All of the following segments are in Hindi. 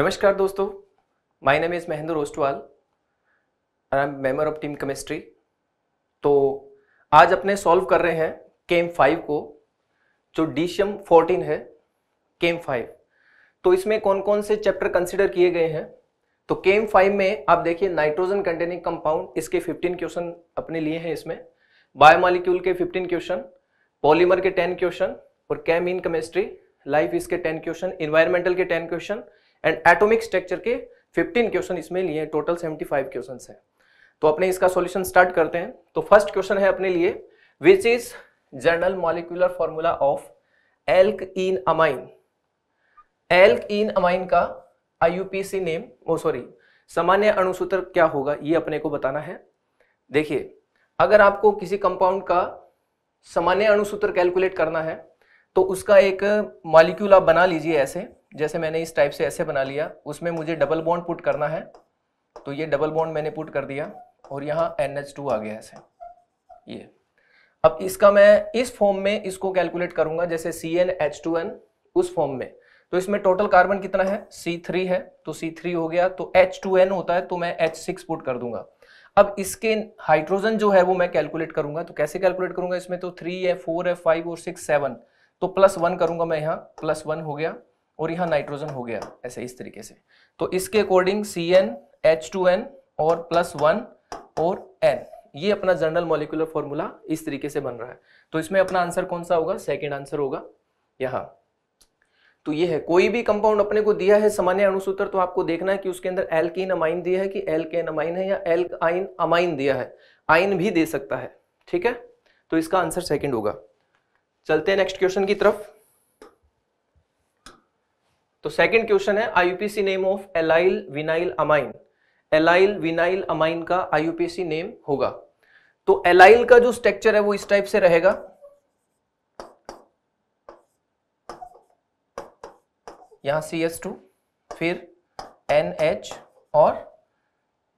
नमस्कार दोस्तों my name is Mahendra Ostwal I am member of team chemistry तो आज अपने सॉल्व कर रहे हैं केम फाइव को जो डीशियम फोर्टीन है केम फाइव तो इसमें कौन कौन से चैप्टर कंसिडर किए गए हैं तो केम फाइव में आप देखिए नाइट्रोजन कंटेनिंग कंपाउंड इसके फिफ्टीन क्वेश्चन अपने लिए हैं इसमें बायोमालिक्यूल के फिफ्टीन क्वेश्चन पॉलीमर के टेन क्वेश्चन और केम इन केमिस्ट्री लाइफ इसके टेन क्वेश्चन इन्वायरमेंटल के ten question and atomic structure के 15 क्वेश्चन इसमें लिए टोटल 75 क्वेश्चन हैं तो अपने इसका सॉल्यूशन स्टार्ट करते हैं तो फर्स्ट क्वेश्चन है अपने लिए which is general molecular formula of alkanamine alkanamine का आईयूपीसी नेम ओ सॉरी सामान्य अणुसूत्र क्या होगा ये अपने को बताना है देखिए अगर आपको किसी कंपाउंड का सामान्य अणुसूत्र कैलकुलेट करना है तो उसका एक मॉलिक्यूल आप बना लीजिए ऐसे जैसे मैंने इस टाइप से ऐसे बना लिया उसमें मुझे डबल बॉन्ड पुट करना है तो ये डबल बॉन्ड मैंने पुट कर दिया और यहाँ एन एच टू आ गया ऐसे ये अब इसका मैं इस फॉर्म में इसको कैलकुलेट करूंगा जैसे C N H two N उस फॉर्म में तो इसमें टोटल कार्बन कितना है सी थ्री है तो सी थ्री हो गया तो एच टू एन होता है तो मैं एच सिक्स पुट कर दूंगा अब इसके हाइड्रोजन जो है वो मैं कैलकुलेट करूंगा तो कैसे कैलकुलेट करूंगा इसमें तो थ्री है फोर है फाइव और सिक्स सेवन तो प्लस वन करूंगा मैं यहाँ प्लस वन हो गया और यहाँ नाइट्रोजन हो गया ऐसे इस तरीके से तो इसके according C N H two N और प्लस वन और एन ये अपना जनरल मॉलिकुलर फॉर्मूला इस तरीके से बन रहा है तो इसमें अपना आंसर कौन सा होगा सेकेंड आंसर होगा यहाँ तो ये है कोई भी कंपाउंड अपने को दिया है सामान्य अणुसूत्र तो आपको देखना है कि उसके अंदर एल्किन अमाइन दिया है कि एल्केन अमाइन है या आइन अमाइन दिया है आइन भी दे सकता है ठीक है तो इसका आंसर सेकंड होगा चलते हैं नेक्स्ट क्वेश्चन की तरफ तो सेकंड क्वेश्चन है IUPAC name of allyl vinyl amine allyl vinyl amine का आईयूपीसी नेम होगा तो एलाइल का जो स्ट्रक्चर है वो इस टाइप से रहेगा यहां सी एस टू फिर एन एच और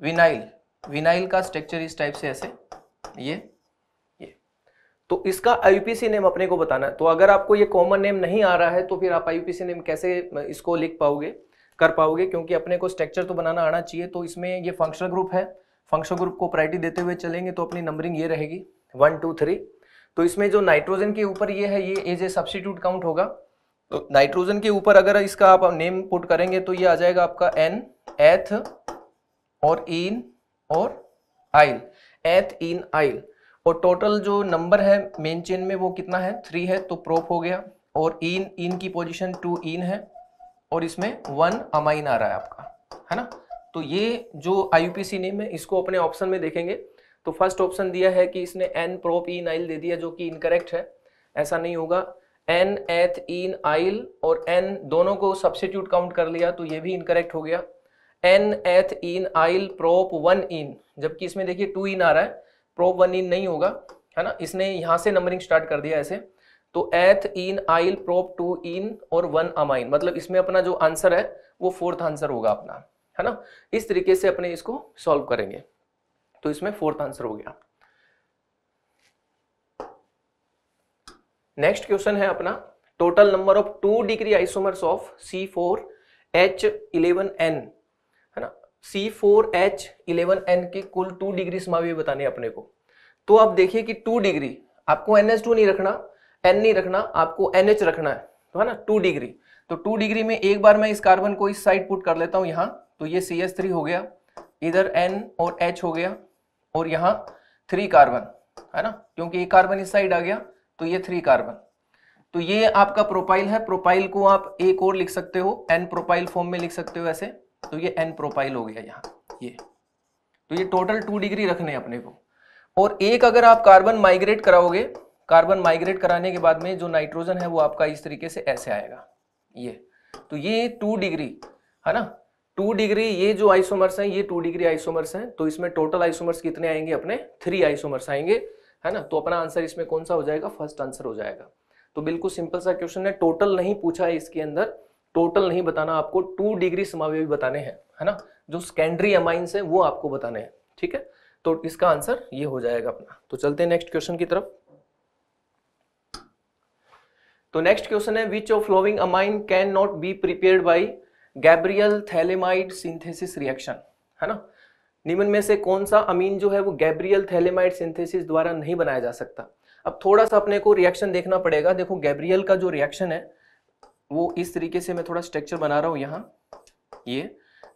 विनाइल विनाइल का स्ट्रक्चर इस टाइप से ऐसे ये तो इसका आई नेम अपने को बताना है तो अगर आपको ये कॉमन नेम नहीं आ रहा है तो फिर आप आई नेम कैसे इसको लिख पाओगे कर पाओगे क्योंकि अपने को स्ट्रक्चर तो बनाना आना चाहिए तो इसमें ये फंक्शनल ग्रुप है फंक्शनल ग्रुप को प्रायरिटी देते हुए चलेंगे तो अपनी नंबरिंग ये रहेगी वन टू थ्री तो इसमें जो नाइट्रोजन के ऊपर ये है ये एज ए सब्सटीट्यूट काउंट होगा तो नाइट्रोजन के ऊपर अगर इसका आप नेम पुट करेंगे तो ये आ जाएगा आपका एन एथ और इन और आइल एथ इन आइल और टोटल जो नंबर है मेन चेन में वो कितना है थ्री है तो प्रोप हो गया और इन इन की पोजीशन टू इन है और इसमें वन अमाइन आ रहा है आपका है ना तो ये जो आई नेम है इसको अपने ऑप्शन में देखेंगे तो फर्स्ट ऑप्शन दिया है कि इसने एन प्रोप इन आइल दे दिया जो कि इनकरेक्ट है ऐसा नहीं होगा एन एथ इन आइल और एन दोनों को सब्सिट्यूट काउंट कर लिया तो ये भी इनकरेक्ट हो गया एन एथ इन आइल प्रोप वन इन जबकि इसमें देखिए टू इन आ रहा है प्रोब वन इन नहीं होगा है ना इसने यहां से नंबरिंग स्टार्ट कर दिया ऐसे तो एथ इन आइल प्रोप टू इन और वन अमाइन मतलब इसमें अपना जो आंसर है वो फोर्थ आंसर होगा अपना है ना इस तरीके से अपने इसको सॉल्व करेंगे तो इसमें फोर्थ आंसर हो गया नेक्स्ट क्वेश्चन है अपना total number of two degree isomers of C four H eleven N C four H eleven N के कुल टू डिग्री समावी बताने अपने को तो आप देखिए कि टू डिग्री आपको एन एच टू नहीं रखना एन नहीं रखना आपको एन एच रखना है तो है ना टू डिग्री तो टू डिग्री में एक बार मैं इस कार्बन को इस साइड पुट कर लेता हूँ यहाँ तो ये सी एस थ्री हो गया इधर एन और एच हो गया और यहाँ थ्री कार्बन है ना क्योंकि एक कार्बन इस साइड आ गया तो ये थ्री कार्बन तो ये आपका प्रोपाइल है प्रोपाइल को आप एक और लिख सकते हो एन प्रोपाइल फॉर्म में लिख सकते हो ऐसे तो ये एन प्रोपाइल हो गया यहाँ ये तो ये टोटल टू डिग्री रखने अपने को और एक अगर आप कार्बन माइग्रेट कराओगे कार्बन माइग्रेट कराने के बाद में जो नाइट्रोजन है वो आपका इस तरीके से ऐसे आएगा ये तो ये टू डिग्री है ना टू डिग्री ये जो आइसोमर्स हैं ये टू डिग्री आइसोमर्स हैं तो इसमें टोटल आइसोमर्स कितने आएंगे अपने थ्री आइसोमर्स आएंगे है ना तो अपना आंसर इसमें कौन सा हो जाएगा फर्स्ट आंसर हो जाएगा तो बिल्कुल सिंपल सा क्वेश्चन है टोटल नहीं पूछा है इसके अंदर टोटल नहीं बताना आपको टू डिग्री समावयवी बताने हैं है ना जो सेकेंडरी अमाइंस है वो आपको बताने हैं ठीक है तो इसका आंसर ये हो जाएगा अपना तो चलते हैं नेक्स्ट क्वेश्चन की तरफ तो नेक्स्ट क्वेश्चन है which of following amine can not be prepared by Gabriel phthalimide synthesis reaction है ना निम्न में से कौन सा अमीन जो है वो गैब्रियल थैलेमाइड सिंथेसिस द्वारा नहीं बनाया जा सकता अब थोड़ा सा अपने को रिएक्शन देखना पड़ेगा देखो गैब्रियल का जो रिएक्शन है वो इस तरीके से मैं थोड़ा स्ट्रक्चर बना रहा हूँ यहाँ ये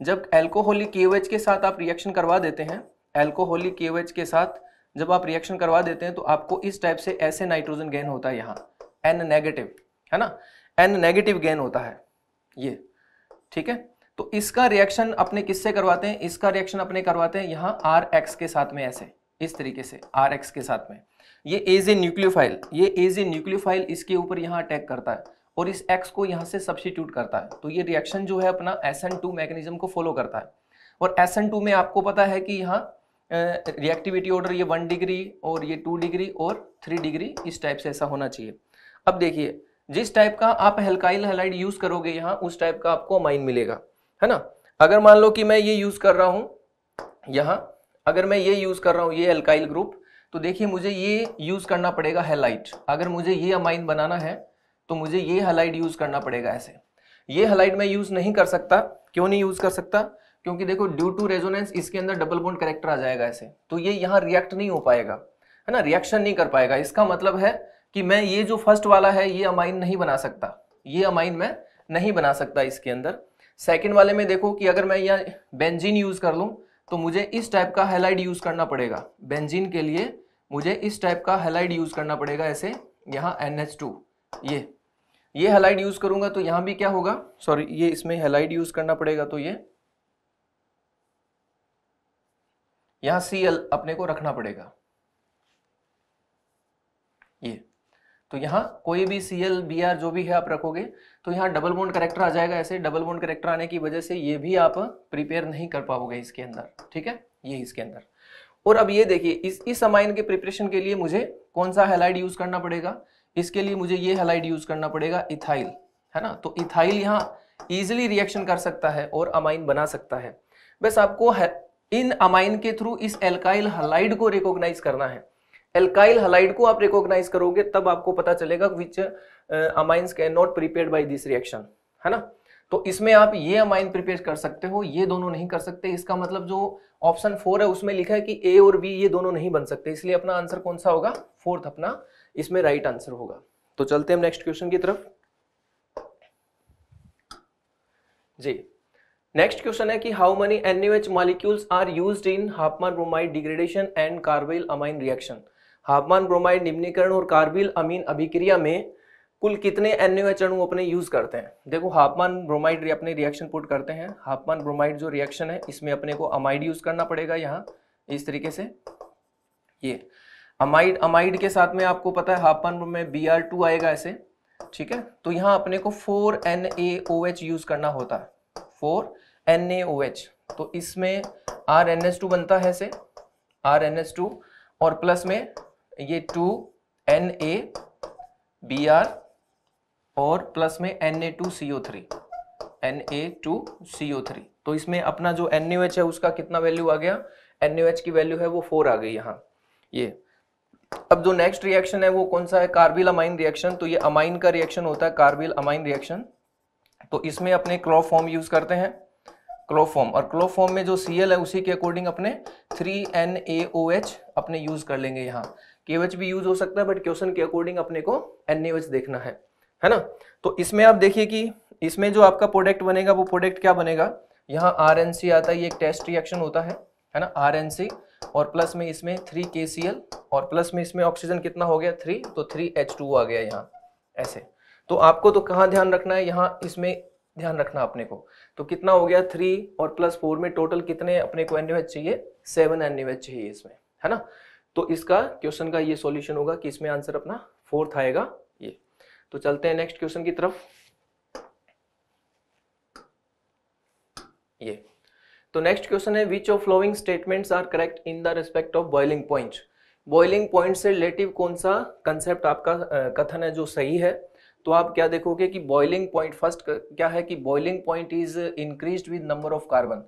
जब एल्कोहलिक केवेज के साथ आप रिएक्शन करवा देते हैं के केवेज के साथ जब आप रिएक्शन करवा देते हैं तो आपको इस टाइप से ऐसे नाइट्रोजन गेन होता है यहाँ एन नेगेटिव है ना एन नेगेटिव गेन होता है ये ठीक है तो इसका रिएक्शन अपने किससे करवाते हैं इसका रिएक्शन अपने करवाते हैं यहाँ आर एक्स के साथ में ऐसे इस तरीके से आर एक्स के साथ में ये एज ए न्यूक्लियोफाइल ये एज ए न्यूक्लियोफाइल इसके ऊपर यहाँ अटैक करता है और इस एक्स को यहाँ से सब्सटीट्यूट करता है तो ये रिएक्शन जो है अपना एस एन टू मैकेनिज्म को फॉलो करता है और एस एन टू में आपको पता है कि यहाँ रिएक्टिविटी ऑर्डर ये वन डिग्री और ये टू डिग्री और थ्री डिग्री इस टाइप से ऐसा होना चाहिए अब देखिए जिस टाइप का आप हेल्काइल हेलाइड यूज करोगे यहाँ उस टाइप का आपको अमाइन मिलेगा है ना अगर मान लो कि मैं ये यूज कर रहा हूँ यहाँ अगर मैं ये यूज कर रहा हूँ ये एल्काइल ग्रुप तो देखिए मुझे ये यूज करना पड़ेगा हेलाइट अगर मुझे ये अमाइन बनाना है तो मुझे ये हलाइट यूज करना पड़ेगा ऐसे ये हलाइट मैं यूज नहीं कर सकता क्यों नहीं यूज कर सकता क्योंकि देखो ड्यू टू रेजोनेंस इसके अंदर डबल बोन करेक्टर आ जाएगा ऐसे तो ये यहाँ रिएक्ट नहीं हो पाएगा है ना रिएक्शन नहीं कर पाएगा इसका मतलब है कि मैं ये जो फर्स्ट वाला है ये अमाइन नहीं बना सकता ये अमाइन मैं नहीं बना सकता इसके अंदर सेकेंड वाले में देखो कि अगर मैं यहाँ बेंजिन यूज कर लूँ तो मुझे इस टाइप का हेलाइड यूज करना पड़ेगा बेंजिन के लिए मुझे इस टाइप का हेलाइड यूज करना पड़ेगा ऐसे यहाँ एन ये ये हेलाइड यूज करूंगा तो यहां भी क्या होगा सॉरी ये इसमें हेलाइड यूज करना पड़ेगा तो ये यहां सी एल अपने को रखना पड़ेगा ये तो यहां कोई भी सी एल बी आर जो भी है आप रखोगे तो यहाँ डबल बोन्ड करेक्टर आ जाएगा ऐसे डबल बोन्ड करेक्टर आने की वजह से ये भी आप प्रिपेयर नहीं कर पाओगे इसके अंदर ठीक है ये इसके अंदर और अब ये देखिए इस इस अमाइन के प्रिपरेशन के लिए मुझे कौन सा हेलाइड यूज करना पड़ेगा इसके लिए मुझे ये हेलाइड यूज करना पड़ेगा इथाइल है ना तो इथाइल यहाँ इजिली रिएक्शन कर सकता है और अमाइन बना सकता है बस आपको इन अमाइन के थ्रू इस एल्काइल हलाइड को रिकॉग्नाइज करना है एल्काइल हलाइड को आप रिकॉग्नाइज करोगे तब आपको पता चलेगा which amine can not prepare by this reaction है ना तो इसमें आप ये अमाइन प्रिपेयर कर सकते हो ये दोनों नहीं कर सकते इसका मतलब जो ऑप्शन फोर है उसमें लिखा है कि ए और बी ये दोनों नहीं बन सकते इसलिए अपना आंसर कौन सा होगा फोर्थ अपना इसमें राइट आंसर होगा तो चलते हम नेक्स्ट क्वेश्चन की तरफ जी नेक्स्ट क्वेश्चन है कि how many NH molecules are used in Hofmann bromide degradation and carbyl amine reaction Hofmann bromide निम्नीकरण और कार्बिल अमीन अभिक्रिया में कुल कितने एनएच अणु अपने यूज करते हैं देखो हापमान ब्रोमाइड अपने रिएक्शन पुट करते हैं हापमान ब्रोमाइड जो रिएक्शन है इसमें अपने को अमाइड यूज करना पड़ेगा यहाँ इस तरीके से ये अमाइड अमाइड के साथ में आपको पता है हापन में बी आर टू आएगा ऐसे ठीक है तो यहां अपने को four N A O H use करना होता है four N A O H तो इसमें आर एन एस टू बनता है ऐसे आर एन एस टू और प्लस में ये two N A B R और प्लस में N A two C O three N A two C O three तो इसमें अपना जो एन एच है उसका कितना वैल्यू आ गया एन एच की वैल्यू है वो फोर आ गई यहाँ ये अब जो नेक्स्ट रिएक्शन है वो कौन सा है कार्बिल अमाइन रिएक्शन तो ये अमाइन का रिएक्शन होता है कार्बिल अमाइन रिएक्शन तो इसमें अपने क्लोफॉर्म यूज करते हैं क्लोफॉर्म और क्लोफॉर्म में जो सी है उसी के अकॉर्डिंग अपने three N A O H अपने यूज कर लेंगे यहाँ के एच भी यूज हो सकता है बट क्वेश्चन के अकॉर्डिंग अपने को एन ए एच देखना है है ना तो इसमें आप देखिए कि इसमें जो आपका प्रोडक्ट बनेगा वो प्रोडक्ट क्या बनेगा यहाँ आर एन सी आता है ये एक टेस्ट रिएक्शन होता है है ना आर एन सी और प्लस में इसमें थ्री के सी एल और प्लस में इसमें ऑक्सीजन कितना हो गया थ्री तो थ्री एच टू आ गया यहाँ ऐसे तो आपको तो कहाँ ध्यान रखना है यहाँ इसमें ध्यान रखना अपने को तो कितना हो गया थ्री और प्लस फोर में टोटल कितने अपने को एन चाहिए सेवन एन चाहिए इसमें है ना तो इसका क्वेश्चन का ये सॉल्यूशन होगा कि इसमें आंसर अपना फोर्थ आएगा ये तो चलते हैं नेक्स्ट क्वेश्चन की तरफ ये तो नेक्स्ट क्वेश्चन है which of following statements are correct in the respect of boiling point boiling point से रिलेटिव कौन सा कंसेप्ट आपका कथन है जो सही है तो आप क्या देखोगे कि बॉइलिंग पॉइंट फर्स्ट क्या है कि boiling point is increase with number of carbon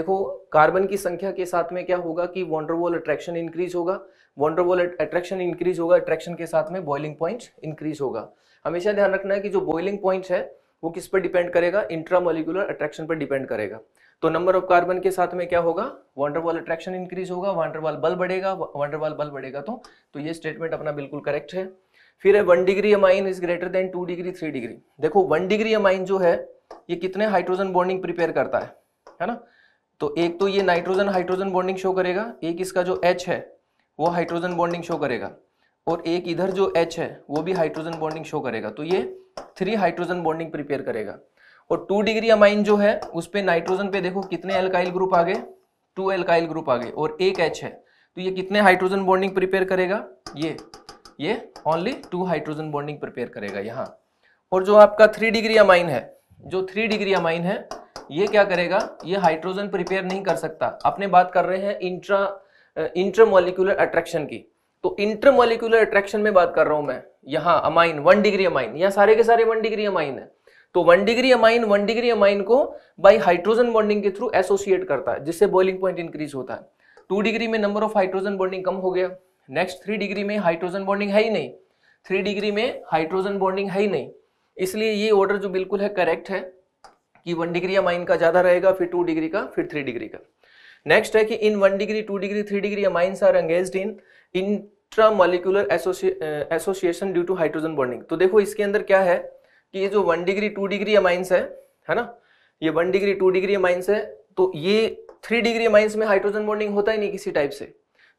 देखो कार्बन की संख्या के साथ में क्या होगा कि वॉन्डरवॉल अट्रैक्शन इंक्रीज होगा वॉन्डरवॉल अट्रैक्शन इंक्रीज होगा अट्रैक्शन के साथ में बॉइलिंग पॉइंट इंक्रीज होगा हमेशा ध्यान रखना है कि जो बॉइलिंग पॉइंट है वो किस पर डिपेंड करेगा इंट्रामोलिकुलर अट्रैक्शन पर डिपेंड करेगा तो नंबर ऑफ कार्बन के साथ में क्या होगा वॉन्डरवाल अट्रैक्शन इंक्रीज होगा वॉन्डरवाल बल बढ़ेगा वॉन्डरवाल बल बढ़ेगा तो तो ये स्टेटमेंट अपना बिल्कुल करेक्ट है फिर है one degree amine is greater than two degree three degree देखो वन डिग्री अमाइन जो है ये कितने हाइड्रोजन बॉन्डिंग प्रिपेयर करता है है ना तो एक तो ये नाइट्रोजन हाइड्रोजन बॉन्डिंग शो करेगा एक इसका जो एच है वो हाइड्रोजन बॉन्डिंग शो करेगा और एक इधर जो एच है वो भी हाइड्रोजन बॉन्डिंग शो करेगा तो ये थ्री हाइड्रोजन बॉन्डिंग प्रिपेयर करेगा और टू डिग्री अमाइन जो है उस पर नाइट्रोजन पे देखो कितने एल्काइल ग्रुप आ गए टू एल्काइल ग्रुप आ गए और एक एच है तो ये कितने हाइड्रोजन बॉन्डिंग प्रिपेयर करेगा ये ये only two hydrogen bonding prepare करेगा यहाँ और जो आपका थ्री डिग्री अमाइन है जो थ्री डिग्री अमाइन है ये क्या करेगा ये हाइड्रोजन प्रिपेयर नहीं कर सकता अपने बात कर रहे हैं इंट्रा इंट्रामोलिकुलर अट्रैक्शन की तो इंट्रामोलिकुलर अट्रैक्शन में बात कर रहा हूं मैं यहाँ अमाइन वन डिग्री अमाइन यहाँ सारे के सारे वन डिग्री अमाइन है तो one degree amine one degree amine को बाई हाइड्रोजन बॉन्डिंग के थ्रू एसोसिएट करता है जिससे बॉइलिंग पॉइंट इंक्रीज होता है टू डिग्री में नंबर ऑफ हाइड्रोजन बॉन्डिंग कम हो गया नेक्स्ट थ्री डिग्री में हाइड्रोजन बॉन्डिंग है ही नहीं थ्री डिग्री में हाइड्रोजन बॉन्डिंग है ही नहीं इसलिए ये ऑर्डर जो बिल्कुल है करेक्ट है कि वन डिग्री अमाइन का ज़्यादा रहेगा फिर टू डिग्री का फिर थ्री डिग्री का नेक्स्ट है कि in one degree two degree three degree amines are engage in intramolecular association due to hydrogen bonding तो देखो इसके अंदर क्या है कि ये जो one degree two degree amines है है ना ये one degree two degree amines है तो ये थ्री डिग्री अमाइंस में हाइड्रोजन बॉन्डिंग होता ही नहीं किसी टाइप से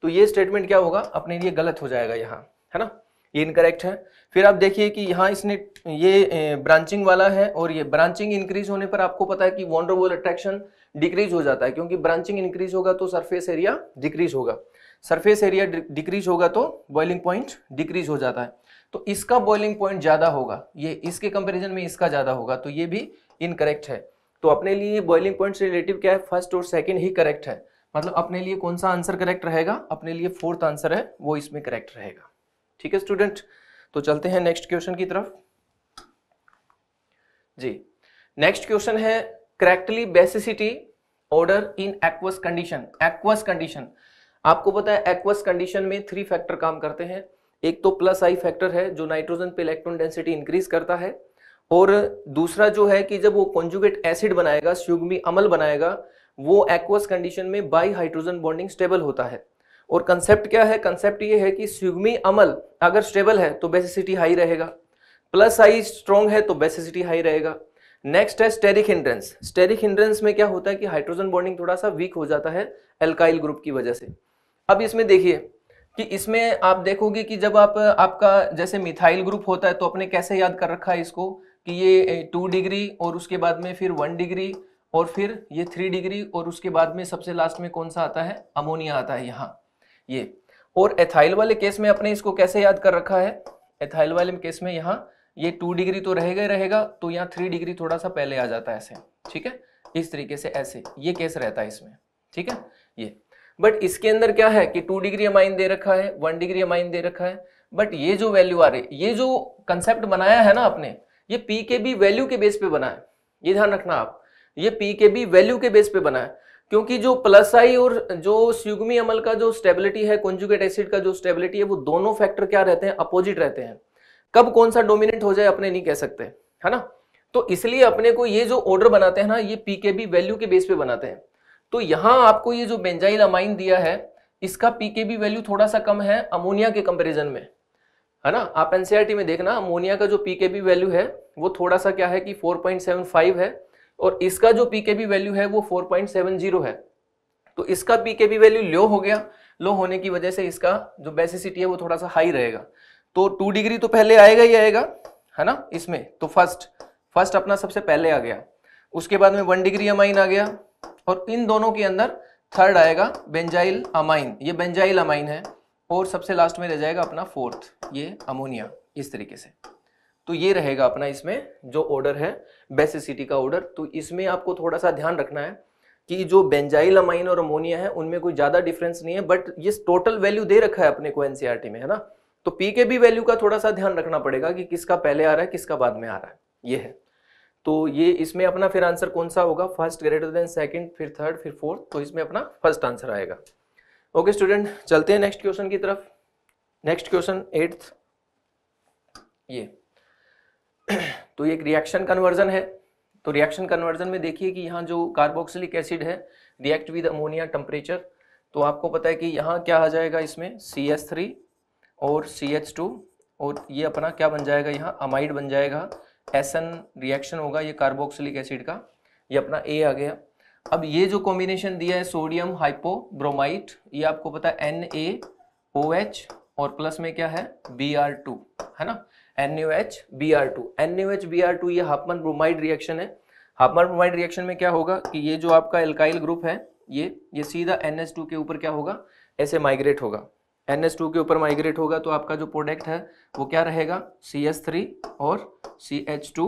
तो ये स्टेटमेंट क्या होगा अपने लिए गलत हो जाएगा यहाँ है ना ये इनकरेक्ट है फिर आप देखिए कि यहाँ इसने ये ब्रांचिंग वाला है और ये ब्रांचिंग इंक्रीज होने पर आपको पता है कि वॉन्डरबोल अट्रैक्शन डिक्रीज हो जाता है क्योंकि ब्रांचिंग इंक्रीज होगा तो सरफेस एरिया डिक्रीज होगा सरफेस एरिया डिक्रीज होगा तो बॉइलिंग पॉइंट डिक्रीज हो जाता है तो इसका बॉइलिंग पॉइंट ज़्यादा होगा ये इसके कंपेरिजन में इसका ज़्यादा होगा तो ये भी इनकरेक्ट है तो अपने लिए बॉइलिंग पॉइंट से रिलेटिव क्या है फर्स्ट और सेकेंड ही करेक्ट है मतलब अपने लिए कौन सा आंसर करेक्ट रहेगा अपने लिए फोर्थ आंसर है वो इसमें करेक्ट रहेगा ठीक है स्टूडेंट तो चलते हैं नेक्स्ट क्वेश्चन की तरफ जी नेक्स्ट क्वेश्चन है correctly basicity order in aqueous condition aqueous condition आपको पता है एक्वस कंडीशन में थ्री फैक्टर काम करते हैं एक तो प्लस आई फैक्टर है जो नाइट्रोजन पे इलेक्ट्रॉन डेंसिटी इंक्रीज करता है और दूसरा जो है कि जब वो कॉन्जुगेट एसिड बनाएगा सुगमी अमल बनाएगा वो एक्वस कंडीशन में बाई हाइड्रोजन बॉन्डिंग स्टेबल होता है और कंसेप्ट क्या है कंसेप्ट ये है कि सुगमी अमल अगर स्टेबल है तो बेसिसिटी हाई रहेगा प्लस आई स्ट्रॉन्ग है तो बेसिसिटी हाई रहेगा नेक्स्ट है स्टेरिक हिंड्रेंस स्टेरिक हिंड्रेंस में क्या होता है कि हाइड्रोजन बॉन्डिंग थोड़ा सा वीक हो जाता है एल्काइल ग्रुप की वजह से अब इसमें देखिए कि इसमें आप देखोगे कि जब आप आपका जैसे मिथाइल ग्रुप होता है तो आपने कैसे याद कर रखा है इसको कि ये टू डिग्री और उसके बाद में फिर वन डिग्री और फिर ये थ्री डिग्री और उसके बाद में सबसे लास्ट में कौन सा आता है अमोनिया आता है यहाँ ये और एथाइल वाले केस में अपने इसको कैसे याद कर रखा है एथाइल वाले केस में यहाँ ये टू डिग्री तो रहेगा ही रहेगा तो यहाँ थ्री डिग्री थोड़ा सा पहले आ जाता है ऐसे ठीक है इस तरीके से ऐसे ये केस रहता है इसमें ठीक है ये बट इसके अंदर क्या है कि टू डिग्री अमाइन दे रखा है वन डिग्री अमाइन दे रखा है बट ये जो वैल्यू आ रही ये जो कंसेप्ट बनाया है ना आपने ये पी के बी वैल्यू के बेस पे बना है ये ध्यान रखना आप ये पी के बी वैल्यू के बेस पे बना है क्योंकि जो प्लस आई और जो सुगमी अमल का जो स्टेबिलिटी है कॉन्जुगेट एसिड का जो स्टेबिलिटी है वो दोनों फैक्टर क्या रहते हैं अपोजिट रहते हैं कब कौन सा डोमिनेंट हो जाए अपने नहीं कह सकते है ना तो इसलिए अपने को ये जो ऑर्डर बनाते हैं ना ये पी के बी वैल्यू के बेस पे बनाते हैं तो यहां आपको ये जो बेंजाइल अमाइन दिया है इसका पीकेबी वैल्यू थोड़ा सा कम है अमोनिया के कंपेरिजन में है ना आप एनसीआरटी e में देखना अमोनिया का जो पीकेबी वैल्यू है वो थोड़ा सा क्या है कि 4.75 है और इसका जो पीकेबी वैल्यू है वो 4.70 है तो इसका पीकेबी वैल्यू लो हो गया लो होने की वजह से इसका जो बेसिसिटी है वो थोड़ा सा हाई रहेगा तो टू डिग्री तो पहले आएगा ही आएगा है ना इसमें तो फर्स्ट फर्स्ट अपना सबसे पहले आ गया उसके बाद में वन डिग्री अमाइन आ गया और इन दोनों के अंदर थर्ड आएगा बेंजाइल अमाइन ये बेंजाइल अमाइन है और सबसे लास्ट में रह जाएगा अपना फोर्थ ये अमोनिया इस तरीके से तो ये रहेगा अपना इसमें जो ऑर्डर है बेसिसिटी का ऑर्डर तो इसमें आपको थोड़ा सा ध्यान रखना है कि जो बेंजाइल अमाइन और अमोनिया है उनमें कोई ज़्यादा डिफरेंस नहीं है बट ये टोटल वैल्यू दे रखा है अपने को एनसीआरटी e में है ना तो पी के बी वैल्यू का थोड़ा सा ध्यान रखना पड़ेगा कि किसका पहले आ रहा है किसका बाद में आ रहा है ये है तो ये इसमें अपना फिर आंसर कौन सा होगा फर्स्ट ग्रेटर देन सेकंड फिर थर्ड फिर फोर्थ तो इसमें अपना फर्स्ट आंसर आएगा ओके स्टूडेंट चलते हैं नेक्स्ट क्वेश्चन की तरफ नेक्स्ट क्वेश्चन एट्थ ये तो ये एक रिएक्शन कन्वर्जन है तो रिएक्शन कन्वर्जन में देखिए कि यहाँ जो कार्बोक्सिलिक एसिड है रिएक्ट विद अमोनिया टेम्परेचर तो आपको पता है कि यहाँ क्या आ जाएगा इसमें सी एस थ्री और सी एच टू और ये अपना क्या बन जाएगा यहाँ अमाइड बन जाएगा एस एन रिएक्शन होगा ये कार्बोक्सिलिक एसिड का ये अपना ए आ गया अब ये जो कॉम्बिनेशन दिया है सोडियम हाइपोब्रोमाइट ये आपको पता है एन ए ओ एच और प्लस में क्या है बी आर टू है ना N U H B R two N U H B R two ये हापमन ब्रोमाइड रिएक्शन है हापमन ब्रोमाइड रिएक्शन में क्या होगा कि ये जो आपका एल्काइल ग्रुप है ये ये सीधा एन एस टू के ऊपर क्या होगा ऐसे माइग्रेट होगा एन एस टू के ऊपर माइग्रेट होगा तो आपका जो प्रोडक्ट है वो क्या रहेगा सी एस थ्री और सी एच टू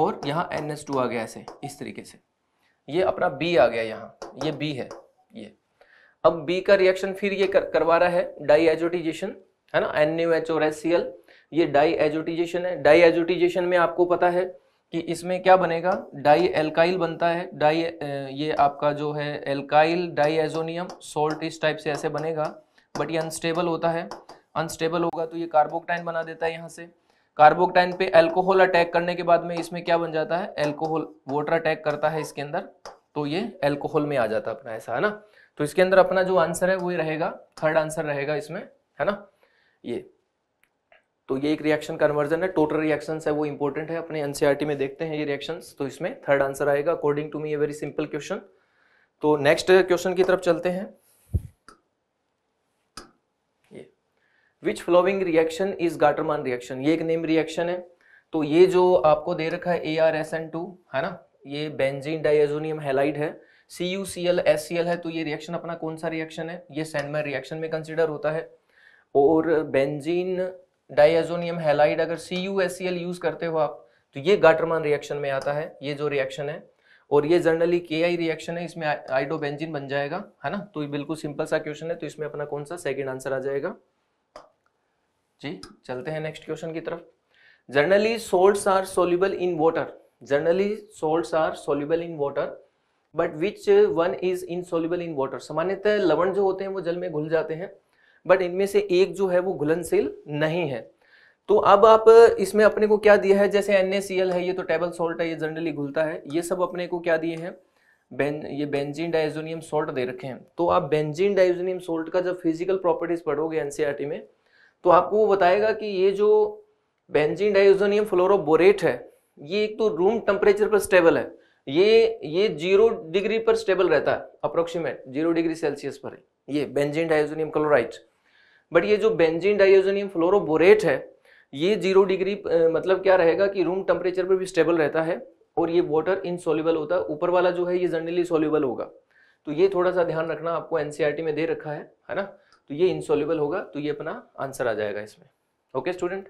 और यहाँ एन एस टू आ गया ऐसे इस तरीके से ये अपना बी आ गया यहाँ ये बी है ये अब बी का रिएक्शन फिर ये कर, करवा रहा है डाई एजोटिजेशन है ना एन यू एच और एस सी एल ये डाई एजोटिजेशन है डाई एजोटिजेशन में आपको पता है कि इसमें क्या बनेगा डाई एल्काइल बनता है डाई ये आपका जो है एल्काइल डाई एजोनियम सोल्ट इस टाइप से ऐसे बनेगा बट ये अनस्टेबल होता है अनस्टेबल होगा तो ये कार्बोक्टाइन बना देता है यहाँ से कार्बोक्टाइन पे एल्कोहल अटैक करने के बाद में इसमें क्या बन जाता है एल्कोहल वाटर अटैक करता है इसके अंदर तो ये अल्कोहल में आ जाता है अपना ऐसा है ना तो इसके अंदर अपना जो आंसर है वो रहेगा थर्ड आंसर रहेगा इसमें है ना ये तो ये एक रिएक्शन कन्वर्जन है टोटल रिएक्शन है वो इंपॉर्टेंट है अपने एनसीआरटी e में देखते हैं ये रिएक्शन तो इसमें थर्ड आंसर आएगा अकॉर्डिंग टू मी ये वेरी सिंपल क्वेश्चन तो नेक्स्ट क्वेश्चन की तरफ चलते हैं which following reaction is Gattermann reaction ये एक नेम रिएक्शन है तो ये जो आपको दे रखा है A R S N two है ना ये बेंजीन डाइजोनियम हेलाइड है C U C L S C L है तो ये रिएक्शन अपना कौन सा रिएक्शन है ये सैनमेर रिएक्शन में कंसिडर होता है और बेंजीन डाइजोनियम हेलाइड अगर C U S C L use करते हो आप तो ये गाटरमान रिएक्शन में आता है ये जो रिएक्शन है और ये जनरली के आई रिएक्शन है इसमें आइडोबेंजिन बन जाएगा है ना तो ये बिल्कुल सिंपल सा क्वेश्चन है तो इसमें अपना कौन सा सेकेंड आंसर आ जाएगा जी चलते हैं नेक्स्ट क्वेश्चन की तरफ generally salts are soluble in water generally salts are soluble in water but which one is soluble in water सामान्यतः लवण जो होते हैं वो जल में घुल जाते हैं बट इनमें से एक जो है वो घुलनशील नहीं है तो अब आप इसमें अपने को क्या दिया है जैसे एन है ये तो टेबल सोल्ट है ये जनरली घुलता है ये सब अपने को क्या दिए हैं बेन ये बेंजीन डाइजोनियम सोल्ट दे रखे हैं तो आप बेंजीन डाइजोनियम सोल्ट का जब फिजिकल प्रॉपर्टीज पढ़ोगे एनसीआरटी e में तो आपको वो बताएगा कि ये जो बेंजीन डाइजोनियम फ्लोरोबोरेट है ये एक तो रूम टेम्परेचर पर स्टेबल है ये ये जीरो डिग्री पर स्टेबल रहता है अप्रोक्सीमेट जीरो डिग्री सेल्सियस पर है ये बेंजीन डाइजोनियम क्लोराइड बट ये जो बेंजीन डाइजोनियम फ्लोरोबोरेट है ये जीरो डिग्री मतलब क्या रहेगा कि रूम टेम्परेचर पर भी स्टेबल रहता है और ये वाटर इनसोल्यूबल होता है ऊपर वाला जो है ये जनरली सोल्यूबल होगा तो ये थोड़ा सा ध्यान रखना आपको एनसीआरटी e में दे रखा है है ना तो ये इंसॉल्यूबल होगा तो ये अपना आंसर आ जाएगा इसमें ओके स्टूडेंट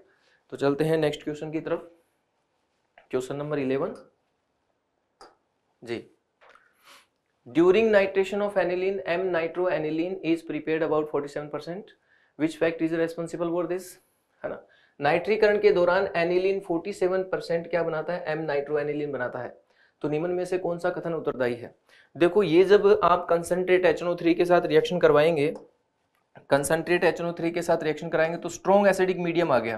तो चलते हैं नेक्स्ट क्वेश्चन की तरफ क्वेश्चन नंबर इलेवन जी during nitration of aniline M nitro aniline is prepare about forty seven percent which fact is responsible for this है ना नाइट्रीकरण के दौरान एनिलीन फोर्टी सेवन परसेंट क्या बनाता है एम नाइट्रो एनिलीन बनाता है तो निम्न में से कौन सा कथन उत्तरदायी है देखो ये जब आप कंसनट्रेट एच के साथ रिएक्शन करवाएंगे कंसनट्रेट HNO3 के साथ रिएक्शन कराएंगे तो स्ट्रॉन्ग एसिडिक मीडियम आ गया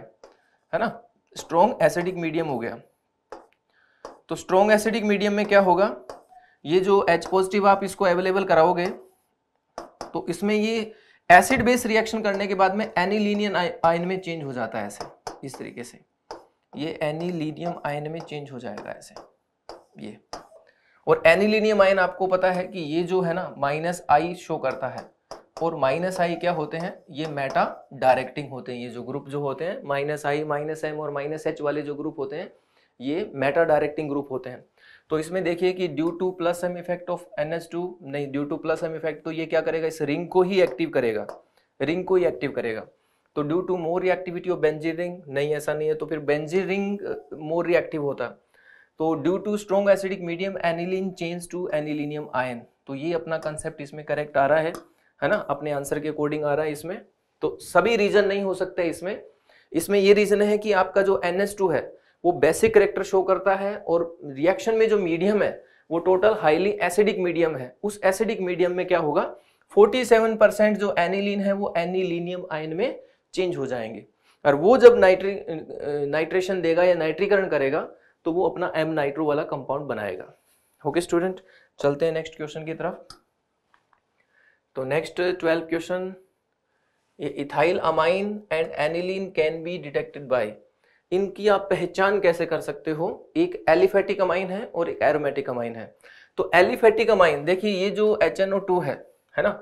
है ना स्ट्रॉन्ग एसिडिक मीडियम हो गया तो स्ट्रॉन्ग एसिडिक मीडियम में क्या होगा ये जो एच पॉजिटिव आप इसको अवेलेबल कराओगे तो इसमें ये एसिड बेस रिएक्शन करने के बाद में एनिलीनियन आयन में चेंज हो जाता है ऐसे इस तरीके से ये एनिलीनियम आयन में चेंज हो जाएगा ऐसे ये और एनिलीनियम आयन आपको पता है कि ये जो है ना माइनस आई शो करता है और माइनस आई क्या होते हैं ये मेटा डायरेक्टिंग होते हैं ये जो ग्रुप जो होते हैं माइनस आई माइनस एम और माइनस एच वाले जो ग्रुप होते हैं ये मेटा डायरेक्टिंग ग्रुप होते हैं तो इसमें देखिए कि due to plus M effect of N H two नहीं due to plus M effect तो ये क्या करेगा इस रिंग को ही एक्टिव करेगा रिंग को ही एक्टिव करेगा तो due to more reactivity of benzene ring नहीं ऐसा नहीं है तो फिर बेंजी रिंग मोर रिएक्टिव होता तो due to strong acidic medium aniline change to anilinium ion तो ये अपना कंसेप्ट इसमें करेक्ट आ रहा है है ना अपने आंसर के अकॉर्डिंग आ रहा है इसमें तो सभी रीजन नहीं हो सकते इसमें इसमें ये रीजन है कि आपका जो एन है वो बेसिक करेक्टर शो करता है और रिएक्शन में जो मीडियम है वो टोटल हाईली एसिडिक मीडियम है उस एसिडिक मीडियम में क्या होगा 47 परसेंट जो एनिलीन है वो एनिलीनियम आयन में चेंज हो जाएंगे और वो जब नाइट्री नाइट्रेशन देगा या नाइट्रीकरण करेगा तो वो अपना एम नाइट्रो वाला कंपाउंड बनाएगा ओके स्टूडेंट चलते हैं नेक्स्ट क्वेश्चन की तरफ तो next twelve question ethyl amine and aniline can be detected by इनकी आप पहचान कैसे कर सकते हो एक एलिफेटिक अमाइन है और एक एरोमेटिक अमाइन है तो एलिफेटिक अमाइन देखिए ये जो एच है है ना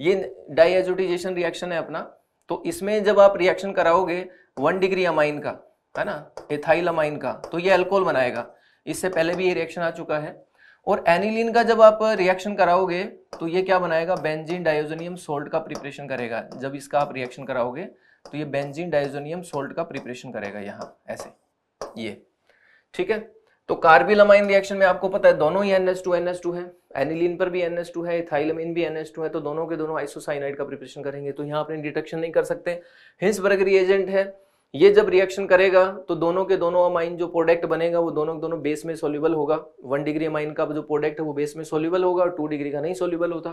ये डाइएजोटाइजेशन रिएक्शन है अपना तो इसमें जब आप रिएक्शन कराओगे वन डिग्री अमाइन का है ना इथाइल अमाइन का तो ये अल्कोहल बनाएगा इससे पहले भी ये रिएक्शन आ चुका है और एनिलीन का जब आप रिएक्शन कराओगे तो ये क्या बनाएगा बेंजीन डायोजोनियम सोल्ट का प्रिपरेशन करेगा जब इसका आप रिएक्शन कराओगे तो ये बेंजीन डायोजोनियम सोल्ट का प्रिपरेशन करेगा यहाँ ऐसे ये ठीक है तो कार्बिलमाइन रिएक्शन में आपको पता है दोनों ही टू NH2 टू है एनिलीन पर भी टू है इथाइलमिन भी टू है तो दोनों के दोनों आइसोसाइनाइड का प्रिपरेशन करेंगे तो यहाँ अपने डिटेक्शन नहीं कर सकते हिंसबर्ग रिएजेंट है ये जब रिएक्शन करेगा तो दोनों के दोनों अमाइन जो प्रोडक्ट बनेगा वो दोनों के दोनों बेस में सोल्यूबल होगा वन डिग्री अमाइन का जो प्रोडक्ट है वो बेस में सोल्यूबल होगा और टू डिग्री का नहीं सोल्यूबल होता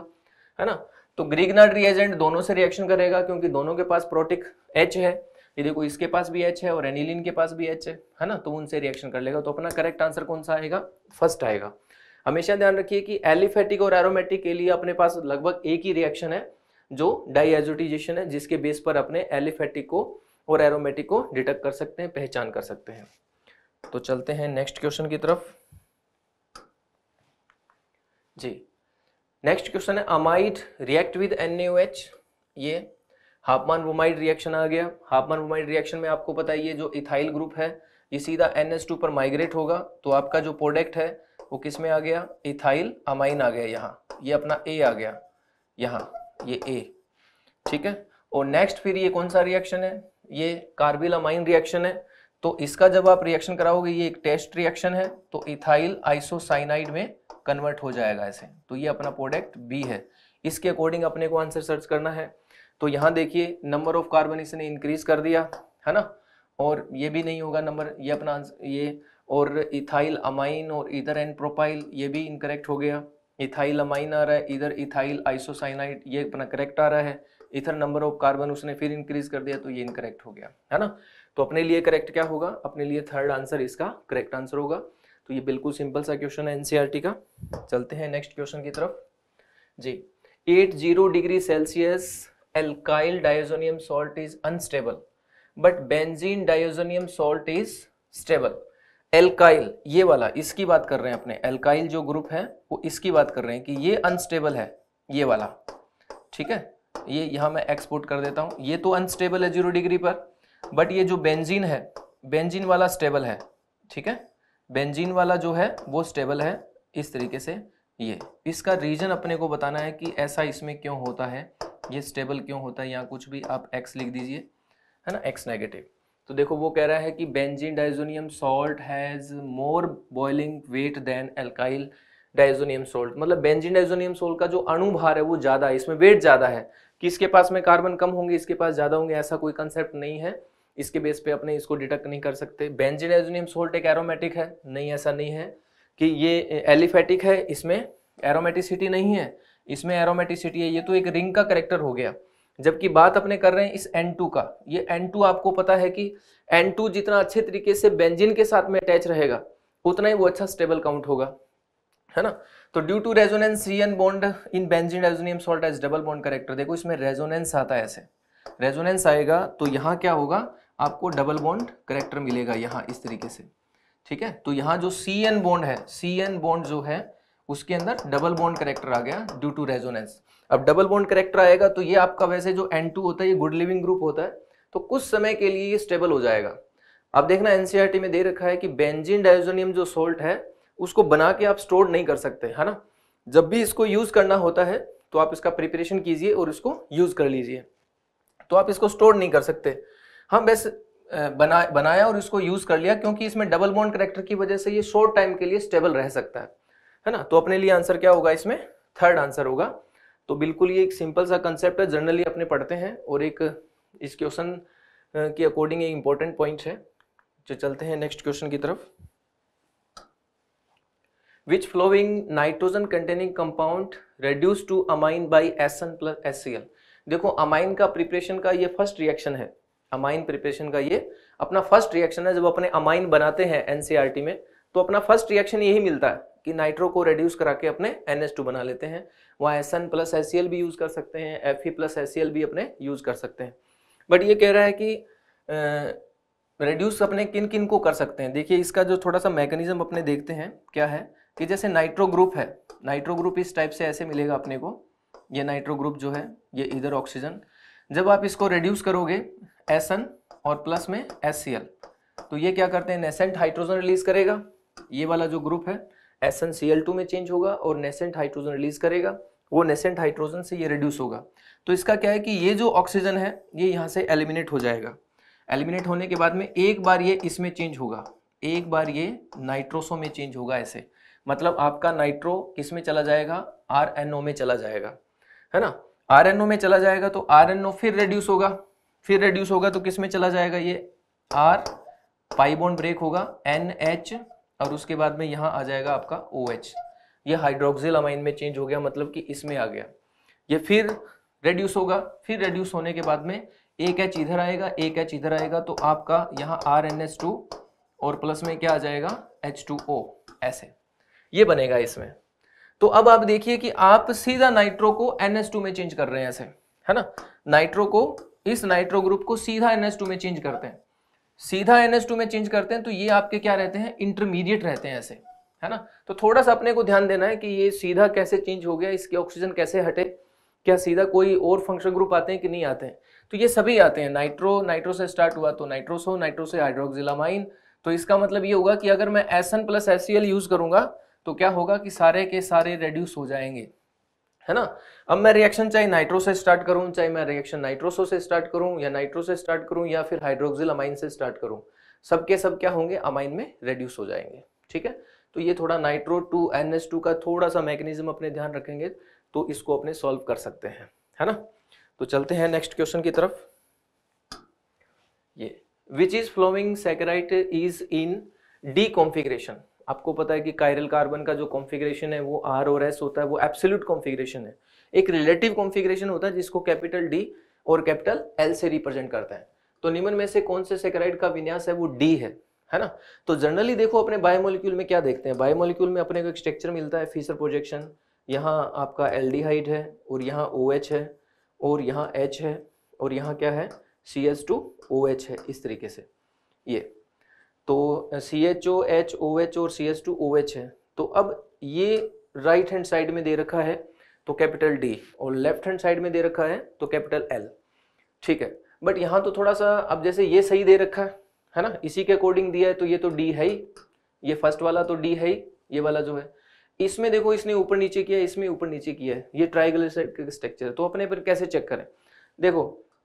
है ना तो ग्रीगनाट रिएजेंट दोनों से रिएक्शन करेगा क्योंकि दोनों के पास प्रोटिक एच है ये देखो इसके पास भी एच है और एनिलिन के पास भी एच है है ना तो उनसे रिएक्शन कर लेगा तो अपना करेक्ट आंसर कौन सा आएगा फर्स्ट आएगा हमेशा ध्यान रखिए कि एलिफेटिक और एरोमेटिक के लिए अपने पास लगभग एक ही रिएक्शन है जो डाइजोटिजेशन है जिसके बेस पर अपने एलिफेटिक को और एरोमेटिक को डिटेक्ट कर सकते हैं पहचान कर सकते हैं तो चलते हैं नेक्स्ट क्वेश्चन की तरफ जी नेक्स्ट क्वेश्चन है अमाइड रिएक्ट विद एच ये हापमान वोमाइड रिएक्शन आ गया हापमान वोमाइड रिएक्शन में आपको पता है जो इथाइल ग्रुप है ये सीधा टू पर माइग्रेट होगा तो आपका जो प्रोडक्ट है वो किस में आ गया इथाइल अमाइन आ गया यहाँ ये अपना ए आ गया यहाँ ये ए ठीक है और नेक्स्ट फिर ये कौन सा रिएक्शन है ये अमाइन रिएक्शन है तो इसका जब आप रिएक्शन कराओगे ये एक टेस्ट रिएक्शन है तो इथाइल आइसोसाइनाइड में कन्वर्ट हो जाएगा ऐसे तो ये अपना प्रोडक्ट बी है इसके अकॉर्डिंग अपने को आंसर सर्च करना है तो यहाँ देखिए नंबर ऑफ कार्बन इसने इंक्रीज कर दिया है ना और ये भी नहीं होगा नंबर ये अपना ये और इथाइल अमाइन और इधर एंड प्रोपाइल ये भी इनकरेक्ट हो गया इथाइल अमाइन आ रहा है इधर इथाइल आइसोसाइनाइड ये अपना करेक्ट आ रहा है इथर नंबर ऑफ कार्बन उसने फिर इंक्रीज कर दिया तो ये इनकरेक्ट हो गया है ना तो अपने लिए करेक्ट क्या होगा अपने लिए थर्ड आंसर इसका करेक्ट आंसर होगा तो ये बिल्कुल सिंपल सा क्वेश्चन है एनसीईआरटी e का चलते हैं नेक्स्ट क्वेश्चन की तरफ जी at zero degree Celsius alkyl diazonium salt is unstable but benzene diazonium salt is stable alkyl ये वाला इसकी बात कर रहे हैं अपने एल्काइल जो ग्रुप है वो इसकी बात कर रहे हैं कि ये अनस्टेबल है ये वाला ठीक है ये यहाँ मैं एक्सपोर्ट कर देता हूँ ये तो अनस्टेबल है जीरो डिग्री पर बट ये जो बेंजीन है बेंजीन वाला स्टेबल है ठीक है बेंजीन वाला जो है वो स्टेबल है इस तरीके से ये इसका रीजन अपने को बताना है कि ऐसा इसमें क्यों होता है ये स्टेबल क्यों होता है यहाँ कुछ भी आप एक्स लिख दीजिए है ना एक्स नेगेटिव तो देखो वो कह रहा है कि benzene diazonium salt has more boiling weight than alkyl diazonium salt मतलब बेंजीन डाइजोनियम सोल्ट का जो अणु भार है वो ज़्यादा है इसमें वेट ज़्यादा है किसके पास में कार्बन कम होंगे इसके पास ज़्यादा होंगे ऐसा कोई कंसेप्ट नहीं है इसके बेस पे अपने इसको डिटेक्ट नहीं कर सकते बेंजिन एजोनियम सोल्ट एक एरोमेटिक है नहीं ऐसा नहीं है कि ये एलिफेटिक है इसमें एरोमेटिसिटी नहीं है इसमें एरोमेटिसिटी है ये तो एक रिंग का करेक्टर हो गया जबकि बात अपने कर रहे हैं इस N2 का ये N2 आपको पता है कि N2 जितना अच्छे तरीके से बेंजिन के साथ में अटैच रहेगा उतना ही वो अच्छा स्टेबल काउंट होगा है ना तो ड्यू टू रेजोनेंस रियन bond in benzene diazonium salt has double bond character देखो इसमें रेजोनेंस आता है ऐसे रेजोनेंस आएगा तो यहाँ क्या होगा आपको डबल बॉन्ड करेक्टर मिलेगा यहाँ इस तरीके से ठीक है तो यहाँ जो सी एन बॉन्ड है सी एन बॉन्ड जो है उसके अंदर डबल बॉन्ड करेक्टर आ गया ड्यू टू रेजोनेंस अब डबल बॉन्ड करेक्टर आएगा तो ये आपका वैसे जो एन टू होता है ये गुड लिविंग ग्रुप होता है तो कुछ समय के लिए ये स्टेबल हो जाएगा अब देखना एनसीईआरटी e में दे रखा है कि बेंजिन डाइजोनियम जो सोल्ट है उसको बना के आप स्टोर नहीं कर सकते है ना जब भी इसको यूज़ करना होता है तो आप इसका प्रिपरेशन कीजिए और इसको यूज़ कर लीजिए तो आप इसको स्टोर नहीं कर सकते हम हाँ, बस बना बनाया और इसको यूज़ कर लिया क्योंकि इसमें डबल बॉन्ड करेक्टर की वजह से ये शॉर्ट टाइम के लिए स्टेबल रह सकता है है ना तो अपने लिए आंसर क्या होगा इसमें थर्ड आंसर होगा तो बिल्कुल ये एक सिंपल सा कंसेप्ट है जनरली अपने पढ़ते हैं और एक इस क्वेश्चन के अकॉर्डिंग एक इंपॉर्टेंट पॉइंट है जो तो चलते हैं नेक्स्ट क्वेश्चन की तरफ which nitrogen containing compound reduce to amine by S N plus S C L देखो अमाइन का प्रिपरेशन का ये फर्स्ट रिएक्शन है अमाइन प्रिपरेशन का ये अपना फर्स्ट रिएक्शन है जब अपने अमाइन बनाते हैं टी में तो अपना फर्स्ट रिएक्शन यही मिलता है कि नाइट्रो को रेड्यूस करा के अपने एन एस टू बना लेते हैं वहाँ S N plus S C L भी यूज़ कर सकते हैं F E plus S C L भी अपने यूज़ कर सकते हैं बट ये कह रहा है कि रेड्यूस अपने किन किन को कर सकते हैं देखिए इसका जो थोड़ा सा मैकेनिज्म अपने देखते हैं क्या है कि जैसे नाइट्रो ग्रुप है नाइट्रो ग्रुप इस टाइप से ऐसे मिलेगा अपने को ये नाइट्रो ग्रुप जो है ये इधर ऑक्सीजन जब आप इसको रिड्यूस करोगे एस और प्लस में एस तो ये क्या करते हैं नेसेंट हाइड्रोजन रिलीज करेगा ये वाला जो ग्रुप है एस एन में चेंज होगा और नेसेंट हाइड्रोजन रिलीज करेगा वो नेसेंट हाइड्रोजन से ये रिड्यूस होगा तो इसका क्या है कि ये जो ऑक्सीजन है ये यहाँ से एलिमिनेट हो जाएगा एलिमिनेट होने के बाद में एक बार ये इसमें चेंज होगा एक बार ये नाइट्रोसो में चेंज होगा ऐसे मतलब आपका नाइट्रो किस में चला जाएगा आर एन ओ में चला जाएगा है ना आर एन ओ में चला जाएगा तो आर एन ओ फिर रेड्यूस होगा फिर रेड्यूस होगा तो किस में चला जाएगा ये आर पाइबोन ब्रेक होगा एन एच और उसके बाद में यहाँ आ जाएगा आपका ओ OH. एच ये हाइड्रोक्सिल अमाइन में चेंज हो गया मतलब कि इसमें आ गया ये फिर रेड्यूस होगा फिर रेड्यूस होने के बाद में एक एच इधर आएगा एक एच इधर आएगा तो आपका यहाँ आर एन एस टू और प्लस में क्या आ जाएगा एच टू ओ ऐसे ये बनेगा इसमें तो अब आप देखिए कि आप सीधा नाइट्रो को एनएस में चेंज कर रहे हैं ऐसे है ना नाइट्रो को इस नाइट्रो ग्रुप को सीधा एनएस में चेंज करते हैं सीधा एनएस में चेंज करते हैं तो ये आपके क्या रहते हैं इंटरमीडिएट रहते हैं ऐसे है ना तो थोड़ा सा अपने को ध्यान देना है कि ये सीधा कैसे चेंज हो गया इसके ऑक्सीजन कैसे हटे क्या सीधा कोई और फंक्शन ग्रुप आते हैं कि नहीं आते हैं तो ये सभी आते हैं नाइट्रो नाइट्रो से स्टार्ट हुआ तो नाइट्रोसो नाइट्रो से हाइड्रोक्सिलामाइन तो इसका मतलब ये होगा कि अगर मैं एसन प्लस एस यूज करूंगा तो क्या होगा कि सारे के सारे रेड्यूस हो जाएंगे है ना अब मैं रिएक्शन चाहे नाइट्रो से स्टार्ट करूं चाहे मैं रिएक्शन नाइट्रोसो से स्टार्ट करूं या नाइट्रो से स्टार्ट करूं या फिर हाइड्रोक्सिल अमाइन से स्टार्ट करूं सब के सब क्या होंगे अमाइन में रेड्यूस हो जाएंगे ठीक है तो ये थोड़ा nitro two N S two का थोड़ा सा मैकेनिज्म अपने ध्यान रखेंगे तो इसको अपने सॉल्व कर सकते हैं है ना तो चलते हैं नेक्स्ट क्वेश्चन की तरफ ये which is following saccharide is in D configuration आपको पता है कि कायरल कार्बन का जो कॉन्फ़िगरेशन है वो आर और एस होता है वो एब्सोल्यूट कॉन्फ़िगरेशन है एक रिलेटिव कॉन्फ़िगरेशन होता है जिसको कैपिटल डी और कैपिटल एल से रिप्रेजेंट करता है तो निमन में से कौन से सेक्राइड का विन्यास है वो डी है है ना तो जनरली देखो अपने बायोमोलिक्यूल में क्या देखते हैं बायोमोलिक्यूल में अपने को एक स्ट्रक्चर मिलता है फीसर प्रोजेक्शन यहाँ आपका एल है और यहाँ ओ OH है और यहाँ एच है और यहाँ क्या है C H two O H है इस तरीके से ये तो C H O H O H और C H two O H है तो अब ये राइट हैंड साइड में दे रखा है तो कैपिटल डी और लेफ्ट हैंड साइड में दे रखा है तो कैपिटल एल ठीक है बट यहाँ तो थोड़ा सा अब जैसे ये सही दे रखा है है ना इसी के अकॉर्डिंग दिया है तो ये तो डी है ही ये फर्स्ट वाला तो डी है ही ये वाला जो है इसमें देखो इसने ऊपर नीचे किया इसमें ऊपर नीचे किया है ये ट्राइगल स्ट्रक्चर है तो अपने पर कैसे चेक करें देखो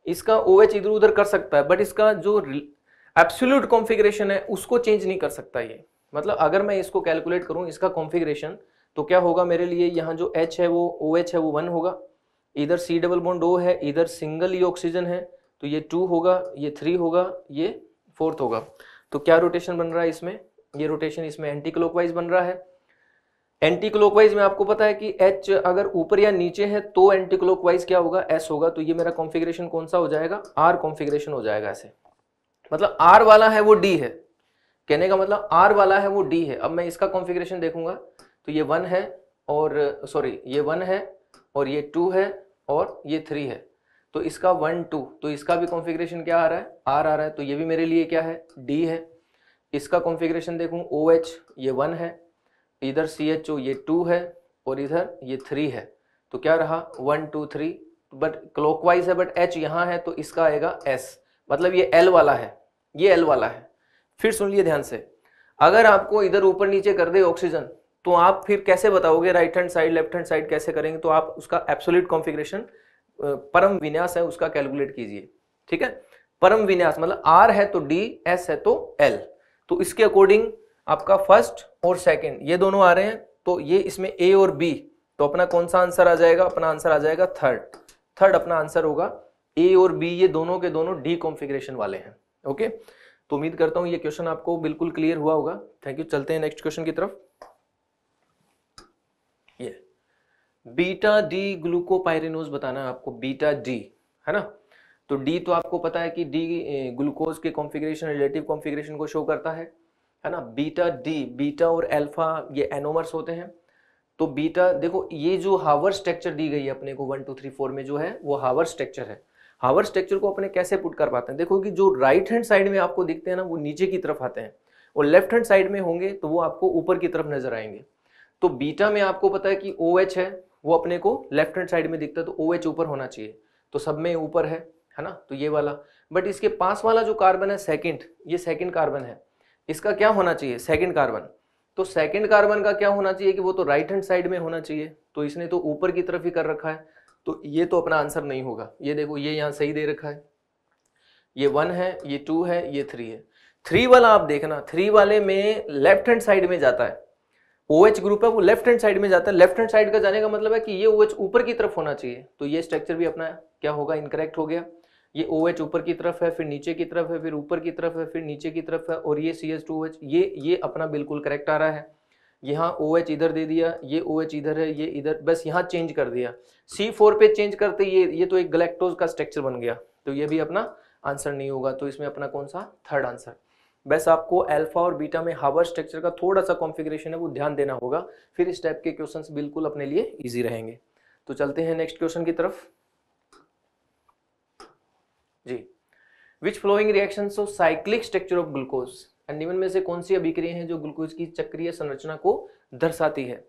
इसका ओ एच इधर उधर कर सकता है बट इसका जो एब्सोल्यूट कॉन्फ़िगरेशन है उसको चेंज नहीं कर सकता ये मतलब अगर मैं इसको कैलकुलेट करूँ इसका कॉन्फ़िगरेशन तो क्या होगा मेरे लिए यहाँ जो एच है वो ओ OH है वो वन होगा इधर सी डबल बॉन्ड ओ है इधर सिंगल ही ऑक्सीजन है तो ये टू होगा ये थ्री होगा ये फोर्थ होगा तो क्या रोटेशन बन रहा है इसमें ये रोटेशन इसमें एंटी क्लॉकवाइज बन रहा है एंटी क्लॉकवाइज में आपको पता है कि एच अगर ऊपर या नीचे है तो एंटी क्लॉकवाइज क्या होगा एस होगा तो ये मेरा कॉन्फ़िगरेशन कौन सा हो जाएगा आर कॉन्फ़िगरेशन हो जाएगा ऐसे मतलब आर वाला है वो डी है कहने का मतलब आर वाला है वो डी है अब मैं इसका कॉन्फ़िगरेशन देखूंगा तो ये वन है और सॉरी ये वन है और ये टू है और ये थ्री है तो इसका वन टू तो इसका भी कॉन्फ़िगरेशन क्या आ रहा है आर आ रहा है तो ये भी मेरे लिए क्या है डी है इसका कॉन्फ़िगरेशन देखूँ ओ एच ये वन है इधर सी एच ओ ये टू है और इधर ये थ्री है तो क्या रहा one two three but clockwise है बट एच यहाँ है तो इसका आएगा एस मतलब ये एल वाला है ये एल वाला है फिर सुन लिए ध्यान से अगर आपको इधर ऊपर नीचे कर दे ऑक्सीजन तो आप फिर कैसे बताओगे right hand side left hand side कैसे करेंगे तो आप उसका एब्सोल्यूट कॉन्फ़िगरेशन परम विन्यास है उसका कैलकुलेट कीजिए ठीक है परम विन्यास मतलब आर है तो डी एस है तो एल तो इसके अकॉर्डिंग आपका फर्स्ट और सेकेंड ये दोनों आ रहे हैं तो ये इसमें ए और बी तो अपना कौन सा आंसर आ जाएगा अपना आंसर आ जाएगा थर्ड थर्ड अपना आंसर होगा ए और बी ये दोनों के दोनों डी कॉन्फ़िगरेशन वाले हैं ओके तो उम्मीद करता हूँ ये क्वेश्चन आपको बिल्कुल क्लियर हुआ होगा थैंक यू चलते हैं नेक्स्ट क्वेश्चन की तरफ ये बीटा डी ग्लूकोपायरेनोज बताना है आपको बीटा डी है ना तो डी तो आपको पता है कि डी ग्लूकोज के कॉन्फ़िगरेशन रिलेटिव कॉन्फ़िगरेशन को शो करता है है ना बीटा डी बीटा और एल्फा ये एनोमर्स होते हैं तो बीटा देखो ये जो हावर स्ट्रक्चर दी गई है अपने को वन टू थ्री फोर में जो है वो हावर स्ट्रक्चर है हावर स्ट्रक्चर को अपने कैसे पुट कर पाते हैं देखो कि जो राइट हैंड साइड में आपको दिखते हैं ना वो नीचे की तरफ आते हैं और लेफ्ट हैंड साइड में होंगे तो वो आपको ऊपर की तरफ नजर आएंगे तो बीटा में आपको पता है कि ओ OH है वो अपने को लेफ्ट हैंड साइड में दिखता है तो ओ OH ऊपर होना चाहिए तो सब में ऊपर है है ना तो ये वाला बट इसके पास वाला जो कार्बन है सेकेंड ये सेकेंड कार्बन है इसका क्या होना चाहिए सेकेंड कार्बन तो सेकेंड कार्बन का क्या होना चाहिए कि वो तो राइट हैंड साइड में होना चाहिए तो इसने तो ऊपर की तरफ ही कर रखा है तो ये तो अपना आंसर नहीं होगा ये देखो ये यहाँ सही दे रखा है ये वन है ये टू है ये थ्री है थ्री वाला आप देखना थ्री वाले में लेफ्ट हैंड साइड में जाता है ओ OH ग्रुप है वो लेफ्ट हैंड साइड में जाता है लेफ्ट हैंड साइड का जाने का मतलब है कि ये ओ OH ऊपर की तरफ होना चाहिए तो ये स्ट्रक्चर भी अपना क्या होगा इनकरेक्ट हो गया ये ओ OH ऊपर की तरफ है फिर नीचे की तरफ है फिर ऊपर की तरफ है फिर नीचे की तरफ है और ये सी एस टू एच ये ये अपना बिल्कुल करेक्ट आ रहा है यहाँ ओ OH इधर दे दिया ये ओ OH इधर है ये इधर बस यहाँ चेंज कर दिया सी फोर पे चेंज करते ये ये तो एक गलेक्टोज का स्ट्रक्चर बन गया तो ये भी अपना आंसर नहीं होगा तो इसमें अपना कौन सा थर्ड आंसर बस आपको अल्फा और बीटा में हावर स्ट्रक्चर का थोड़ा सा कॉन्फिग्रेशन है वो ध्यान देना होगा फिर इस टाइप के क्वेश्चन बिल्कुल अपने लिए ईजी रहेंगे तो चलते हैं नेक्स्ट क्वेश्चन की तरफ जी which following reaction of cyclic structure of glucose निम्न में से कौन सी अभिक्रिया है जो ग्लूकोज की चक्रीय संरचना को दर्शाती है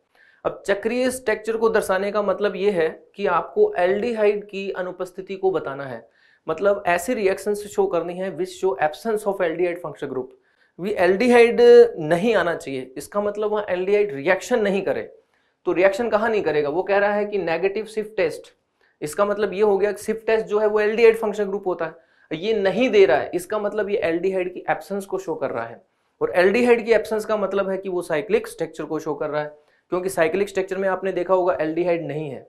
अब चक्रीय स्ट्रक्चर को दर्शाने का मतलब यह है कि आपको एल्डिहाइड की अनुपस्थिति को बताना है मतलब ऐसे रिएक्शन शो करनी है which show absence of aldehyde function group वी एल्डिहाइड नहीं आना चाहिए इसका मतलब वहाँ एल्डिहाइड रिएक्शन नहीं करे तो रिएक्शन कहाँ नहीं करेगा वो कह रहा है कि नेगेटिव सिफ्ट टेस्ट इसका मतलब ये हो गया कि सिफ्ट टेस्ट जो है वो एल्डिहाइड फंक्शन ग्रुप होता है ये नहीं दे रहा है इसका मतलब ये एल्डिहाइड की एब्सेंस को शो कर रहा है और एल्डिहाइड की एब्सेंस का मतलब है कि वो साइक्लिक स्ट्रक्चर को शो कर रहा है क्योंकि साइक्लिक स्ट्रक्चर में आपने देखा होगा एल्डिहाइड नहीं है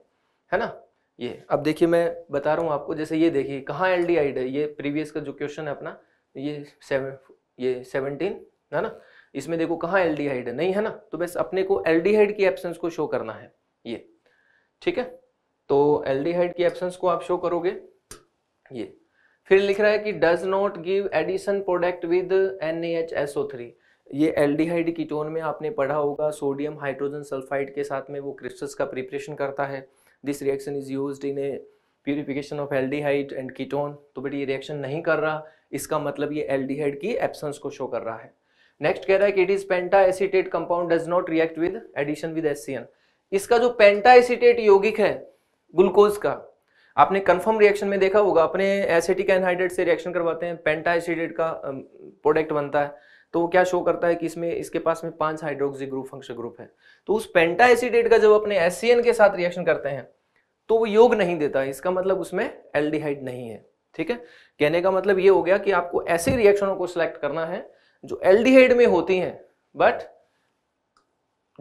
है ना ये अब देखिए मैं बता रहा हूँ आपको जैसे ये देखिए कहाँ एल्डिहाइड है ये प्रीवियस का जो क्वेश्चन है अपना ये सेवन ये सेवनटीन है ना इसमें देखो कहाँ एल्डिहाइड है नहीं है ना तो बस अपने को हेड की एब्सेंस को शो करना है ये ठीक है तो हेड की एब्सेंस को आप शो करोगे ये फिर लिख रहा है कि does not give addition product with N three ये एल्डिहाइड कीटोन में आपने पढ़ा होगा सोडियम हाइड्रोजन सल्फाइड के साथ में वो क्रिस्टल्स का प्रिपरेशन करता है this reaction is use in a purification of aldehyde and ketone तो बट ये रिएक्शन नहीं कर रहा इसका मतलब ये एल्डिहाइड की एब्सेंस को शो कर रहा है नेक्स्ट कह रहा है कि it is penta acetate compound does not react with addition with S इसका जो पेंटा एसिटेट यौगिक है ग्लूकोज का आपने कंफर्म रिएक्शन में देखा होगा अपने एसिटिक एनहाइड्रेट से रिएक्शन करवाते हैं पेंटा एसिडेट का प्रोडक्ट बनता है तो वो क्या शो करता है कि इसमें इसके पास में पांच हाइड्रोक्सी ग्रुप फंक्शन ग्रुप है तो उस पेंटा एसिडेट का जब अपने एस के साथ रिएक्शन करते हैं तो वो योग नहीं देता इसका मतलब उसमें एल नहीं है ठीक है कहने का मतलब ये हो गया कि आपको ऐसे रिएक्शनों को सिलेक्ट करना है जो एल में होती हैं बट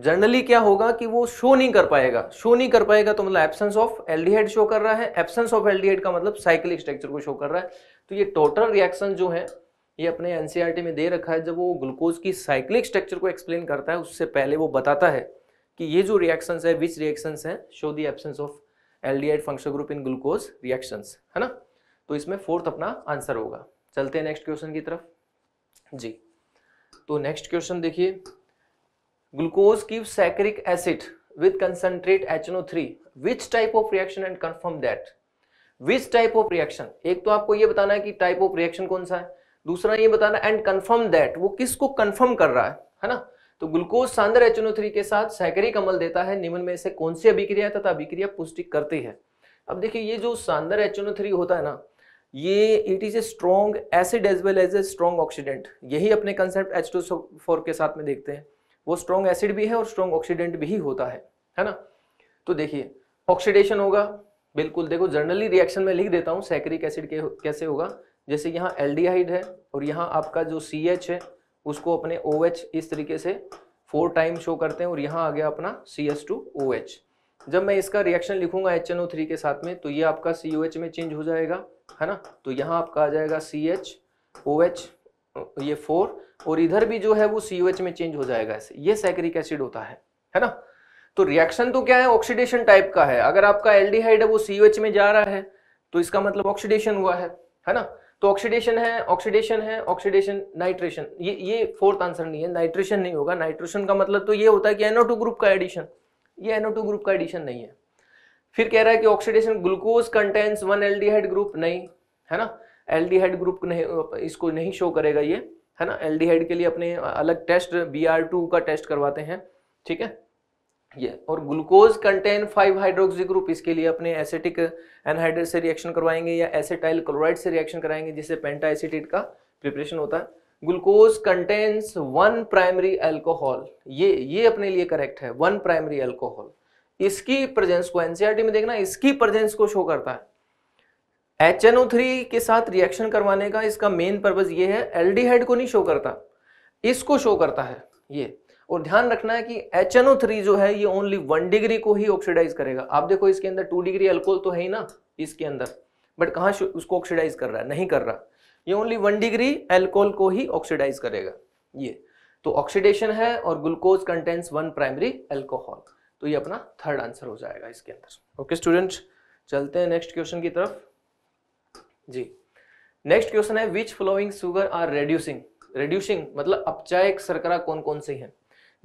जनरली क्या होगा कि वो शो नहीं कर पाएगा शो नहीं कर पाएगा तो मतलब एब्सेंस ऑफ एल्डिहाइड शो कर रहा है एब्सेंस ऑफ एल्डिहाइड का मतलब साइक्लिक स्ट्रक्चर को शो कर रहा है तो ये टोटल रिएक्शन जो है ये अपने एनसीईआरटी e में दे रखा है जब वो ग्लूकोज की साइक्लिक स्ट्रक्चर को एक्सप्लेन करता है उससे पहले वो बताता है कि ये जो रिएक्शन है विच रिएक्शन है show the absence of head function group in glucose reaction है ना तो इसमें फोर्थ अपना आंसर होगा चलते हैं नेक्स्ट क्वेश्चन की तरफ जी तो नेक्स्ट क्वेश्चन देखिए glucose give glucose gives saccharic acid with concentrate three which type of reaction and confirm that which type of reaction एक तो आपको ये बताना है कि टाइप ऑफ रिएक्शन कौन सा है दूसरा ये बताना एंड confirm दैट वो किसको confirm कर रहा है है ना तो ग्लूकोज सांद्र एच एन ओ थ्री के साथ सैकरिक अमल देता है निम्न में से कौन सी अभिक्रिया तथा अभिक्रिया पुष्टि करती है अब देखिए ये जो सांद्र एच एन ओ थ्री होता है ना ये it is a strong acid as well as a strong oxidant यही अपने कंसेप्ट एच टू फोर के साथ में देखते हैं वो स्ट्रॉन्ग एसिड भी है और स्ट्रॉन्ग ऑक्सीडेंट भी होता है है ना तो देखिए ऑक्सीडेशन होगा बिल्कुल देखो जर्नली रिएक्शन में लिख देता हूँ सैक्रिक एसिड के कैसे होगा जैसे यहाँ एल है और यहाँ आपका जो सी एच है उसको अपने ओ OH इस तरीके से फोर टाइम शो करते हैं और यहाँ आ गया अपना C S two O H जब मैं इसका रिएक्शन लिखूंगा एच एन ओ थ्री के साथ में तो ये आपका सी ओ एच में चेंज हो जाएगा है ना तो यहाँ आपका आ जाएगा सी एच ओ एच ये फोर और इधर भी जो है वो सी में चेंज हो जाएगा ऐसे ये सैक्रिक एसिड होता है है ना तो रिएक्शन तो क्या है ऑक्सीडेशन टाइप का है अगर आपका एल्डिहाइड है वो सी में जा रहा है तो इसका मतलब ऑक्सीडेशन हुआ है है ना तो ऑक्सीडेशन है ऑक्सीडेशन है ऑक्सीडेशन नाइट्रेशन ये ये फोर्थ आंसर नहीं है नाइट्रेशन नहीं होगा नाइट्रेशन का मतलब तो ये होता है कि एनओ ग्रुप का एडिशन ये एनओ ग्रुप का एडिशन नहीं है फिर कह रहा है कि oxidation glucose contains one L group नहीं है ना एल्डिहाइड ग्रुप नहीं इसको नहीं शो करेगा ये है ना एल्डिहाइड के लिए अपने अलग टेस्ट बी का टेस्ट करवाते हैं ठीक है ये और glucose contain five hydroxy group इसके लिए अपने एसिटिक एनहाइड्रेट से रिएक्शन करवाएंगे या एसिटाइल क्लोराइड से रिएक्शन कराएंगे जिससे पेंटा एसिटेट का प्रिपरेशन होता है glucose contains one primary alcohol ये ये अपने लिए करेक्ट है वन प्राइमरी एल्कोहल इसकी प्रेजेंस को एनसीआरटी e में देखना इसकी प्रेजेंस को शो करता है एच एन ओ थ्री के साथ रिएक्शन करवाने का इसका मेन पर्पज ये है एल डी एल्डिहाइड को नहीं शो करता इसको शो करता है ये और ध्यान रखना है कि एच एन ओ थ्री जो है ये ओनली वन डिग्री को ही ऑक्सीडाइज करेगा आप देखो इसके अंदर टू डिग्री अल्कोहल तो है ही ना इसके अंदर बट कहाँ उसको ऑक्सीडाइज कर रहा है नहीं कर रहा ये ओनली वन डिग्री एल्कोहल को ही ऑक्सीडाइज करेगा ये तो ऑक्सीडेशन है और glucose contents one primary alcohol तो ये अपना थर्ड आंसर हो जाएगा इसके अंदर ओके okay, स्टूडेंट चलते हैं नेक्स्ट क्वेश्चन की तरफ जी नेक्स्ट क्वेश्चन है which following sugar are reducing reducing मतलब अपचायक सरकरा कौन कौन सी है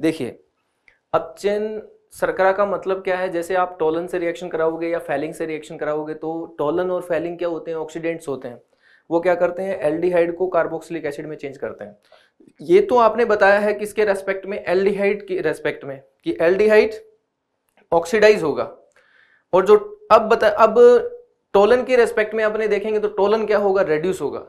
देखिए अपचैन सरकरा का मतलब क्या है जैसे आप टोलन से रिएक्शन कराओगे या फैलिंग से रिएक्शन कराओगे तो टोलन और फैलिंग क्या होते हैं ऑक्सीडेंट्स होते हैं वो क्या करते हैं एल्डिहाइड को कार्बोक्सिलिक एसिड में चेंज करते हैं ये तो आपने बताया है किसके रेस्पेक्ट में एल्डिहाइड के रेस्पेक्ट में कि एल्डिहाइड ऑक्सीडाइज होगा और जो अब बता अब टोलन के रेस्पेक्ट में अपने देखेंगे तो टोलन क्या होगा रेड्यूस होगा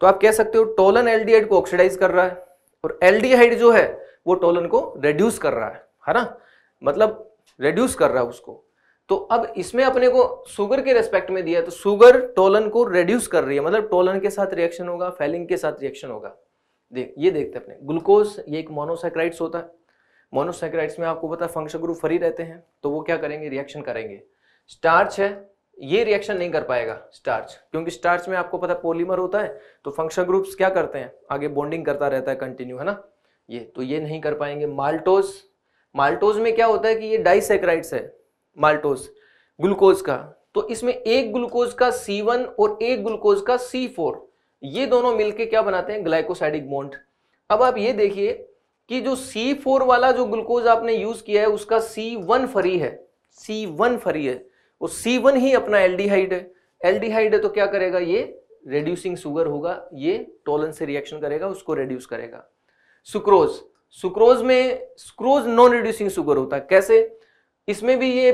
तो आप कह सकते हो टोलन एल्डिहाइड को ऑक्सीडाइज कर रहा है और एल्डिहाइड जो है वो टोलन को रेड्यूस कर रहा है है ना मतलब रेड्यूस कर रहा है उसको तो अब इसमें अपने को सुगर के रेस्पेक्ट में दिया तो सुगर टोलन को रेड्यूस कर रही है मतलब टोलन के साथ रिएक्शन होगा फैलिंग के साथ रिएक्शन होगा देख ये देखते हैं अपने ग्लूकोज ये एक मोनोसाइक्राइड्स होता है मोनोसाइक्राइड्स में आपको पता है फंक्शन ग्रुप फ्री रहते हैं तो वो क्या करेंगे रिएक्शन करेंगे स्टार्च है ये रिएक्शन नहीं कर पाएगा स्टार्च क्योंकि स्टार्च में आपको पता है पोलीमर होता है तो फंक्शन ग्रुप्स क्या करते हैं आगे बॉन्डिंग करता रहता है कंटिन्यू है ना ये तो ये नहीं कर पाएंगे माल्टोज माल्टोज में क्या होता है कि ये डाइसेक्राइड्स है माल्टोज ग्लूकोज का तो इसमें एक ग्लूकोज का C1 और एक ग्लूकोज का C4 ये दोनों मिलके क्या बनाते हैं ग्लाइकोसाइडिक बॉन्ड अब आप ये देखिए कि जो C4 वाला जो ग्लूकोज आपने यूज किया है उसका C1 फ्री है C1 फ्री है वो सी वन ही अपना एल्डिहाइड है एल्डिहाइड है तो क्या करेगा ये रेड्यूसिंग सुगर होगा ये टोलन से रिएक्शन करेगा उसको रेड्यूस करेगा सुक्रोज सुक्रोज में सुक्रोज नॉन रिड्यूसिंग शुगर होता है कैसे इसमें भी ये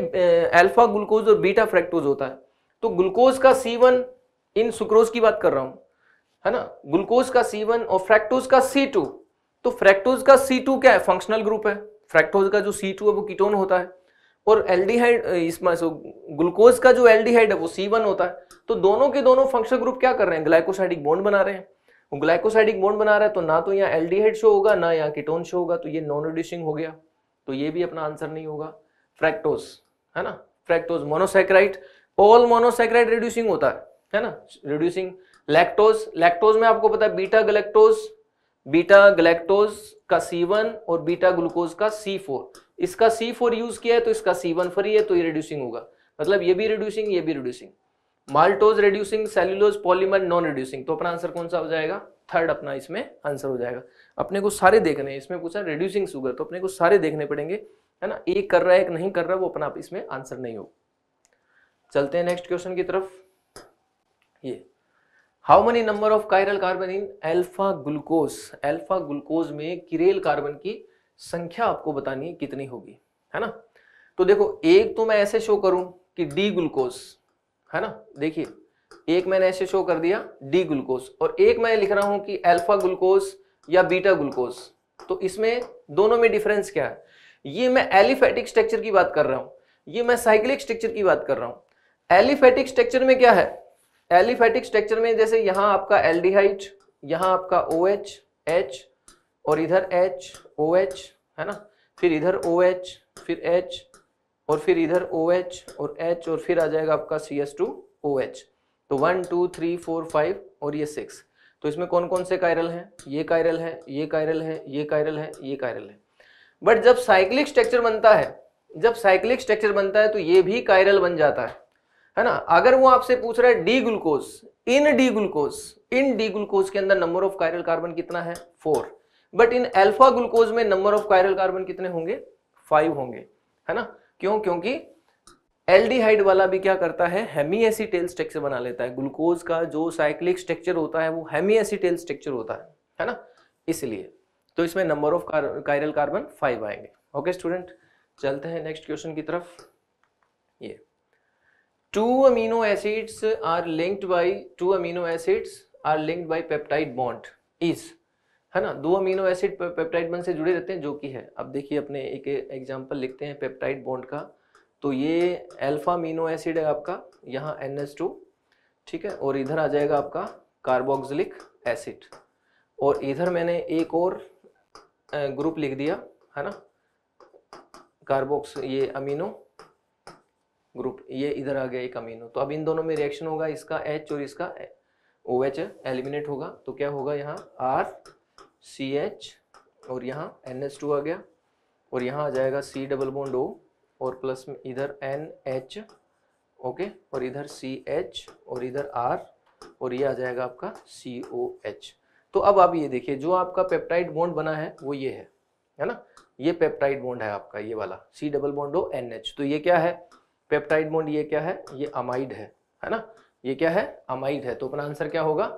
अल्फा ग्लूकोज और बीटा फ्रैक्टोज होता है तो ग्लूकोज का सी वन इन सुक्रोज की बात कर रहा हूं है ना ग्लूकोज का सी वन और फ्रैक्टोज का सी टू तो फ्रैक्टोज का सी टू क्या है फंक्शनल ग्रुप है फ्रैक्टोज का जो सी टू है वो कीटोन होता है और एल्डिहाइड इसमें सो ग्लूकोज का जो एल्डिहाइड है वो सी वन होता है तो दोनों के दोनों फंक्शन ग्रुप क्या कर रहे हैं ग्लाइकोसाइडिक बॉन्ड बना रहे हैं ग्लाइकोसाइडिक बॉन्ड बना रहा है तो ना तो यहाँ एल्डिहाइड शो होगा ना यहाँ कीटोन शो होगा तो ये नॉन रिड्यूसिंग हो गया तो ये भी अपना आंसर नहीं होगा फ्रैक्टोज है ना fructose monosaccharide all monosaccharide reducing होता है है ना रिड्यूसिंग लैक्टोज लैक्टोज में आपको पता है बीटा गलेक्टोज बीटा गलेक्टोज का वन और बीटा ग्लूकोज का फोर इसका सी फोर यूज किया है तो इसका सी वन फ्री है तो ये रिड्यूसिंग होगा मतलब ये भी रिड्यूसिंग ये भी reducing maltose reducing cellulose polymer non reducing तो अपना आंसर कौन सा हो जाएगा थर्ड अपना इसमें आंसर हो जाएगा अपने को सारे देखने हैं इसमें पूछा रिड्यूसिंग शुगर तो अपने को सारे देखने पड़ेंगे है ना एक कर रहा है एक नहीं कर रहा वो अपना इसमें आंसर नहीं हो चलते हैं नेक्स्ट क्वेश्चन की तरफ ये how many number of chiral carbon in alpha glucose alpha glucose में किरेल कार्बन की संख्या आपको बतानी है कितनी होगी है ना तो देखो एक तो मैं ऐसे शो करूं कि डी ग्लूकोज है ना देखिए एक मैंने ऐसे शो कर दिया डी ग्लूकोज और एक मैं लिख रहा हूं कि अल्फा ग्लूकोज या बीटा ग्लूकोज तो इसमें दोनों में डिफरेंस क्या है ये मैं एलिफेटिक स्ट्रक्चर की बात कर रहा हूं ये मैं साइक्लिक स्ट्रक्चर की बात कर रहा हूं एलिफेटिक स्ट्रक्चर में क्या है एलिफेटिक स्ट्रक्चर में जैसे यहां आपका एल्डिहाइड यहां आपका ओ OH, एच एच और इधर एच ओ एच है ना फिर इधर ओ एच फिर एच और फिर इधर ओ एच और एच और फिर आ जाएगा आपका C S two O H तो one two three four five और ये सिक्स तो इसमें कौन कौन से कायरल हैं ये कायरल है ये कायरल है ये कायरल है ये कायरल है बट जब साइक्लिक स्ट्रक्चर बनता है जब साइक्लिक स्ट्रक्चर बनता है तो ये भी कायरल बन जाता है है ना अगर वो आपसे पूछ रहा है D glucose in D glucose in D glucose के अंदर नंबर ऑफ कायरल कार्बन कितना है four but in alpha glucose में नंबर ऑफ कायरल कार्बन कितने होंगे फाइव होंगे है ना क्यों क्योंकि एल्डिहाइड वाला भी क्या करता है हेमी स्ट्रक्चर बना लेता है ग्लूकोज का जो साइक्लिक स्ट्रक्चर होता है वो हेमी स्ट्रक्चर होता है है ना इसलिए तो इसमें number of chiral carbon five आएंगे ओके स्टूडेंट चलते हैं नेक्स्ट क्वेश्चन की तरफ ये two amino acids are linked by two amino acids are linked by peptide bond is है ना दो अमीनो एसिड पेप्टाइड बन से जुड़े रहते हैं जो कि है अब देखिए अपने एक एग्जाम्पल लिखते हैं पेप्टाइड बॉन्ड का तो ये अल्फा अमीनो एसिड है आपका यहाँ एन एस टू ठीक है और इधर आ जाएगा आपका कार्बोक्सिलिक एसिड और इधर मैंने एक और ग्रुप लिख दिया है ना कार्बोक्स ये अमीनो ग्रुप ये इधर आ गया एक अमीनो तो अब इन दोनों में रिएक्शन होगा इसका एच और इसका ओ एच एलिमिनेट होगा तो क्या होगा यहाँ आर सी एच और यहाँ एन एच टू आ गया और यहाँ आ जाएगा सी डबल बॉन्ड ओ और प्लस में इधर एन एच ओके और इधर सी एच और इधर आर और ये आ जाएगा आपका सी ओ एच तो अब आप ये देखिए जो आपका पेप्टाइड बॉन्ड बना है वो ये है है ना ये पेप्टाइड बॉन्ड है आपका ये वाला C double bond O N H तो ये क्या है पेप्टाइड बॉन्ड ये क्या है ये अमाइड है है ना ये क्या है अमाइड है तो अपना आंसर क्या होगा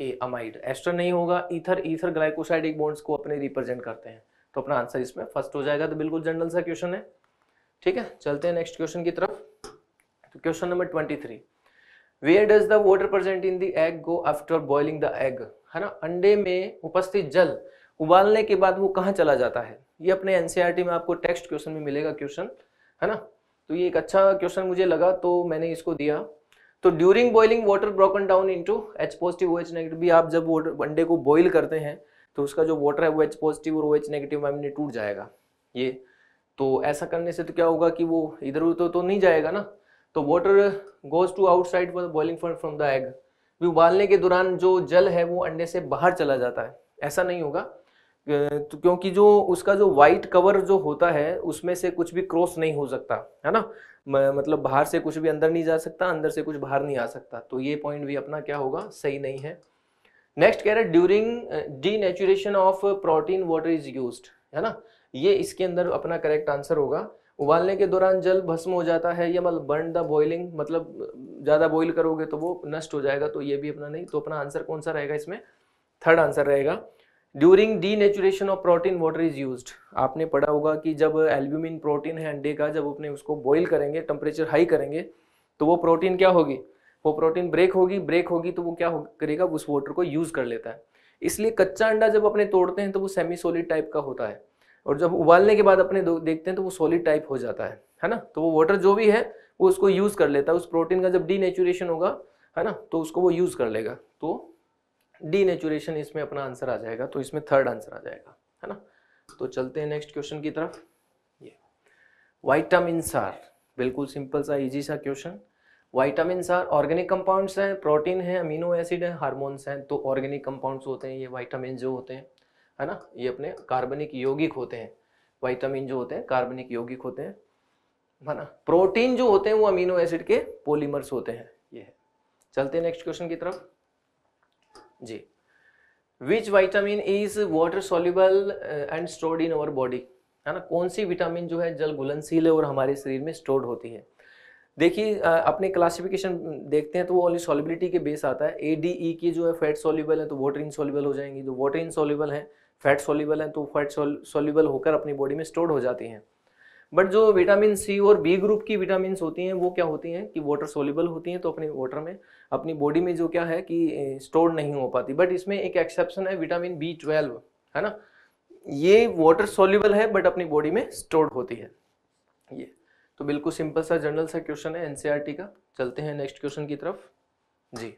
ए अमाइड एस्टर नहीं होगा ईथर ईथर ग्लाइकोसाइडिक बॉन्ड्स को अपने रिप्रेजेंट करते हैं तो अपना आंसर इसमें फर्स्ट हो जाएगा तो बिल्कुल जनरल सा क्वेश्चन है ठीक है चलते हैं नेक्स्ट क्वेश्चन की तरफ तो question number twenty three where does the water present in the egg go after boiling the egg है ना अंडे में उपस्थित जल उबालने के बाद वो कहाँ चला जाता है ये अपने एनसीईआरटी e में आपको टेक्स्ट क्वेश्चन में मिलेगा क्वेश्चन है ना तो ये एक अच्छा क्वेश्चन मुझे लगा तो मैंने इसको दिया तो during boiling water broken down into H positive O H negative भी आप जब अंडे को बॉईल करते हैं तो उसका जो वाटर है वो एच पॉजिटिव और ओ एच नेगेटिव में टूट जाएगा ये तो ऐसा करने से तो क्या होगा कि वो इधर उधर तो, तो नहीं जाएगा ना तो water goes to outside boiling from the egg भी उबालने के दौरान जो जल है वो अंडे से बाहर चला जाता है ऐसा नहीं होगा तो क्योंकि जो उसका जो वाइट कवर जो होता है उसमें से कुछ भी क्रॉस नहीं हो सकता है ना मतलब बाहर से कुछ भी अंदर नहीं जा सकता अंदर से कुछ बाहर नहीं आ सकता तो ये पॉइंट भी अपना क्या होगा सही नहीं है नेक्स्ट कह रहे during denaturation of protein water is use है ना ये इसके अंदर अपना करेक्ट आंसर होगा उबालने के दौरान जल भस्म हो जाता है या मतलब बर्न द बॉइलिंग मतलब ज़्यादा बॉइल करोगे तो वो नष्ट हो जाएगा तो ये भी अपना नहीं तो अपना आंसर कौन सा रहेगा इसमें थर्ड आंसर रहेगा during denaturation of protein water is use आपने पढ़ा होगा कि जब एल्ब्यूमिन प्रोटीन है अंडे का जब अपने उसको बॉइल करेंगे टेम्परेचर हाई करेंगे तो वो प्रोटीन क्या होगी वो प्रोटीन ब्रेक होगी ब्रेक होगी तो वो क्या करेगा उस वाटर को यूज़ कर लेता है इसलिए कच्चा अंडा जब अपने तोड़ते हैं तो वो सेमी सॉलिड टाइप का होता है और जब उबालने के बाद अपने देखते हैं तो वो सॉलिड टाइप हो जाता है है ना तो वो वाटर जो भी है वो उसको यूज़ कर लेता है उस प्रोटीन का जब डी होगा है ना तो उसको वो यूज़ कर लेगा तो डी नेचुरेशन इसमें अपना आंसर आ जाएगा तो इसमें थर्ड आंसर आ जाएगा है ना तो चलते हैं नेक्स्ट क्वेश्चन की तरफ ये वाइटामिन आर बिल्कुल सिंपल सा इजी सा question vitamin are organic compounds हैं प्रोटीन है अमीनो एसिड है हार्मोन्स हैं तो ऑर्गेनिक कंपाउंड्स होते हैं ये वाइटामिन जो होते हैं है ना ये अपने कार्बनिक यौगिक होते हैं वाइटामिन जो होते हैं कार्बनिक यौगिक होते हैं है ना प्रोटीन जो होते हैं वो अमीनो एसिड के पोलीमर्स होते हैं ये है चलते हैं नेक्स्ट क्वेश्चन की तरफ जी which vitamin is water soluble and stored in our body है ना कौन सी विटामिन जो है जल घुलनशील है और हमारे शरीर में स्टोर्ड होती है देखिए अपने क्लासिफिकेशन देखते हैं तो वो ओनली सॉलिबिलिटी के बेस आता है ए डी ई की जो है फैट सॉल्यूबल है तो वाटर इनसॉल्यूबल हो जाएंगी जो वाटर इनसॉल्यूबल है फैट सॉल्यूबल है तो फैट सॉल्यूबल होकर अपनी बॉडी में स्टोर्ड हो जाती हैं बट जो विटामिन सी और बी ग्रुप की विटामिन होती हैं वो क्या होती हैं कि वाटर सोलिबल होती हैं तो अपने वाटर में अपनी बॉडी में जो क्या है कि स्टोर नहीं हो पाती बट इसमें एक एक्सेप्शन है विटामिन बी ट्वेल्व है ना ये वाटर सोल्यूबल है बट अपनी बॉडी में स्टोर होती है ये तो बिल्कुल सिंपल सा जनरल सा क्वेश्चन है एनसीईआरटी e का चलते हैं नेक्स्ट क्वेश्चन की तरफ जी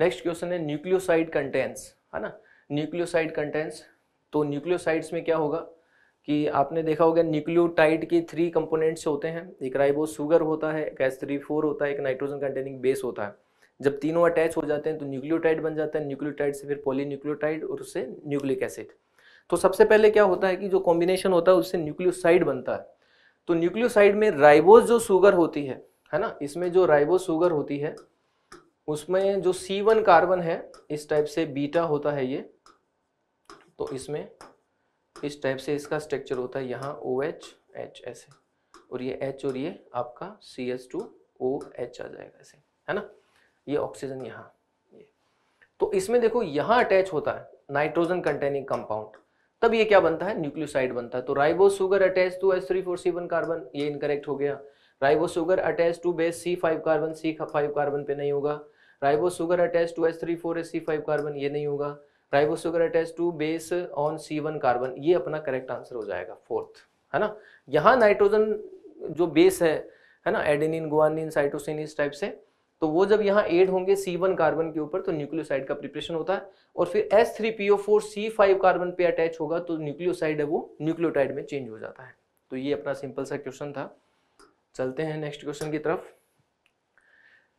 नेक्स्ट क्वेश्चन है न्यूक्लियोसाइड कंटेंट्स है ना न्यूक्लियोसाइड कंटेंट्स तो न्यूक्लियोसाइड्स में क्या होगा कि आपने देखा होगा न्यूक्लियोटाइड के थ्री कंपोनेंट्स होते हैं एक राइबो शुगर होता है एक एस थ्री फोर होता है एक नाइट्रोजन कंटेनिंग बेस होता है जब तीनों अटैच हो जाते हैं तो न्यूक्लियोटाइड बन जाता है न्यूक्लियोटाइड से फिर पॉलीन्यूक्लियोटाइड और उससे न्यूक्लिक एसिड तो सबसे पहले क्या होता है कि जो कॉम्बिनेशन होता है उससे न्यूक्लियोसाइड बनता है तो न्यूक्लियोसाइड में राइबोस जो शुगर होती है है ना इसमें जो राइबोस शुगर होती है उसमें जो सी वन कार्बन है इस टाइप से बीटा होता है ये तो इसमें इस टाइप से इसका स्ट्रक्चर होता है यहाँ ओ एच एच ऐसे और ये एच और ये आपका C S two O H आ जाएगा ऐसे है ना ये ऑक्सीजन यहाँ ये तो इसमें देखो यहाँ अटैच होता है नाइट्रोजन कंटेनिंग कंपाउंड तब ये क्या बनता है न्यूक्लियोसाइड बनता है तो ribo sugar attach to S three four C one carbon ये इनकरेक्ट हो गया ribo sugar attach to base C five carbon C five carbon पे नहीं होगा ribo sugar attach to S three four S C five carbon ये नहीं होगा ribo to base on C one carbon ये अपना करेक्ट आंसर हो जाएगा फोर्थ है ना यहाँ नाइट्रोजन जो बेस है है ना एडेनिन गुआनिन साइटोसिन इस टाइप से तो वो जब यहाँ एड होंगे सी वन कार्बन के ऊपर तो न्यूक्लियोसाइड का प्रिपरेशन होता है और फिर S three P O four C five carbon पे अटैच होगा तो न्यूक्लियोसाइड है वो न्यूक्लियोटाइड में चेंज हो जाता है तो ये अपना सिंपल सा क्वेश्चन था चलते हैं नेक्स्ट क्वेश्चन की तरफ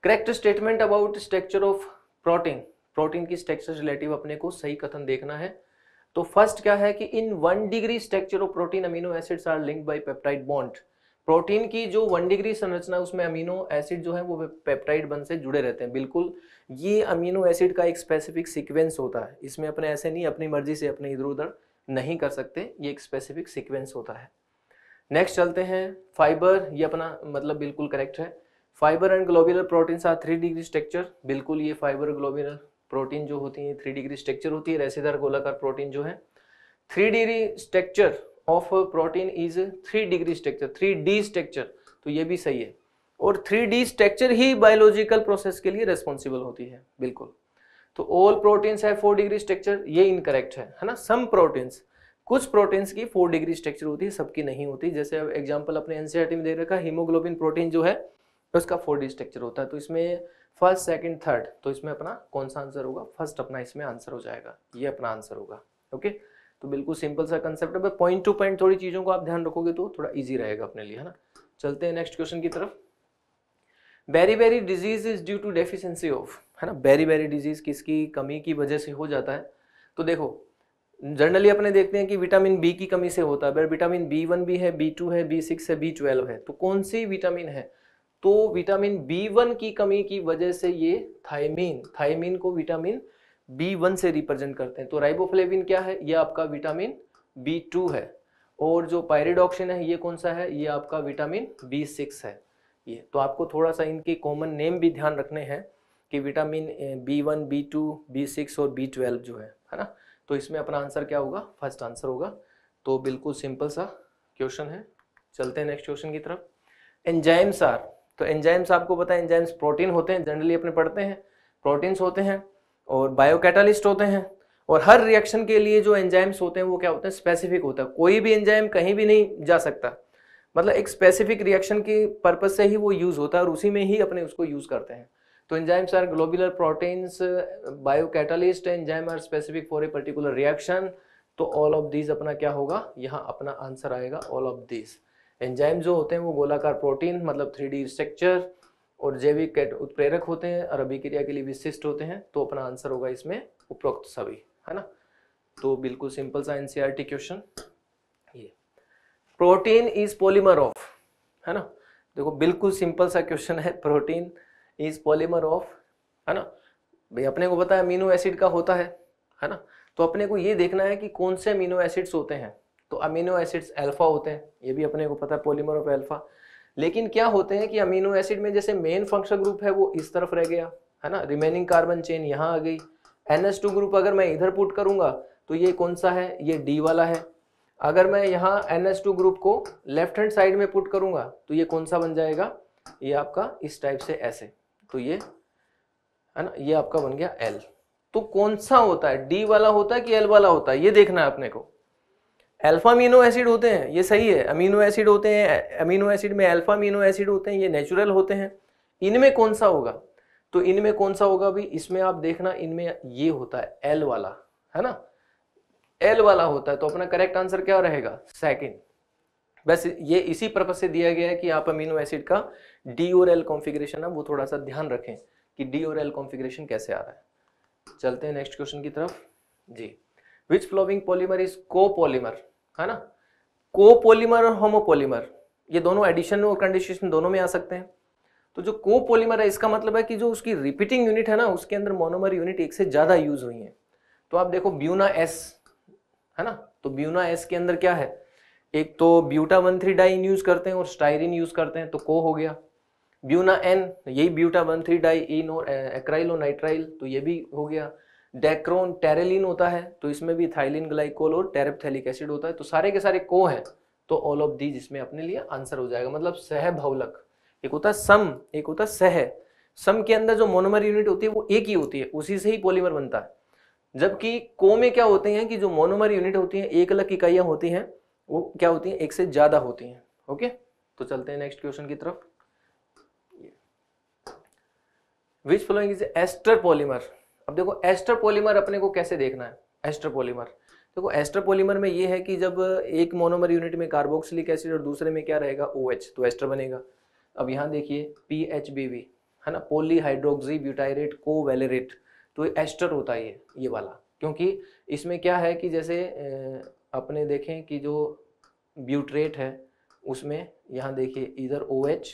correct statement about structure of protein protein की स्ट्रक्चर रिलेटिव अपने को सही कथन देखना है तो फर्स्ट क्या है कि in one degree structure of protein amino acids are link by peptide bond protein की जो वन डिग्री संरचना उसमें अमीनो एसिड जो है वो पेप्टाइड बन से जुड़े रहते हैं बिल्कुल ये अमीनो एसिड का एक स्पेसिफिक सीक्वेंस होता है इसमें अपने ऐसे नहीं अपनी मर्जी से अपने इधर उधर नहीं कर सकते ये एक स्पेसिफिक सिक्वेंस होता है नेक्स्ट चलते हैं फाइबर ये अपना मतलब बिल्कुल करेक्ट है fibre and globular proteins are three degree structure बिल्कुल ये फाइबर ग्लोबुलर प्रोटीन जो होती है थ्री डिग्री स्ट्रक्चर होती है रेसेदार गोलाकार प्रोटीन जो है three degree structure of protein is three degree structure three D structure तो ये भी सही है और थ्री डी स्ट्रक्चर ही बायोलॉजिकल प्रोसेस के लिए रेस्पॉन्सिबल होती है बिल्कुल तो ऑल प्रोटीन्स है फोर डिग्री स्ट्रक्चर ये इनकरेक्ट है है ना सम प्रोटीन्स कुछ प्रोटीन्स की फोर डिग्री स्ट्रक्चर होती है सबकी नहीं होती जैसे अब एग्जाम्पल अपने एनसीआर e में दे रखा हीमोग्लोबिन प्रोटीन जो है उसका फोर डी स्ट्रक्चर होता है तो इसमें फर्स्ट सेकंड थर्ड तो इसमें अपना कौन सा आंसर होगा फर्स्ट अपना इसमें आंसर हो जाएगा ये अपना आंसर होगा ओके तो बिल्कुल सिंपल सा कंसेप्ट है पॉइंट टू पॉइंट थोड़ी चीज़ों को आप ध्यान रखोगे तो थोड़ा ईजी रहेगा अपने लिए है ना चलते हैं नेक्स्ट क्वेश्चन की तरफ beri beri disease is due to deficiency of है ना बेरी बेरी डिजीज किसकी कमी की वजह से हो जाता है तो देखो जनरली अपने देखते हैं कि विटामिन बी की कमी से होता है विटामिन बी वन भी है बी टू है बी सिक्स है बी ट्वेल्व है तो कौन सी विटामिन है तो विटामिन बी वन की कमी की वजह से ये थायमिन थायमिन को विटामिन बी वन से रिप्रेजेंट करते हैं तो राइबोफ्लेविन क्या है ये आपका विटामिन बी टू है और जो पायरेडॉक्सिन है ये कौन सा है ये आपका विटामिन बी सिक्स है ये तो आपको थोड़ा सा इनके कॉमन नेम भी ध्यान रखने हैं कि vitamin B one B two B six और बी ट्वेल्व जो है है ना तो इसमें अपना आंसर क्या होगा फर्स्ट आंसर होगा तो बिल्कुल सिंपल सा क्वेश्चन है चलते हैं नेक्स्ट क्वेश्चन की तरफ एंजाइम्स आर तो एंजाइम्स आपको पता है एंजाइम्स प्रोटीन होते हैं जनरली अपने पढ़ते हैं प्रोटीन्स होते हैं और बायोकैटालिस्ट होते हैं और हर रिएक्शन के लिए जो एंजाइम्स होते हैं वो क्या होते हैं स्पेसिफिक होता है कोई भी एंजाइम कहीं भी नहीं जा सकता मतलब एक स्पेसिफिक रिएक्शन के पर्पज से ही वो यूज़ होता है और उसी में ही अपने उसको यूज़ करते हैं तो enzymes are globular proteins biocatalyst enzyme are specific for a particular reaction तो ऑल ऑफ दीज अपना क्या होगा यहाँ अपना आंसर आएगा ऑल ऑफ दीज एंजाइम जो होते हैं वो गोलाकार प्रोटीन मतलब थ्री स्ट्रक्चर और जैविक उत्प्रेरक होते हैं और अभिक्रिया के लिए विशिष्ट होते हैं तो अपना आंसर होगा इसमें उपरोक्त सभी है ना तो बिल्कुल सिंपल सा एनसीईआरटी क्वेश्चन e ये प्रोटीन इज पॉलीमर ऑफ है ना देखो बिल्कुल सिंपल सा क्वेश्चन है प्रोटीन इज पॉलीमर ऑफ है ना भाई अपने को पता है अमीनो एसिड का होता है है ना तो अपने को ये देखना है कि कौन से अमीनो एसिड्स होते हैं तो अमीनो एसिड्स अल्फा होते हैं ये भी अपने को पता है पोलीमर ऑफ अल्फा लेकिन क्या होते हैं कि अमीनो एसिड में जैसे मेन फंक्शन ग्रुप है वो इस तरफ रह गया है ना रिमेनिंग कार्बन चेन यहाँ आ गई एन ग्रुप अगर मैं इधर पुट करूंगा तो ये कौन सा है ये डी वाला है अगर मैं यहाँ एन ग्रुप को लेफ्ट हैंड साइड में पुट करूंगा तो ये कौन सा बन जाएगा ये आपका इस टाइप से ऐसे तो ये है ना ये आपका बन गया एल तो कौन सा होता है डी वाला होता है कि एल वाला होता है ये देखना है अपने को अल्फा अमीनो एसिड होते हैं ये सही है अमीनो एसिड होते हैं अमीनो एसिड में अल्फा अमीनो एसिड होते हैं ये नेचुरल होते हैं इनमें कौन सा होगा तो इनमें कौन सा होगा भी इसमें आप देखना इनमें ये होता है एल वाला है ना एल वाला होता है तो अपना करेक्ट आंसर क्या रहेगा सेकेंड बस ये इसी पर्पज से दिया गया है कि आप अमीनो एसिड का डी और एल कॉन्फिग्रेशन है वो थोड़ा सा ध्यान रखें कि डी और एल कॉन्फिग्रेशन कैसे आ रहा है चलते हैं नेक्स्ट क्वेश्चन की तरफ जी which following polymer is polymer है ना पॉलीमर और होमोपोलीमर ये दोनों एडिशन और कंडीशन दोनों में आ सकते हैं तो जो पॉलीमर है इसका मतलब है कि जो उसकी रिपीटिंग यूनिट है ना उसके अंदर मोनोमर यूनिट एक से ज़्यादा यूज हुई है तो आप देखो ब्यूना एस है ना तो ब्यूना एस के अंदर क्या है एक तो buta one three diene use करते हैं और स्टाइरिन यूज करते हैं तो को हो गया ब्यूना एन यही buta one three diene और एक्राइल और नाइट्राइल तो ये भी हो गया डेक्रोन टेरेलिन होता है तो इसमें भी थाइलिन ग्लाइकोल और टेरेपथेलिक एसिड होता है तो सारे के सारे को हैं तो ऑल ऑफ दीज इसमें अपने लिए आंसर हो जाएगा मतलब सह भवलक एक होता है सम एक होता है सह सम के अंदर जो मोनोमर यूनिट होती है वो एक ही होती है उसी से ही पॉलीमर बनता है जबकि को में क्या होते हैं कि जो मोनोमर यूनिट होती है एक अलग इकाइयाँ होती हैं वो क्या होती हैं एक से ज़्यादा होती हैं ओके तो चलते हैं नेक्स्ट क्वेश्चन की तरफ which following is ester polymer अब देखो एस्टर पॉलीमर अपने को कैसे देखना है एस्टर पॉलीमर देखो एस्टर पॉलीमर में ये है कि जब एक मोनोमर यूनिट में कार्बोक्सिलिक एसिड और दूसरे में क्या रहेगा ओ OH, तो एस्टर बनेगा अब यहाँ देखिए पी एच बी वी है ना पोलीहाइड्रोक्सी ब्यूटाइरेट कोवेलेरेट तो ये एस्टर होता है ये वाला क्योंकि इसमें क्या है कि जैसे अपने देखें कि जो ब्यूट्रेट है उसमें यहाँ देखिए इधर ओ OH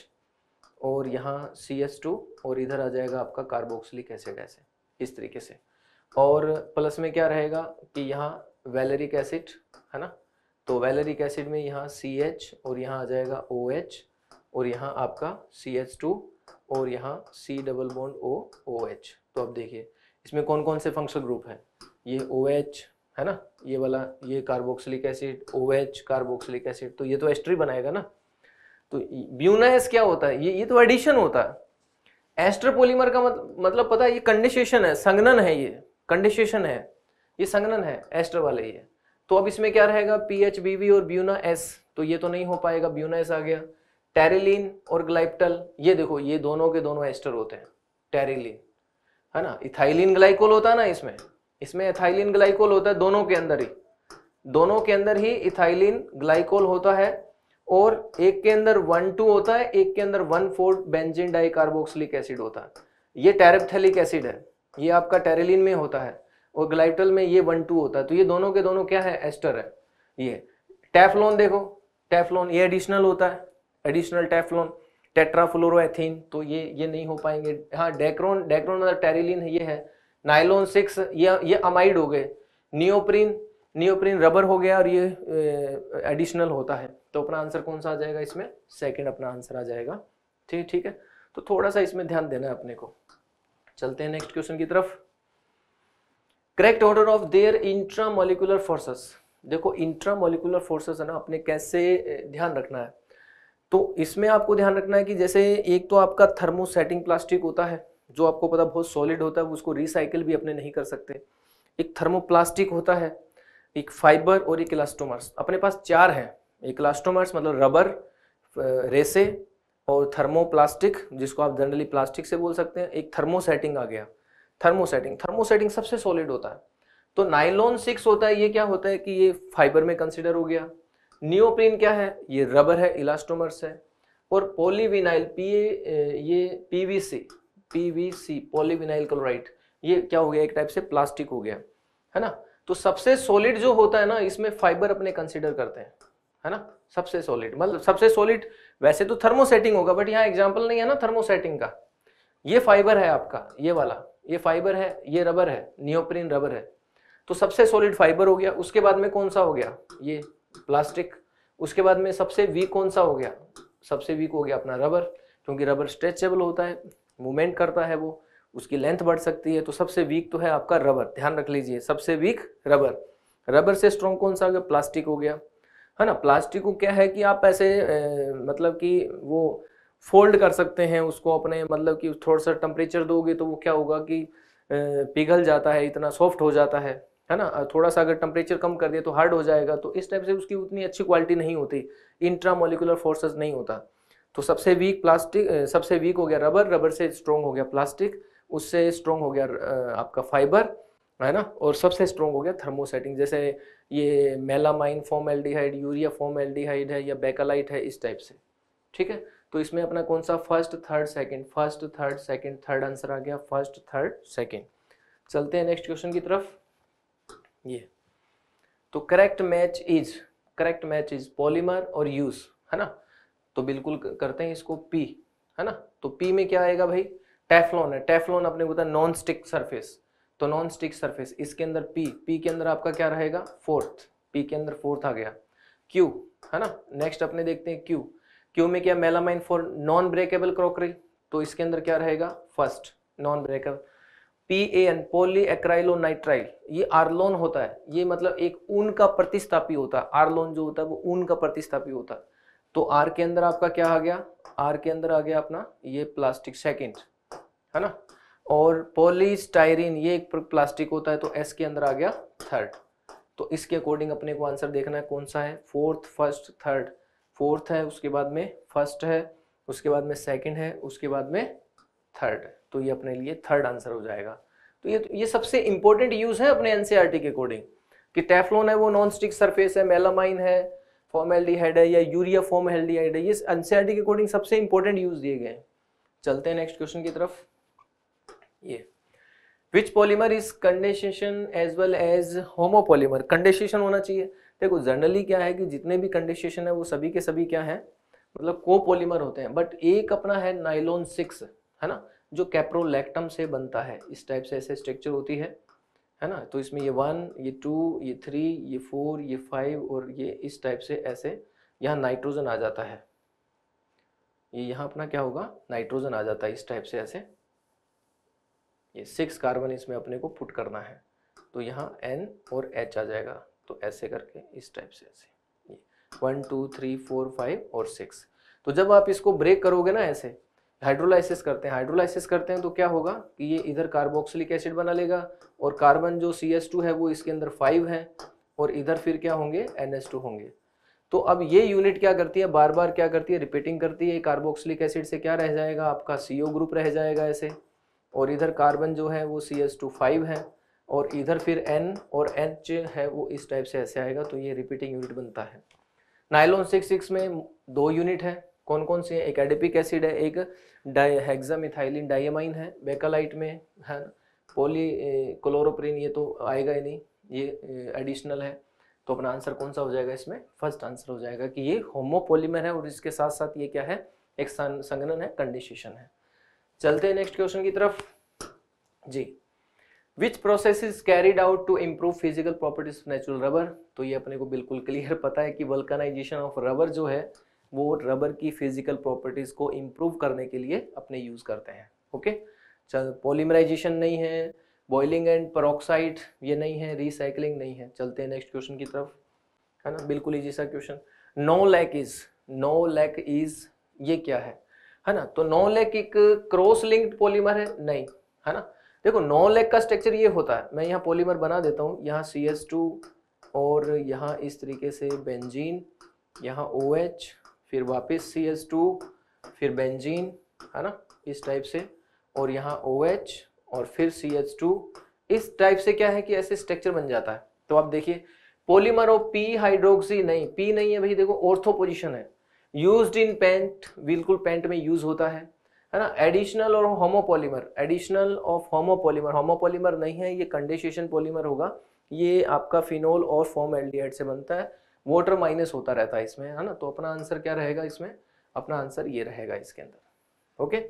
और यहाँ सी एस टू और इधर आ जाएगा आपका कार्बोक्सिलिक एसिड ऐसे इस तरीके से और प्लस में क्या रहेगा कि यहाँ वेलरिक एसिड है ना तो वेलरिक एसिड में यहाँ सी एच और यहाँ आ जाएगा ओ एच और यहाँ आपका सी एच टू और यहाँ C double bond O O H तो अब देखिए इसमें कौन कौन से फंक्शनल ग्रुप हैं ये ओ एच है ना ये वाला ये carboxylic acid O H carboxylic acid तो ये तो एस्ट्री बनाएगा ना तो ब्यूनास क्या होता है ये ये तो एडिशन होता है एस्टर एस्ट्रोपोलीमर का मतलब मतलब पता है ये कंडेसेशन है संगनन है ये कंडेसेशन है ये संगनन है एस्टर वाले ये तो अब इसमें क्या रहेगा पी एच बी वी और ब्यूना एस तो ये तो नहीं हो पाएगा ब्यूना एस आ गया टेरिलीन और ग्लाइप्टल ये देखो ये दोनों के दोनों एस्टर होते हैं टेरिलीन है ना इथाइलिन ग्लाइकोल होता है ना इसमें इसमें इथाइलिन ग्लाइकोल होता है दोनों के अंदर ही दोनों के अंदर ही इथाइलिन ग्लाइकोल होता है और एक के अंदर वन टू होता है एक के अंदर one four benzene dicarboxylic acid होता है ये टेरेपथेलिक एसिड है ये आपका टेरेलिन में होता है और ग्लाइटल में ये वन टू होता है तो ये दोनों के दोनों क्या है एस्टर है ये टेफलोन देखो टेफलोन ये एडिशनल होता है एडिशनल टेफलोन टेट्राफ्लोरोथीन तो ये ये नहीं हो पाएंगे हाँ डेक्रोन डेक्रोन मतलब टेरिलिन ये है नाइलोन सिक्स ये ये अमाइड हो गए नियोप्रीन नियोप्रीन रबर हो गया और ये एडिशनल होता है तो अपना आंसर कौन सा आ जाएगा इसमें सेकेंड अपना आंसर आ जाएगा ठीक ठीक है तो थोड़ा सा इसमें ध्यान देना है अपने को चलते हैं नेक्स्ट क्वेश्चन की तरफ correct order of their molecular forces देखो मोलिकुलर फोर्सेस है ना अपने कैसे ध्यान रखना है तो इसमें आपको ध्यान रखना है कि जैसे एक तो आपका थर्मोसेटिंग प्लास्टिक होता है जो आपको पता बहुत सॉलिड होता है उसको रिसाइकिल भी अपने नहीं कर सकते एक थर्मोप्लास्टिक होता है एक फाइबर और एक इलास्टोमर्स अपने पास चार हैं इलास्टोमर्स मतलब रबर रेसे और थर्मोप्लास्टिक जिसको आप जनरली प्लास्टिक से बोल सकते हैं एक थर्मोसेटिंग आ गया थर्मोसेटिंग थर्मोसेटिंग सबसे सॉलिड होता है तो नाइलोन सिक्स होता है ये क्या होता है कि ये फाइबर में कंसिडर हो गया नियोप्रीन क्या है ये रबर है इलास्टोमर्स है और पोलीविनाइल पी ये पीवीसी पीवीसी पॉलीविनाइल क्लोराइड ये क्या हो गया एक टाइप से प्लास्टिक हो गया है ना तो सबसे सॉलिड जो होता है ना इसमें फाइबर अपने कंसिडर करते हैं है ना सबसे सॉलिड मतलब सबसे सॉलिड वैसे तो थर्मोसेटिंग होगा बट यहाँ एग्जाम्पल नहीं है ना थर्मोसेटिंग का ये फाइबर है आपका ये वाला ये फाइबर है ये रबर है नियोप्रीन रबर है तो सबसे सॉलिड फाइबर हो गया उसके बाद में कौन सा हो गया ये प्लास्टिक उसके बाद में सबसे वीक कौन सा हो गया सबसे वीक हो गया अपना रबर क्योंकि रबर स्ट्रेचेबल होता है मूवमेंट करता है वो उसकी लेंथ बढ़ सकती है तो सबसे वीक तो है आपका रबर ध्यान रख लीजिए सबसे वीक रबर रबर से स्ट्रॉन्ग कौन सा हो गया प्लास्टिक हो गया है ना प्लास्टिक को क्या है कि आप ऐसे ए, मतलब कि वो फोल्ड कर सकते हैं उसको अपने मतलब कि थोड़ा सा टेम्परेचर दोगे तो वो क्या होगा कि ए, पिघल जाता है इतना सॉफ्ट हो जाता है है ना थोड़ा सा अगर टेम्परेचर कम कर दिया तो हार्ड हो जाएगा तो इस टाइप से उसकी उतनी अच्छी क्वालिटी नहीं होती इंट्रा मोलिकुलर फोर्सेज नहीं होता तो सबसे वीक प्लास्टिक सबसे वीक हो गया रबर रबर से स्ट्रॉन्ग हो गया प्लास्टिक उससे स्ट्रॉन्ग हो गया आपका फाइबर है ना और सबसे स्ट्रॉन्ग हो गया थर्मोसेटिंग जैसे ये मेलामाइन फॉर्मेल्डिहाइड यूरिया फॉर्मेल्डिहाइड है या बेकालाइट है इस टाइप से ठीक है तो इसमें अपना कौन सा first third second first third second third answer आ गया फर्स्ट थर्ड सेकंड चलते हैं नेक्स्ट क्वेश्चन की तरफ ये तो correct match is correct match is polymer और यूज है ना तो बिल्कुल करते हैं इसको पी है ना तो पी में क्या आएगा भाई टेफलॉन है टेफलॉन अपने को नॉन स्टिक सरफेस तो नॉन स्टिक सरफेस इसके अंदर पी पी के अंदर आपका क्या रहेगा फोर्थ पी के अंदर फोर्थ आ गया क्यू है ना नेक्स्ट अपने देखते हैं क्यू क्यू में क्या melamine for non breakable crockery तो इसके अंदर क्या रहेगा first non breakable P A N poly nitrile ये आर्लोन होता है ये मतलब एक ऊन का प्रतिस्थापी होता है आर्लोन जो होता है वो ऊन का प्रतिस्थापी होता है तो आर के अंदर आपका क्या आ गया आर के अंदर आ गया अपना ये प्लास्टिक सेकेंड है ना और पोलिस्टाइरिन ये एक प्लास्टिक होता है तो एस के अंदर आ गया थर्ड तो इसके अकॉर्डिंग अपने को आंसर देखना है कौन सा है फोर्थ फर्स्ट थर्ड फोर्थ है उसके बाद में फर्स्ट है उसके बाद में सेकंड है उसके बाद में थर्ड तो ये अपने लिए थर्ड आंसर हो जाएगा तो ये ये सबसे इंपॉर्टेंट यूज है अपने एनसीआरटी e के अकॉर्डिंग कि टेफलोन है वो नॉन स्टिक सरफेस है मेलामाइन है फॉर्मेल्डिहाइड है या यूरिया फॉर्मेल्डिहाइड है ये एनसीईआरटी e के अकॉर्डिंग सबसे इंपॉर्टेंट यूज दिए गए चलते हैं नेक्स्ट क्वेश्चन की तरफ ये which polymer is condensation as well as homopolymer condensation होना चाहिए देखो जनरली क्या है कि जितने भी कंडेशन है वो सभी के सभी क्या है मतलब कोपोलीमर होते हैं बट एक अपना है नाइलोन सिक्स है ना जो कैप्रोलैक्टम से बनता है इस टाइप से ऐसे स्ट्रक्चर होती है है ना तो इसमें ये वन ये टू ये थ्री ये फोर ये फाइव और ये इस टाइप से ऐसे यहाँ नाइट्रोजन आ जाता है ये यहाँ अपना क्या होगा नाइट्रोजन आ जाता है इस टाइप से ऐसे ये सिक्स कार्बन इसमें अपने को पुट करना है तो यहाँ एन और एच आ जाएगा तो ऐसे करके इस टाइप से ऐसे ये one two three four five और सिक्स तो जब आप इसको ब्रेक करोगे ना ऐसे हाइड्रोलाइसिस करते हैं हाइड्रोलाइसिस करते हैं तो क्या होगा कि ये इधर कार्बोक्सिलिक एसिड बना लेगा और कार्बन जो सी एस टू है वो इसके अंदर फाइव है और इधर फिर क्या होंगे एन एस टू होंगे तो अब ये यूनिट क्या करती है बार बार क्या करती है रिपीटिंग करती है कार्बोक्सिलिक एसिड से क्या रह जाएगा आपका सी ओ ग्रुप रह जाएगा ऐसे और इधर कार्बन जो है वो सी एस टू फाइव है और इधर फिर N और H है वो इस टाइप से ऐसे आएगा तो ये रिपीटिंग यूनिट बनता है नाइलोन सिक्स सिक्स में दो यूनिट है कौन कौन से एक एडिपिक एसिड है एक डाइहेक्सामिथाइलिन डाइमाइन है बेकालाइट में है पोली क्लोरोप्रीन ये तो आएगा ही नहीं ये एडिशनल है तो अपना आंसर कौन सा हो जाएगा इसमें फर्स्ट आंसर हो जाएगा कि ये होमोपोलीमर है और इसके साथ साथ ये क्या है एक संगनन है कंडेशन है चलते हैं नेक्स्ट क्वेश्चन की तरफ जी which process is carried out to improve physical properties of natural rubber तो ये अपने को बिल्कुल क्लियर पता है कि वल्कनाइजेशन ऑफ रबर जो है वो रबर की फिजिकल प्रॉपर्टीज को इम्प्रूव करने के लिए अपने यूज करते हैं ओके चल पॉलीमराइजेशन नहीं है बॉइलिंग एंड परोक्साइड ये नहीं है रिसाइकलिंग नहीं है चलते हैं नेक्स्ट क्वेश्चन की तरफ है ना बिल्कुल ही जैसा question no lack is no lack is ये क्या है है ना तो लेक एक क्रॉस लिंक्ड पॉलीमर है नहीं है ना देखो लेक का स्ट्रक्चर ये होता है मैं यहाँ पॉलीमर बना देता हूँ यहाँ सी एस टू और यहाँ इस तरीके से बेंजीन यहाँ ओ OH, फिर वापस सी एस टू फिर बेंजीन है ना इस टाइप से और यहाँ ओ OH, और फिर सी एच टू इस टाइप से क्या है कि ऐसे स्ट्रक्चर बन जाता है तो आप देखिए पॉलीमर ओ पी हाइड्रोक्सी नहीं पी नहीं है भाई देखो ऑर्थो पोजिशन है यूज्ड इन पेंट बिल्कुल पेंट में यूज होता है है ना एडिशनल और homopolymer additional of homopolymer homopolymer नहीं है ये कंडेशन पॉलीमर होगा ये आपका फिनोल और फॉर्म एल्डिहाइड से बनता है वाटर माइनस होता रहता है इसमें है ना तो अपना आंसर क्या रहेगा इसमें अपना आंसर ये रहेगा इसके अंदर ओके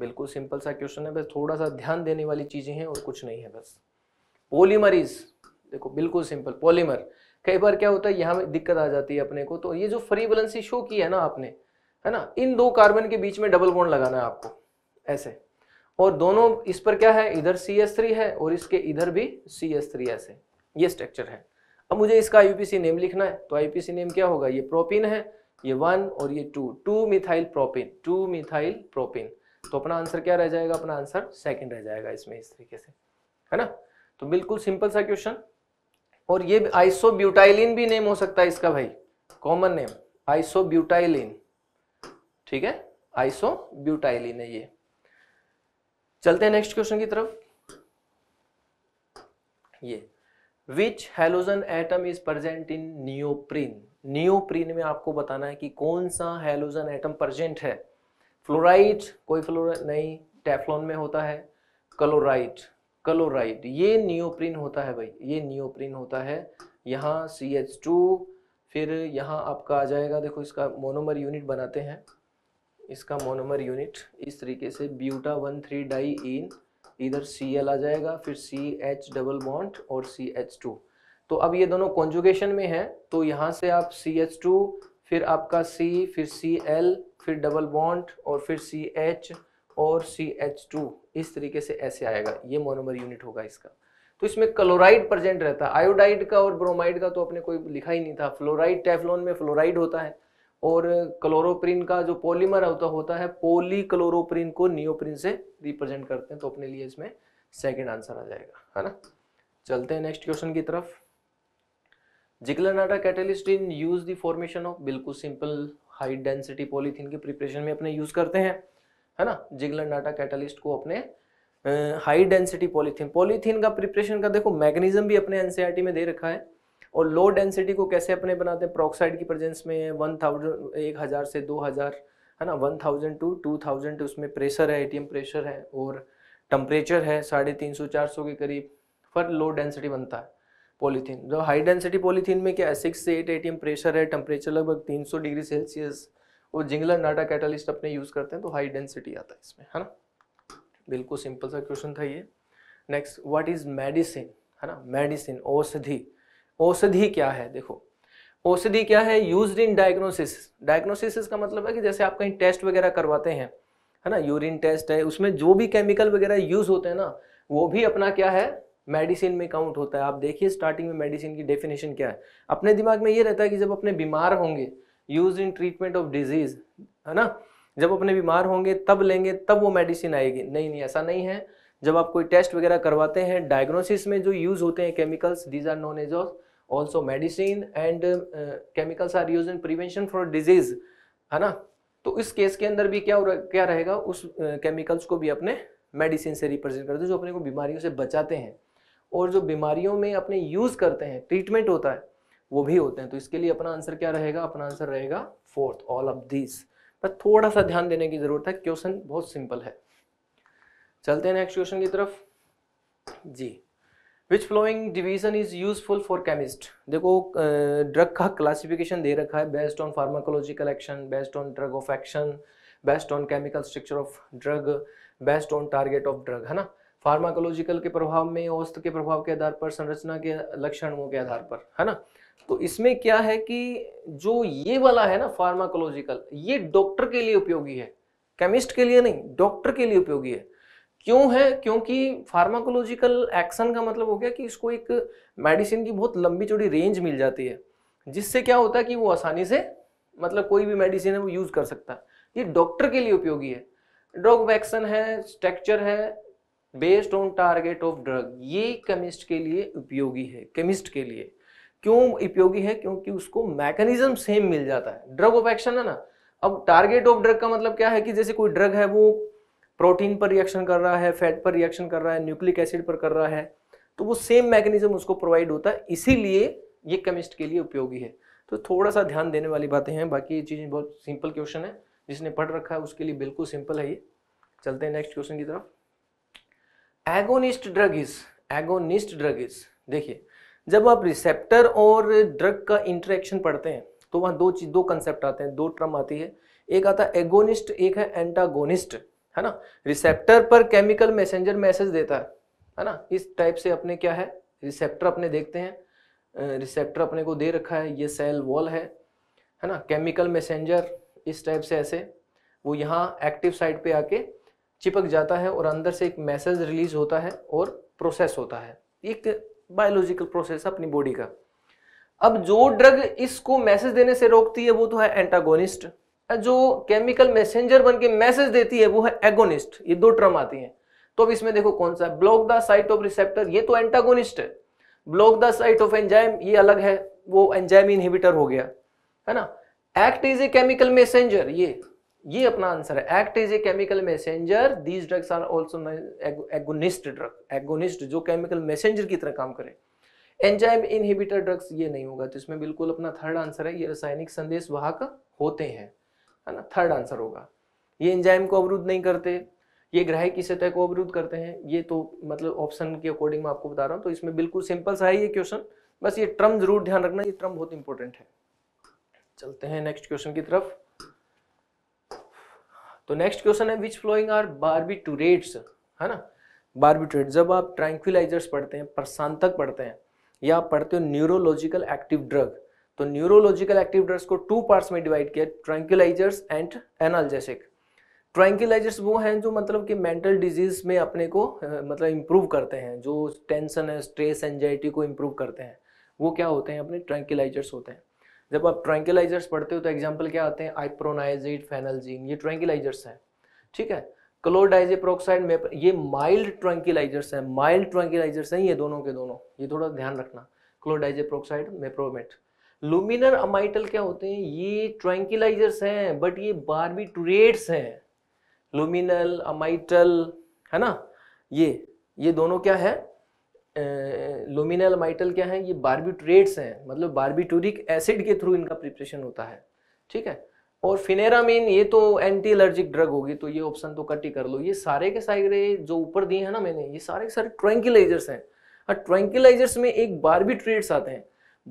बिल्कुल सिंपल सा क्वेश्चन है बस थोड़ा सा ध्यान देने वाली चीजें हैं और कुछ नहीं है बस पोलीमर इज देखो बिल्कुल सिंपल पोलीमर कई बार क्या होता है यहाँ दिक्कत आ जाती है अपने को तो ये जो फ्री वैलेंसी शो की है ना आपने है ना इन दो कार्बन के बीच में डबल बॉन्ड लगाना है आपको ऐसे और दोनों इस पर क्या है इधर सी है और इसके इधर भी सी एस थ्री ऐसे ये स्ट्रक्चर है अब मुझे इसका आई नेम लिखना है तो आई नेम क्या होगा ये प्रोपिन है ये वन और ये two two methyl propene two methyl propene तो अपना आंसर क्या रह जाएगा अपना आंसर सेकंड रह जाएगा इसमें इस तरीके से है ना तो बिल्कुल सिंपल सा क्वेश्चन और ये आइसोब्यूटाइलिन भी नेम हो सकता है इसका भाई कॉमन नेम आइसोब्यूटाइलिन ठीक है आइसोब्यूटाइलिन है ये चलते हैं नेक्स्ट क्वेश्चन की तरफ ये which halogen atom is present in neoprene neoprene में आपको बताना है कि कौन सा हेलोजन एटम प्रेजेंट है फ्लोराइड कोई फ्लोराइड नहीं टेफ्लॉन में होता है क्लोराइड क्लोराइड ये नियोप्रिन होता है भाई ये नियोप्रिन होता है यहाँ सी एच टू फिर यहाँ आपका आ जाएगा देखो इसका मोनोमर यूनिट बनाते हैं इसका मोनोमर यूनिट इस तरीके से buta one three diene इधर सी एल आ जाएगा फिर सी एच डबल बॉन्ड और सी एच टू तो अब ये दोनों कॉन्जुगेशन में है तो यहाँ से आप सी एच टू फिर आपका सी फिर सी एल फिर डबल बॉन्ड और फिर सी एच और सी एच टू इस तरीके से ऐसे आएगा ये मोनोमर यूनिट होगा इसका तो इसमें क्लोराइड प्रेजेंट रहता है आयोडाइड का और ब्रोमाइड का तो अपने कोई लिखा ही नहीं था फ्लोराइड टेफलोन में फ्लोराइड होता है और क्लोरोप्रिन का जो पॉलीमर होता होता है पोली क्लोरोप्रिन को नियोप्रिन से रिप्रेजेंट करते हैं तो अपने लिए इसमें सेकेंड आंसर आ जाएगा है ना चलते हैं नेक्स्ट क्वेश्चन की तरफ Ziegler Natta catalyst in use the formation of बिल्कुल सिंपल हाई डेंसिटी पॉलीथीन के प्रिपरेशन में अपने यूज करते हैं है ना जिगलर नाटा कैटलिस्ट को अपने हाई डेंसिटी पॉलीथीन पॉलीथीन का प्रिपरेशन का देखो मैग्नीजम भी अपने एनसीईआरटी में दे रखा है और लो डेंसिटी को कैसे अपने बनाते हैं प्रोक्साइड की प्रेजेंस में वन थाउजेंड एक हज़ार से दो हज़ार है ना one thousand two two thousand उसमें प्रेशर है एटीएम प्रेशर है और टम्परेचर है साढ़े तीन सौ चार सौ के करीब पर लो डेंसिटी बनता है पॉलीथीन जो हाई डेंसिटी पॉलीथीन में क्या है सिक्स से एट एटीएम प्रेशर है टेम्परेचर लगभग तीन सौ डिग्री सेल्सियस वो जिंगलर नाटा कैटालिस्ट अपने यूज़ करते हैं तो हाई डेंसिटी आता है इसमें है ना बिल्कुल सिंपल सा क्वेश्चन था ये नेक्स्ट व्हाट इज़ मेडिसिन है ना मेडिसिन औषधि औषधि क्या है देखो औषधि क्या है यूज इन डायग्नोसिस डायग्नोसिस का मतलब है कि जैसे आप कहीं टेस्ट वगैरह करवाते हैं है ना यूरिन टेस्ट है उसमें जो भी केमिकल वगैरह यूज होते हैं ना वो भी अपना क्या है मेडिसिन में काउंट होता है आप देखिए स्टार्टिंग में मेडिसिन की डेफिनेशन क्या है अपने दिमाग में ये रहता है कि जब अपने बीमार होंगे use in treatment of disease है ना जब अपने बीमार होंगे तब लेंगे तब वो मेडिसिन आएगी नहीं नहीं ऐसा नहीं है जब आप कोई टेस्ट वगैरह करवाते हैं डायग्नोसिस में जो यूज होते हैं chemicals these are known as of also medicine and chemicals are use in prevention for disease है ना तो इस केस के अंदर भी क्या क्या रहेगा उस केमिकल्स uh, को भी अपने मेडिसिन से रिप्रेजेंट करते हैं जो अपने को बीमारियों से बचाते हैं और जो बीमारियों में अपने यूज़ करते हैं ट्रीटमेंट होता है वो भी होते हैं तो इसके लिए अपना आंसर क्या रहेगा अपना आंसर रहेगा फोर्थ ऑल ऑफ दिस पर थोड़ा सा ध्यान देने की ज़रूरत है क्वेश्चन बहुत सिंपल है चलते हैं नेक्स्ट क्वेश्चन की तरफ जी which following division is useful for chemist देखो ड्रग का क्लासिफिकेशन दे रखा है based on pharmacological action based on drug of action based on chemical structure of drug based on target of drug है ना फार्माकोलॉजिकल के प्रभाव में औस्त के प्रभाव के आधार पर संरचना के लक्षणों के आधार पर है ना तो इसमें क्या है कि जो ये वाला है ना फार्माकोलॉजिकल ये डॉक्टर के लिए उपयोगी है केमिस्ट के लिए नहीं डॉक्टर के लिए उपयोगी है क्यों है क्योंकि फार्माकोलॉजिकल एक्शन का मतलब हो गया कि इसको एक मेडिसिन की बहुत लंबी चौड़ी रेंज मिल जाती है जिससे क्या होता है कि वो आसानी से मतलब कोई भी मेडिसिन है वो यूज़ कर सकता है ये डॉक्टर के लिए उपयोगी है ड्रग वैक्सन है स्ट्रक्चर है based on target of drug ये केमिस्ट के लिए उपयोगी है केमिस्ट के लिए क्यों उपयोगी है क्योंकि उसको मैकेनिज्म सेम मिल जाता है ड्रग ऑफ एक्शन है ना अब टारगेट ऑफ ड्रग का मतलब क्या है कि जैसे कोई ड्रग है वो प्रोटीन पर रिएक्शन कर रहा है फैट पर रिएक्शन कर रहा है न्यूक्लिक एसिड पर कर रहा है तो वो सेम मैकेनिज्म उसको प्रोवाइड होता है इसीलिए ये केमिस्ट के लिए उपयोगी है तो थोड़ा सा ध्यान देने वाली बातें हैं बाकी ये चीज़ें बहुत सिंपल क्वेश्चन है जिसने पढ़ रखा है उसके लिए बिल्कुल सिंपल है ये चलते हैं नेक्स्ट क्वेश्चन की तरफ agonist drug is agonist drug is देखिए जब आप रिसेप्टर और ड्रग का इंटरेक्शन पढ़ते हैं तो वहाँ दो चीज दो कंसेप्ट आते हैं दो ट्रम आती है एक आता है एगोनिस्ट एक है एंटागोनिस्ट है ना रिसेप्टर पर केमिकल मैसेंजर मैसेज देता है है ना इस टाइप से अपने क्या है रिसेप्टर अपने देखते हैं रिसेप्टर अपने को दे रखा है ये सेल वॉल है है ना केमिकल मैसेंजर इस टाइप से ऐसे वो यहाँ एक्टिव साइड पे आके चिपक जाता है और अंदर से एक मैसेज रिलीज होता है और प्रोसेस होता है एक बायोलॉजिकल प्रोसेस अपनी बॉडी का अब जो ड्रग इसको मैसेज देने से रोकती है वो तो है एंटागोनिस्ट जो केमिकल मैसेंजर बन के मैसेज देती है वो है एगोनिस्ट ये दो ट्रम आती हैं तो अब इसमें देखो कौन सा block the site of receptor ये तो एंटागोनिस्ट है block the site of enzyme ये अलग है वो एंजाइम इनहिबिटर हो गया है ना act is a chemical messenger ये ये अपना आंसर है act is a chemical messenger these drugs are also agonist drug agonist जो केमिकल मैसेजर की तरह काम करे एंजाइम इनहिबिटर ड्रग्स ये नहीं होगा तो इसमें बिल्कुल अपना थर्ड आंसर है ये रासायनिक संदेश वाहक होते हैं है ना थर्ड आंसर होगा ये एंजाइम को अवरुद्ध नहीं करते ये ग्राही की सतह को अवरुद्ध करते हैं ये तो मतलब ऑप्शन के अकॉर्डिंग मैं आपको बता रहा हूँ तो इसमें बिल्कुल सिंपल सा है ये क्वेश्चन बस ये ट्रम जरूर ध्यान रखना ये ट्रम बहुत इंपॉर्टेंट है चलते हैं नेक्स्ट क्वेश्चन की तरफ तो नेक्स्ट क्वेश्चन है which following are barbiturates है ना बारबी बारबिटूरेट जब आप ट्रैंक्विलाइजर्स पढ़ते हैं प्रशांतक पढ़ते हैं या आप पढ़ते हो न्यूरोलॉजिकल एक्टिव ड्रग तो न्यूरोलॉजिकल एक्टिव ड्रग्स को टू पार्ट्स में डिवाइड किया ट्रैंक्विलाइजर्स एंड एनाल्जेसिक ट्रैंक्विलाइजर्स वो हैं जो मतलब कि मेंटल डिजीज में अपने को मतलब इम्प्रूव करते हैं जो टेंशन है स्ट्रेस एनजाइटी को इम्प्रूव करते हैं वो क्या होते हैं अपने ट्रैंक्विलाइजर्स होते हैं जब आप ट्रैंकिलाइजर्स पढ़ते हो तो एग्जाम्पल क्या आते हैं आइप्रोनाइजिड फेनलजीन ये ट्रैंकिलाइजर्स हैं ठीक है क्लोडाइजेप्रोक्साइड में ये माइल्ड ट्रैंकिलाइजर्स हैं माइल्ड ट्रैंकिलाइजर्स हैं ये दोनों के दोनों ये थोड़ा ध्यान रखना क्लोडाइजेप्रोक्साइड मेप्रोमेट लुमिनर अमाइटल क्या होते हैं ये ट्रैंकिलाइजर्स हैं बट ये ट्रेड्स हैं लुमिनल अमाइटल है ना ये ये दोनों क्या है लोमिनल माइटल क्या है ये बारबिट्रेट्स हैं मतलब बारबिटूरिक एसिड के थ्रू इनका प्रिपरेशन होता है ठीक है और फिनेरामीन ये तो एंटी एलर्जिक ड्रग होगी तो ये ऑप्शन तो कट ही कर लो ये सारे के सारे जो ऊपर दिए हैं ना मैंने ये सारे के सारे ट्रैंकिलाइजर्स हैं और हाँ, ट्रैंकिलाइजर्स में एक बारबिट्रेट्स आते हैं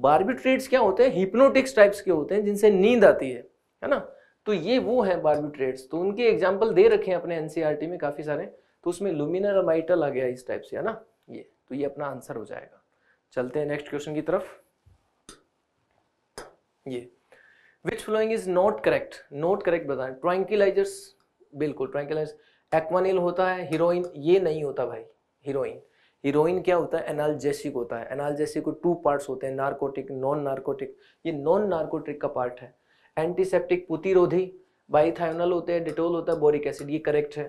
बारबिट्रेट्स क्या होते हैं हिप्नोटिक्स टाइप्स के होते हैं जिनसे नींद आती है है ना तो ये वो है बारबिट्रेट्स तो उनके एग्जाम्पल दे रखे हैं अपने एनसीआरटी e में काफ़ी सारे तो उसमें लुमिनर माइटल आ गया इस टाइप से है ना ये तो ये अपना आंसर हो जाएगा चलते हैं नेक्स्ट क्वेश्चन की तरफ ये which following is not correct not correct बताए ट्रैंकिलाइजर्स बिल्कुल ट्रैंकिलाइजर एक्वानिल होता है हीरोइन ये नहीं होता भाई हीरोइन हीरोइन क्या होता है एनालजेसिक होता है एनालजेसिक को टू पार्ट्स होते हैं नार्कोटिक नॉन नार्कोटिक ये नॉन नार्कोटिक का पार्ट है एंटीसेप्टिक पुतिरोधी बाइथायोनल होते हैं डिटोल होता है बोरिक एसिड ये करेक्ट है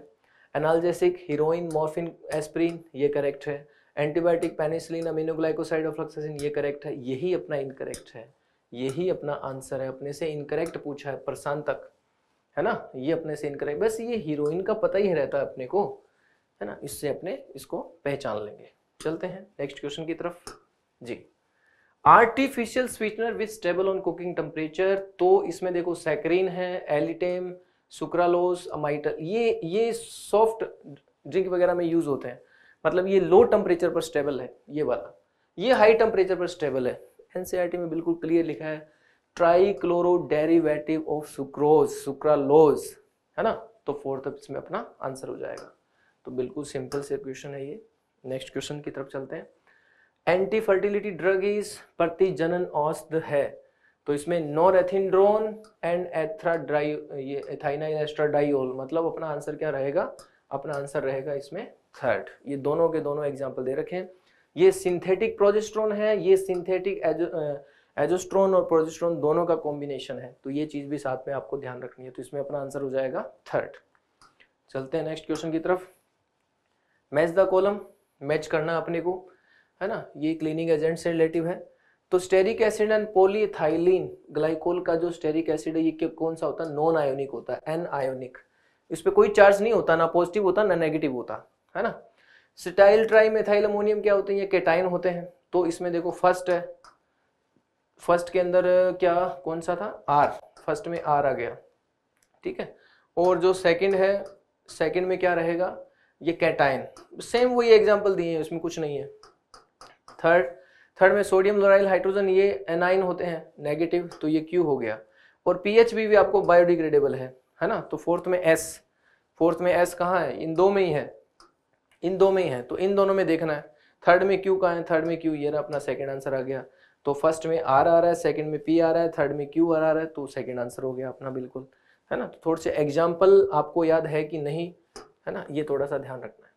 एनालजेसिक हीरोइन मॉर्फिन एस्प्रीन ये करेक्ट है antibiotic penicillin aminoglycoside ofloxacin ये करेक्ट है यही अपना इनकरेक्ट है यही अपना आंसर है अपने से इनकरेक्ट पूछा है परसान तक है ना ये अपने से इनकरेक्ट बस ये हीरोइन का पता ही रहता है अपने को है ना इससे अपने इसको पहचान लेंगे चलते हैं नेक्स्ट क्वेश्चन की तरफ जी artificial sweetener with stable on cooking temperature तो इसमें देखो सैक्रीन है एलिटेम सुक्रालोस अमाइटल ये ये सॉफ्ट ड्रिंक वगैरह में यूज होते हैं मतलब ये लो टेम्परेचर पर स्टेबल है ये वाला ये हाई टेम्परेचर पर स्टेबल है एनसीईआरटी e में बिल्कुल क्लियर लिखा है trichloro derivative of sucrose sucralose है ना तो फोर्थ इसमें अपना आंसर हो जाएगा तो बिल्कुल सिंपल से क्वेश्चन है ये नेक्स्ट क्वेश्चन की तरफ चलते हैं एंटी फर्टिलिटी ड्रग इज प्रति जनन औषध है तो इसमें नोरेथिनड्रोन एंड एथ्राड्राई ये एथाइनाइल एस्ट्राडाइल मतलब अपना आंसर क्या रहेगा अपना आंसर रहेगा इसमें थर्ड ये दोनों के दोनों एग्जाम्पल दे रखे हैं ये सिंथेटिक प्रोजेस्ट्रोन है ये सिंथेटिक एजोस्ट्रोन और प्रोजेस्ट्रोन दोनों का कॉम्बिनेशन है तो ये चीज़ भी साथ में आपको ध्यान रखनी है तो इसमें अपना आंसर हो जाएगा थर्ड चलते हैं नेक्स्ट क्वेश्चन की तरफ मैच द कॉलम मैच करना अपने को है ना ये क्लीनिंग एजेंट से रिलेटिव है तो stearic acid and polyethylene glycol का जो स्टेरिक एसिड है ये कौन सा होता है नॉन आयोनिक होता है एन आयोनिक इस पर कोई चार्ज नहीं होता ना पॉजिटिव होता ना नेगेटिव होता है ना सिटाइल ट्राई मेथाइल अमोनियम क्या होते हैं ये केटाइन होते हैं तो इसमें देखो फर्स्ट है फर्स्ट के अंदर क्या कौन सा था आर फर्स्ट में आर आ गया ठीक है और जो सेकंड है सेकंड में क्या रहेगा ये कैटाइन सेम वही एग्जांपल दिए हैं उसमें कुछ नहीं है थर्ड थर्ड में सोडियम लोराइल हाइड्रोजन ये एनाइन होते हैं नेगेटिव तो ये क्यू हो गया और पीएच भी, भी आपको बायोडिग्रेडेबल है है ना तो फोर्थ में एस फोर्थ में एस कहाँ है इन दो में ही है इन दो में ही है तो इन दोनों में देखना है थर्ड में क्यू कहा है थर्ड में क्यू ये रहा अपना सेकंड आंसर आ गया तो फर्स्ट में आर आ रहा है सेकंड में पी आ रहा है थर्ड में क्यू आ रहा है तो सेकेंड आंसर हो गया अपना बिल्कुल है ना तो थोड़े से एग्जाम्पल आपको याद है कि नहीं है ना ये थोड़ा सा ध्यान रखना है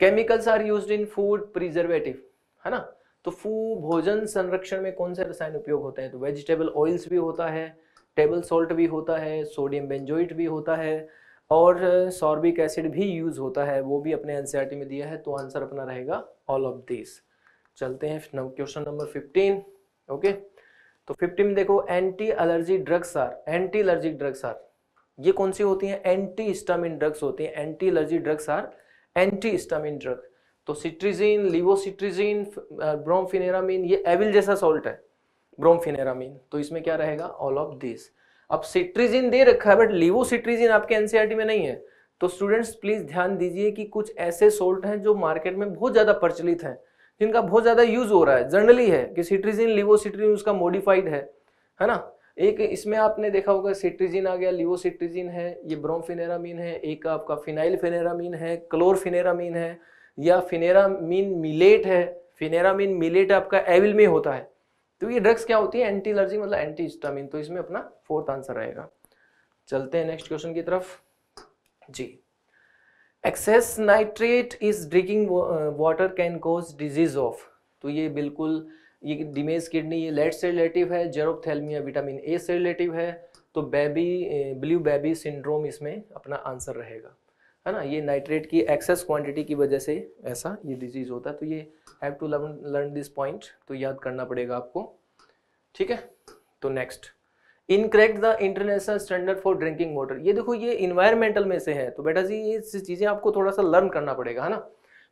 chemicals are use in food preservative है ना तो फू भोजन संरक्षण में कौन से रसायन उपयोग होते हैं तो वेजिटेबल ऑयल्स भी होता है टेबल सॉल्ट भी होता है सोडियम बेंजोइट भी होता है और सॉर्बिक एसिड भी यूज़ होता है वो भी अपने एन में दिया है तो आंसर अपना रहेगा ऑल ऑफ दिस चलते हैं क्वेश्चन नंबर फिफ्टीन ओके तो फिफ्टीन में देखो anti allergy drugs are anti allergic drugs are ये कौन सी होती हैं एंटी स्टामिन ड्रग्स होती हैं anti allergy drugs are antihistamine drug तो सिट्रिजिन लिवोसिट्रिजिन ब्रोमफिनेरामिन ये एविल जैसा सॉल्ट है ब्रोमफिनेरामिन तो इसमें क्या रहेगा ऑल ऑफ दिस अब सिट्रीजिन दे रखा है बट लिवो सिट्रीजिन आपके एनसीईआरटी e में नहीं है तो स्टूडेंट्स प्लीज ध्यान दीजिए कि कुछ ऐसे सोल्ट हैं जो मार्केट में बहुत ज्यादा प्रचलित हैं जिनका बहुत ज्यादा यूज हो रहा है जनरली है कि सिट्रीजिन लिवो सिट्रीजिन उसका मॉडिफाइड है है ना एक इसमें आपने देखा होगा सिट्रीजिन आ गया लिवो सिट्रीजिन है ये ब्रोमफिनेरामीन है एक आपका फिनाइल फिनेरामीन है क्लोरफिनेरामीन है या फिनेरामीन मिलेट है फिनेरामीन मिलेट आपका एविल में होता है तो ये ड्रग्स क्या होती है एंटी एलर्जी मतलब एंटी हिस्टामिन तो इसमें अपना फोर्थ आंसर रहेगा चलते हैं नेक्स्ट क्वेश्चन की तरफ जी excess nitrate is drinking water can cause disease of तो ये बिल्कुल ये डिमेज किडनी ये लेट से रिलेटिव है जेरोपथेलमिया विटामिन ए से रिलेटिव है तो बेबी ब्लू बेबी सिंड्रोम इसमें अपना आंसर रहेगा है ना ये नाइट्रेट की एक्सेस क्वांटिटी की वजह से ऐसा ये डिजीज़ होता है तो ये have to learn learn this point तो याद करना पड़ेगा आपको ठीक है तो next incorrect the international standard for drinking water ये देखो ये इन्वायरमेंटल में से है तो बेटा जी ये चीज़ें आपको थोड़ा सा लर्न करना पड़ेगा है ना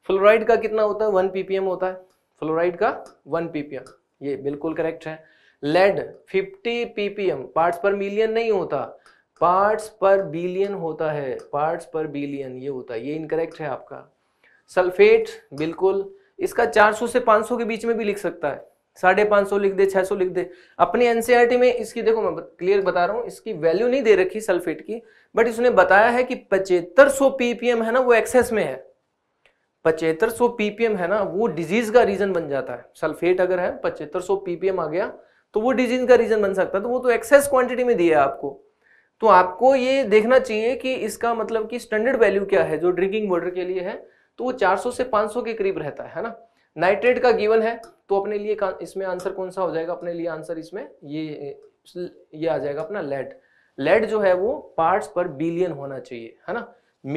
फ्लोराइड का कितना होता है वन पीपीएम होता है फ्लोराइड का वन पीपीएम ये बिल्कुल करेक्ट है lead 50 PPM parts per million नहीं होता पार्ट्स पर बिलियन होता है पार्ट्स पर बिलियन ये होता है ये इनकरेक्ट है आपका सल्फेट बिल्कुल इसका 400 से 500 के बीच में भी लिख सकता है साढ़े पाँच सौ लिख दे छः सौ लिख दे अपने एनसीईआरटी e में इसकी देखो मैं क्लियर बता रहा हूँ इसकी वैल्यू नहीं दे रखी सल्फेट की बट इसने बताया है कि पचहत्तर सौ पीपीएम है ना वो एक्सेस में है पचहत्तर सौ पीपीएम है ना वो डिजीज का रीजन बन जाता है सल्फेट अगर है पचहत्तर सौ पीपीएम आ गया तो वो डिजीज का रीजन बन सकता है तो वो तो एक्सेस क्वांटिटी में दिया है आपको तो आपको ये देखना चाहिए कि इसका मतलब कि स्टैंडर्ड वैल्यू क्या है जो ड्रिंकिंग वाटर के लिए है तो वो 400 से 500 के करीब रहता है ना नाइट्रेट का गिवन है तो अपने लिए इसमें आंसर कौन सा हो जाएगा अपने लिए आंसर इसमें ये ये आ जाएगा अपना लेड लेड जो है वो पार्ट्स पर बिलियन होना चाहिए है ना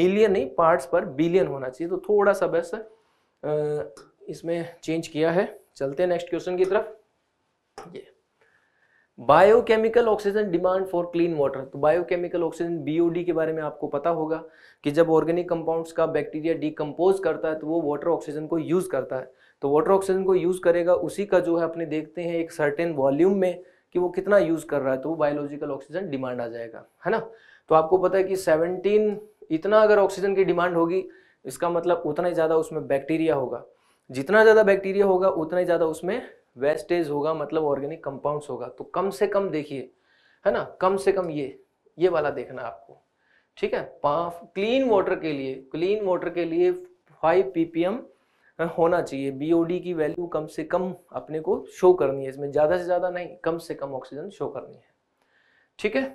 मिलियन नहीं पार्ट्स पर बिलियन होना चाहिए तो थोड़ा सा बस इसमें चेंज किया है चलते हैं नेक्स्ट क्वेश्चन की तरफ ये biochemical oxygen demand for clean water तो बायोकेमिकल ऑक्सीजन बीओडी के बारे में आपको पता होगा कि जब ऑर्गेनिक कंपाउंड्स का बैक्टीरिया डिकम्पोज करता है तो वो वाटर ऑक्सीजन को यूज़ करता है तो वाटर ऑक्सीजन को यूज़ करेगा उसी का जो है अपने देखते हैं एक सर्टेन वॉल्यूम में कि वो कितना यूज़ कर रहा है तो वो बायोलॉजिकल ऑक्सीजन डिमांड आ जाएगा है ना तो आपको पता है कि सेवनटीन इतना अगर ऑक्सीजन की डिमांड होगी इसका मतलब उतना ही ज़्यादा उसमें बैक्टीरिया होगा जितना ज़्यादा बैक्टीरिया होगा उतना ही ज़्यादा उसमें वेस्टेज होगा मतलब ऑर्गेनिक कंपाउंड्स होगा तो कम से कम देखिए है ना कम से कम ये ये वाला देखना आपको ठीक है क्लीन वाटर के लिए क्लीन वाटर के लिए फाइव पीपीएम होना चाहिए बीओडी की वैल्यू कम से कम अपने को शो करनी है इसमें ज़्यादा से ज़्यादा नहीं कम से कम ऑक्सीजन शो करनी है ठीक है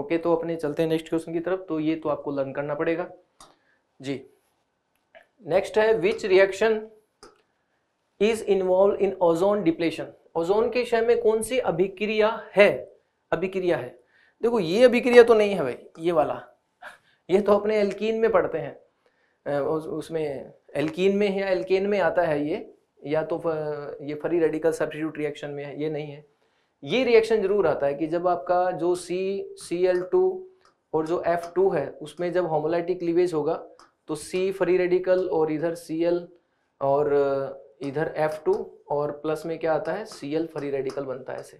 ओके तो अपने चलते हैं नेक्स्ट क्वेश्चन की तरफ तो ये तो आपको लर्न करना पड़ेगा जी नेक्स्ट है which reaction is involve in ozone depletion ozone के क्षय में कौन सी अभिक्रिया है अभिक्रिया है देखो ये अभिक्रिया तो नहीं है भाई ये वाला ये तो अपने एल्कीन में पढ़ते हैं उसमें एल्कीन में या एल्केन में आता है ये या तो ये फ्री रेडिकल सब्सिट्यूट रिएक्शन में है ये नहीं है ये रिएक्शन जरूर आता है कि जब आपका जो सी सी एल टू और जो एफ टू है उसमें जब होमोलाइटिक लिवेज होगा तो सी फ्री रेडिकल और इधर सी एल और इधर F2 और प्लस में क्या आता है Cl फ्री रेडिकल बनता है ऐसे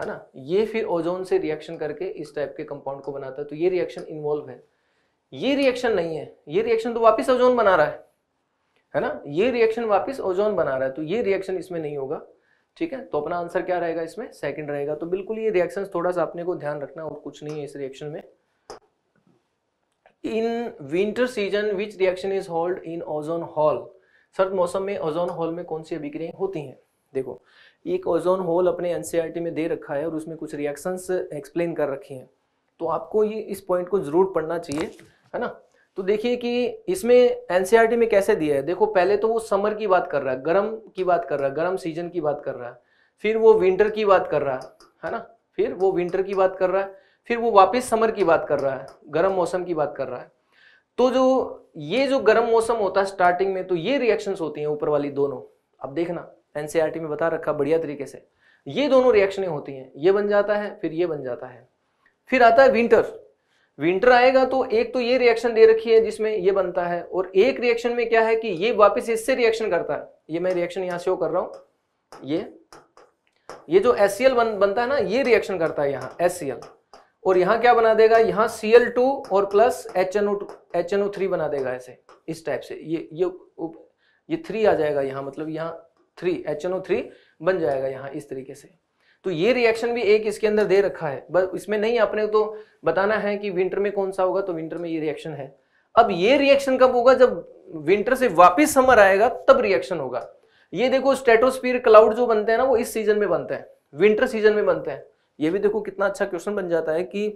है ना ये फिर ओजोन से रिएक्शन करके इस टाइप के कंपाउंड को बनाता है तो ये रिएक्शन इन्वॉल्व है ये रिएक्शन नहीं है ये रिएक्शन तो वापस ओजोन बना रहा है है ना ये रिएक्शन वापस ओजोन बना रहा है तो ये रिएक्शन इसमें नहीं होगा ठीक है तो अपना आंसर क्या रहेगा इसमें सेकंड रहेगा तो बिल्कुल ये रिएक्शन थोड़ा सा अपने को ध्यान रखना और कुछ नहीं है इस रिएक्शन में in winter season which reaction is hold in ozone hole सर्द मौसम में ओजोन होल में कौन सी अभिक्रियाएं होती हैं देखो एक ओजोन होल अपने एनसीईआरटी e में दे रखा है और उसमें कुछ रिएक्शंस एक्सप्लेन कर रखी हैं तो आपको ये इस पॉइंट को ज़रूर पढ़ना चाहिए है ना तो देखिए कि इसमें एनसीईआरटी e में कैसे दिया है देखो पहले तो वो समर की बात कर रहा है गर्म की बात कर रहा है गर्म सीजन की बात कर रहा है फिर वो विंटर की बात कर रहा है है ना फिर वो विंटर की बात कर रहा है फिर वो वापस समर की बात कर रहा है गर्म मौसम की बात कर रहा है तो जो ये जो गर्म मौसम होता है स्टार्टिंग में तो ये रिएक्शन होती हैं ऊपर वाली दोनों अब देखना एनसीआर e में बता रखा बढ़िया तरीके से ये दोनों रिएक्शन होती हैं ये बन जाता है फिर ये बन जाता है फिर आता है विंटर विंटर आएगा तो एक तो ये रिएक्शन दे रखी है जिसमें ये बनता है और एक रिएक्शन में क्या है कि ये वापस इससे रिएक्शन करता है ये मैं रिएक्शन यहां शो कर रहा हूं ये ये जो एस बन, बनता है ना ये रिएक्शन करता है यहां एस और यहां क्या बना देगा यहाँ सी एल टू और plus H N O two H N O three बना देगा ऐसे इस टाइप से ये ये ये थ्री आ जाएगा यहां मतलब यहाँ three H N O three बन जाएगा यहाँ इस तरीके से तो ये रिएक्शन भी एक इसके अंदर दे रखा है बस इसमें नहीं आपने तो बताना है कि विंटर में कौन सा होगा तो विंटर में ये रिएक्शन है अब ये रिएक्शन कब होगा जब विंटर से वापस समर आएगा तब रिएक्शन होगा ये देखो स्टेटोस्पियर क्लाउड जो बनते हैं ना वो इस सीजन में बनते हैं विंटर सीजन में बनते हैं ये भी देखो कितना अच्छा क्वेश्चन बन जाता है कि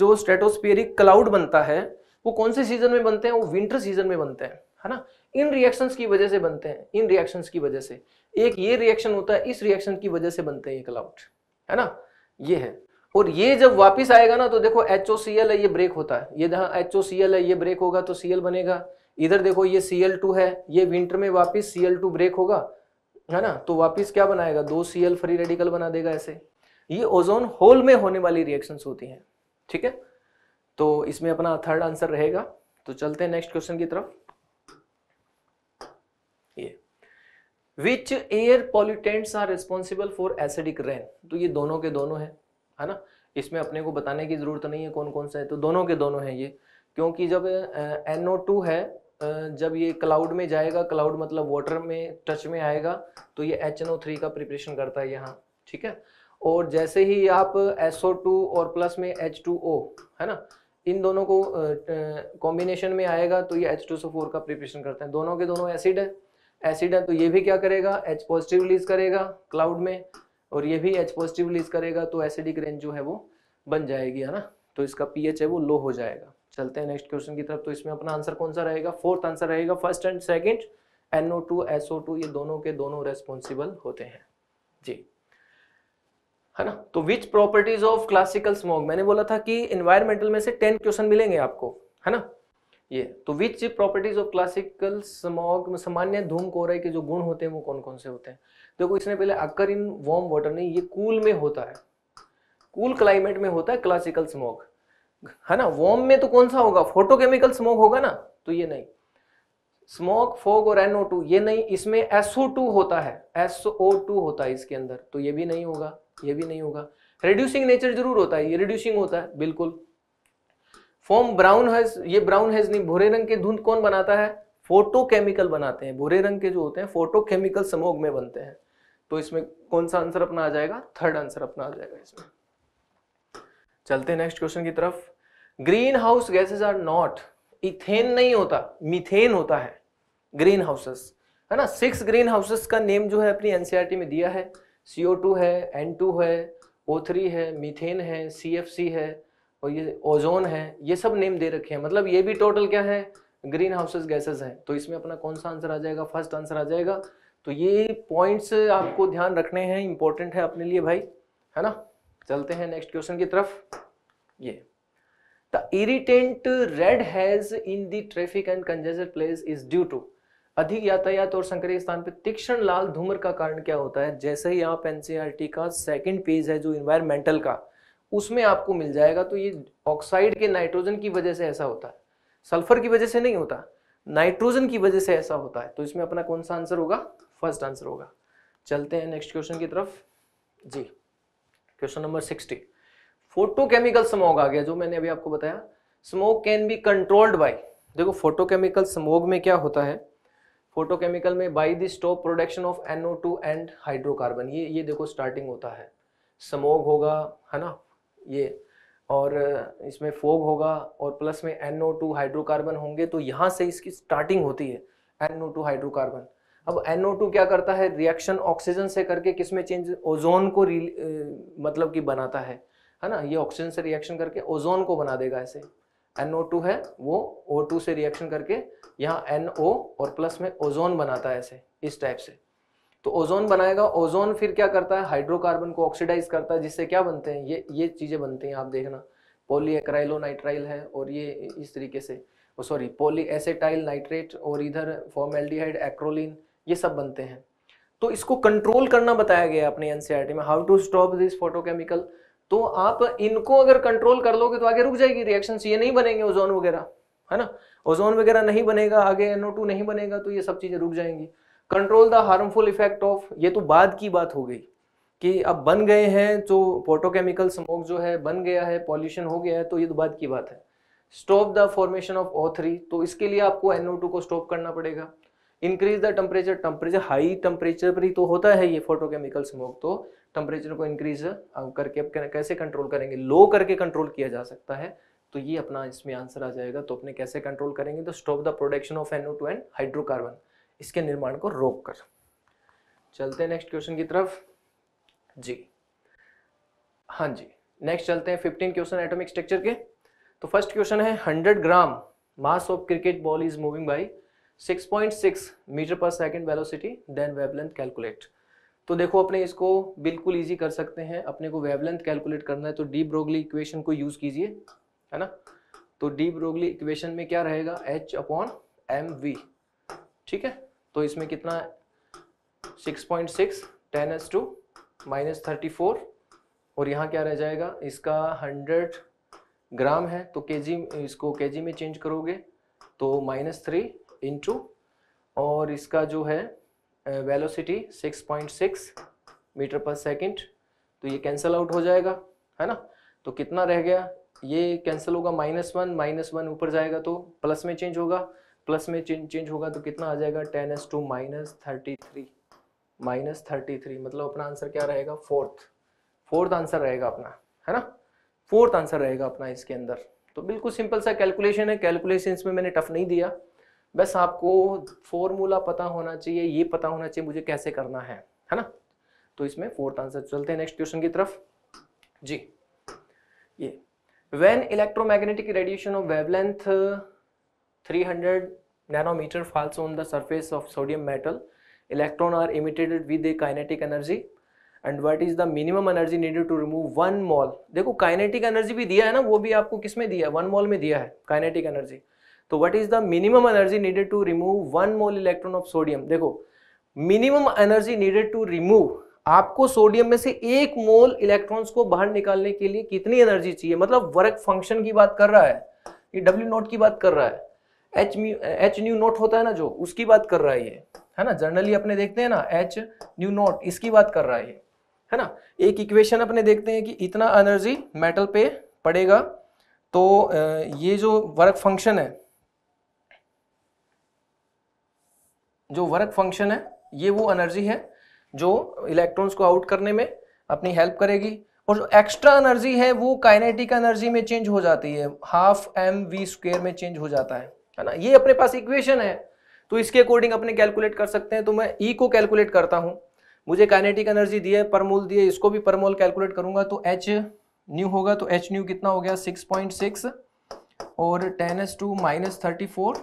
जो स्ट्रेटोस्पियरिक क्लाउड बनता है वो कौन से सीजन में बनते हैं वो विंटर सीजन में बनते हैं है ना इन रिएक्शन की वजह से बनते हैं इन रिएक्शन की वजह से एक ये रिएक्शन होता है इस रिएक्शन की वजह से बनते हैं ये क्लाउड है ना ये है और ये जब वापस आएगा ना तो देखो एच ओ सी एल है ये ब्रेक होता है ये जहाँ एच ओ सी एल है ये ब्रेक होगा तो सी एल बनेगा इधर देखो ये सी एल टू है ये विंटर में वापस सी एल टू ब्रेक होगा है ना तो वापस क्या बनाएगा दो सी एल फ्री रेडिकल बना देगा ऐसे ये ओजोन होल में होने वाली रिएक्शन होती हैं ठीक है तो इसमें अपना थर्ड आंसर रहेगा तो चलते हैं नेक्स्ट क्वेश्चन की तरफ ये which air pollutants are responsible for acidic rain तो ये दोनों के दोनों है है ना इसमें अपने को बताने की ज़रूरत नहीं है कौन कौन सा है तो दोनों के दोनों हैं ये क्योंकि जब एनओ टू है जब ये क्लाउड में जाएगा क्लाउड मतलब वाटर में टच में आएगा तो ये एच एन ओ थ्री का प्रिपरेशन करता है यहाँ ठीक है और जैसे ही आप SO2 और प्लस में H2O है ना इन दोनों को कॉम्बिनेशन में आएगा तो ये H2SO4 का प्रिपरेशन करते हैं दोनों के दोनों एसिड है एसिड है तो ये भी क्या करेगा H पॉजिटिव रिलीज करेगा क्लाउड में और ये भी H पॉजिटिव रिलीज करेगा तो एसिडिक रेंज जो है वो बन जाएगी है ना तो इसका एच है वो लो हो जाएगा चलते हैं नेक्स्ट क्वेश्चन की तरफ तो इसमें अपना आंसर कौन सा रहेगा फोर्थ आंसर रहेगा first and second NO two SO two ये दोनों के दोनों रेस्पॉन्सिबल होते हैं जी है ना तो which properties of classical smoke मैंने बोला था कि इन्वायरमेंटल में से टेन क्वेश्चन मिलेंगे आपको है ना ये तो which properties of classical smoke सामान्य धूम कोहरे के जो गुण होते हैं वो कौन कौन से होते हैं देखो इसने पहले अक्कर इन वार्म वाटर नहीं ये कूल में होता है कूल क्लाइमेट में होता है क्लासिकल स्मोक है ना वॉर्म में तो कौन सा होगा फोटोकेमिकल स्मोक होगा ना तो ये नहीं स्मोक फोग और एनओ टू ये नहीं इसमें एसओ टू होता है एसओ टू होता है इसके अंदर तो ये भी नहीं होगा ये भी नहीं होगा रिड्यूसिंग नेचर जरूर होता है ये रिड्यूसिंग होता है बिल्कुल फॉर्म ब्राउन हैज ये ब्राउन हैज नहीं भूरे रंग के धुंध कौन बनाता है फोटोकेमिकल बनाते हैं भूरे रंग के जो होते हैं फोटोकेमिकल समोग में बनते हैं तो इसमें कौन सा आंसर अपना आ जाएगा थर्ड आंसर अपना आ जाएगा इसमें चलते हैं नेक्स्ट क्वेश्चन की तरफ greenhouse gases are not ethane नहीं होता मिथेन होता है ग्रीन हाउसेस है ना सिक्स ग्रीन हाउसेस का नेम जो है अपनी एनसीईआरटी e में दिया है CO2 है N2 है O3 है मीथेन है CFC है और ये ओजोन है ये सब नेम दे रखे हैं मतलब ये भी टोटल क्या है ग्रीन हाउसेज गैसेज हैं तो इसमें अपना कौन सा आंसर आ जाएगा फर्स्ट आंसर आ जाएगा तो ये पॉइंट्स आपको ध्यान रखने हैं इंपॉर्टेंट है अपने लिए भाई है ना चलते हैं नेक्स्ट क्वेश्चन की तरफ ये the irritant red haze in the traffic and congested place is due to अधिक यातायात और संकरी स्थान पर तीक्षण लाल धूम्र का कारण क्या होता है जैसे ही आप एनसीआर e का सेकेंड पेज है जो इन्वायरमेंटल का उसमें आपको मिल जाएगा तो ये ऑक्साइड के नाइट्रोजन की वजह से ऐसा होता है सल्फर की वजह से नहीं होता नाइट्रोजन की वजह से ऐसा होता है तो इसमें अपना कौन सा आंसर होगा फर्स्ट आंसर होगा चलते हैं नेक्स्ट क्वेश्चन की तरफ जी question number sixty photochemical smog आ गया जो मैंने अभी आपको बताया smoke can be controlled by देखो फोटोकेमिकल स्मोग में क्या होता है फोटोकेमिकल में by the stop production of NO two and hydrocarbon ये ये देखो स्टार्टिंग होता है समोग होगा है ना ये और इसमें फोग होगा और प्लस में एनओ टू हाइड्रोकार्बन होंगे तो यहाँ से इसकी स्टार्टिंग होती है एनओ टू हाइड्रोकार्बन अब टू क्या करता है रिएक्शन ऑक्सीजन से करके किस में चेंज ओजोन को रिल, मतलब कि बनाता है है ना ये ऑक्सीजन से रिएक्शन करके ओजोन को बना देगा ऐसे NO2 है वो O2 से रिएक्शन करके यहाँ NO और प्लस में ओजोन बनाता है ऐसे इस टाइप से तो ओजोन बनाएगा ओजोन फिर क्या करता है हाइड्रोकार्बन को ऑक्सीडाइज करता है जिससे क्या बनते हैं ये ये चीज़ें बनती हैं आप देखना नाइट्राइल है और ये इस तरीके से सॉरी पोली एसेटाइल नाइट्रेट और इधर फॉर्मेल्डिहाइड एक्रोलिन ये सब बनते हैं तो इसको कंट्रोल करना बताया गया अपने एनसीआरटी e में how to stop this photochemical तो आप इनको अगर कंट्रोल कर लोगे तो आगे रुक जाएगी रिएक्शन ये नहीं बनेंगे ओजोन वगैरह है ना ओजोन वगैरह नहीं बनेगा आगे एनओ नहीं बनेगा तो ये सब चीज़ें रुक जाएंगी control the harmful effect of ये तो बाद की बात हो गई कि अब बन गए हैं तो पोटोकेमिकल स्मोक जो है बन गया है पॉल्यूशन हो गया है तो ये तो बाद की बात है stop the formation of O three तो इसके लिए आपको NO2 को स्टॉप करना पड़ेगा increase the temperature temperature high temperature पर ही तो होता है ये फोटोकेमिकल स्मोक तो टेम्परेचर को इंक्रीज करके कैसे कंट्रोल करेंगे लो करके कंट्रोल किया जा सकता है तो ये अपना इसमें आंसर आ जाएगा तो अपने कैसे कंट्रोल करेंगे तो stop the production of NO two and hydrocarbon इसके निर्माण को रोक कर चलते हैं नेक्स्ट क्वेश्चन की तरफ जी हाँ जी नेक्स्ट चलते हैं फिफ्टीन क्वेश्चन एटॉमिक स्ट्रक्चर के तो फर्स्ट क्वेश्चन है hundred gram mass of cricket ball is moving by 6.6 metre per second velocity then wavelength calculate तो देखो अपने इसको बिल्कुल इजी कर सकते हैं अपने को वेवलेंथ कैलकुलेट करना है तो डी ब्रोगली इक्वेशन को यूज़ कीजिए है ना तो डी ब्रोगली इक्वेशन में क्या रहेगा एच अपॉन एम वी ठीक है तो इसमें कितना six point six ten S to minus thirty four और यहाँ क्या रह जाएगा इसका हंड्रेड ग्राम है तो के जी इसको के जी में चेंज करोगे तो माइनस थ्री इंटू और इसका जो है वेलोसिटी 6.6 मीटर पर सेकंड तो ये कैंसिल आउट हो जाएगा है ना तो कितना रह गया ये कैंसिल होगा माइनस वन माइनस वन ऊपर जाएगा तो प्लस में चेंज होगा प्लस में चेंज चेंज होगा तो कितना आ जाएगा ten S to minus thirty three minus thirty three मतलब अपना आंसर क्या रहेगा फोर्थ फोर्थ आंसर रहेगा अपना है ना फोर्थ आंसर रहेगा अपना इसके अंदर तो बिल्कुल सिंपल सा कैलकुलेशन है कैलकुलेशन इसमें मैंने टफ नहीं दिया बस आपको फॉर्मूला पता होना चाहिए ये पता होना चाहिए मुझे कैसे करना है है ना तो इसमें फोर्थ आंसर चलते हैं नेक्स्ट क्वेश्चन की तरफ जी ये when electromagnetic radiation of wavelength 300 nanometre falls on the surface of sodium metal electron are emitted with a kinetic energy and what is the minimum energy needed to remove one mole देखो काइनेटिक एनर्जी भी दिया है ना वो भी आपको किस में दिया है वन मॉल में दिया है काइनेटिक एनर्जी तो what is the minimum energy needed to remove one mole electron of sodium देखो minimum energy needed to remove आपको सोडियम में से एक मोल इलेक्ट्रॉन्स को बाहर निकालने के लिए कितनी एनर्जी चाहिए मतलब वर्क फंक्शन की बात कर रहा है ये डब्ल्यू नोट की बात कर रहा है एच एच न्यू नोट होता है ना जो उसकी बात कर रहा है ये है ना जनरली अपने देखते हैं ना एच न्यू नोट इसकी बात कर रहा है ये है ना एक इक्वेशन अपने देखते हैं कि इतना एनर्जी मेटल पे पड़ेगा तो ये जो वर्क फंक्शन है जो वर्क फंक्शन है ये वो एनर्जी है जो इलेक्ट्रॉन्स को आउट करने में अपनी हेल्प करेगी और जो एक्स्ट्रा एनर्जी है वो काइनेटिक एनर्जी में चेंज हो जाती है हाफ एम वी स्क्वेयर में चेंज हो जाता है है ना ये अपने पास इक्वेशन है तो इसके अकॉर्डिंग अपने कैलकुलेट कर सकते हैं तो मैं ई e को कैलकुलेट करता हूँ मुझे काइनेटिक एनर्जी दी है परमोल दिए इसको भी परमोल कैलकुलेट करूंगा तो एच न्यू होगा तो एच न्यू कितना हो गया सिक्स पॉइंट सिक्स और ten S to minus thirty four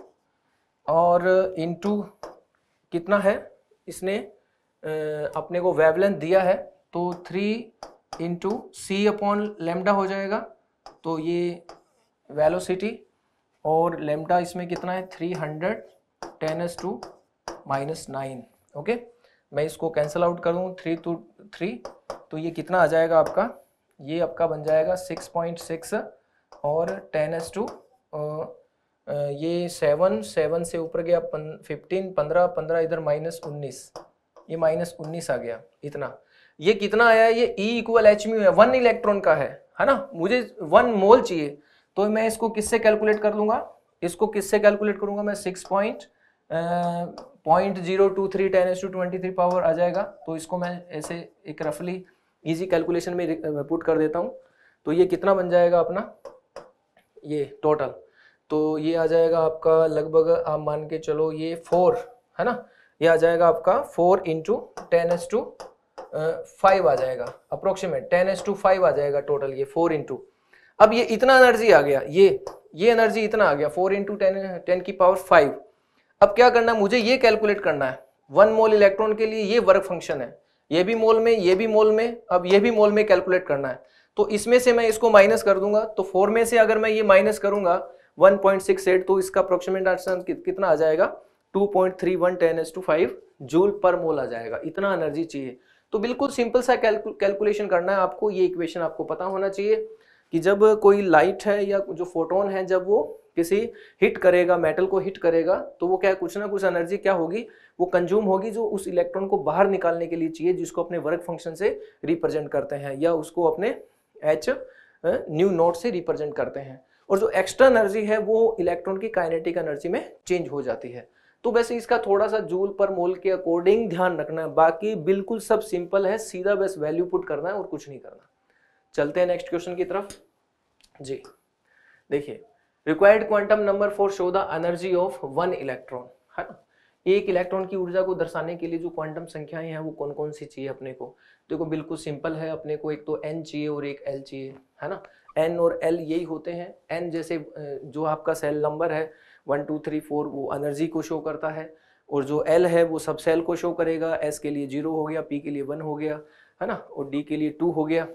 और इंटू कितना है इसने अपने को वेवलेंथ दिया है तो three into c upon lambda हो जाएगा तो ये वेलोसिटी और लेमडा इसमें कितना है three hundred ten S to minus nine okay मैं इसको कैंसिल आउट करूँ थ्री टू थ्री तो ये कितना आ जाएगा आपका ये आपका बन जाएगा सिक्स पॉइंट सिक्स और टेन एस टू ये सेवन सेवन से ऊपर गया फिफ्टीन पंद्रह पंद्रह इधर माइनस उन्नीस ये माइनस उन्नीस आ गया इतना ये कितना आया ये ई इक्वल एच म्यू है वन इलेक्ट्रॉन का है है ना मुझे वन मोल चाहिए तो मैं इसको किससे कैलकुलेट कर लूंगा इसको किससे कैलकुलेट करूंगा मैं six point point zero two three ten S to twenty three power आ जाएगा तो इसको मैं ऐसे एक रफली इजी कैलकुलेशन में पुट कर देता हूँ तो ये कितना बन जाएगा अपना ये टोटल तो ये आ जाएगा आपका लगभग आप मान के चलो ये फोर है ना ये आ जाएगा आपका four into ten S to five आ जाएगा approximate ten S to five आ जाएगा टोटल ये फोर इंटू अब ये इतना एनर्जी आ गया ये ये एनर्जी इतना आ गया फोर इंटू टेन टेन की पावर फाइव अब क्या करना मुझे ये कैलकुलेट करना है वन मोल इलेक्ट्रॉन के लिए ये वर्क फंक्शन है ये भी मोल में ये भी मोल में अब ये भी मोल में कैलकुलेट करना है तो इसमें से मैं इसको माइनस कर दूंगा तो फोर में से अगर मैं ये माइनस करूंगा 1.68 तो इसका अप्रोक्सीमेट आंसर कितना आ जाएगा 2.31 ten S to five joule per mole आ जाएगा इतना एनर्जी चाहिए तो बिल्कुल सिंपल सा कैलकुलेशन करना है आपको ये इक्वेशन आपको पता होना चाहिए कि जब कोई लाइट है या जो फोटोन है जब वो किसी हिट करेगा मेटल को हिट करेगा तो वो क्या कुछ ना कुछ एनर्जी क्या होगी वो कंज्यूम होगी जो उस इलेक्ट्रॉन को बाहर निकालने के लिए चाहिए जिसको अपने वर्क फंक्शन से रिप्रेजेंट करते हैं या उसको अपने एच न्यू नोट से रिप्रेजेंट करते हैं और जो एक्स्ट्रा एनर्जी है वो इलेक्ट्रॉन की काइनेटिक एनर्जी में चेंज हो जाती है तो वैसे इसका थोड़ा सा जूल पर मोल के अकॉर्डिंग ध्यान रखना है बाकी बिल्कुल सब सिंपल है सीधा बस वैल्यू पुट करना है और कुछ नहीं करना चलते हैं नेक्स्ट क्वेश्चन की तरफ जी देखिए required quantum number for show the energy of one electron है ना एक इलेक्ट्रॉन की ऊर्जा को दर्शाने के लिए जो क्वांटम संख्याएं हैं वो कौन कौन सी चाहिए अपने को देखो बिल्कुल सिंपल है अपने को एक तो एन चाहिए और एक एल चाहिए है ना एन और एल यही होते हैं एन जैसे जो आपका सेल नंबर है वन टू थ्री फोर वो एनर्जी को शो करता है और जो एल है वो सब सेल को शो करेगा एस के लिए जीरो हो गया पी के लिए वन हो गया है ना और डी के लिए टू हो गया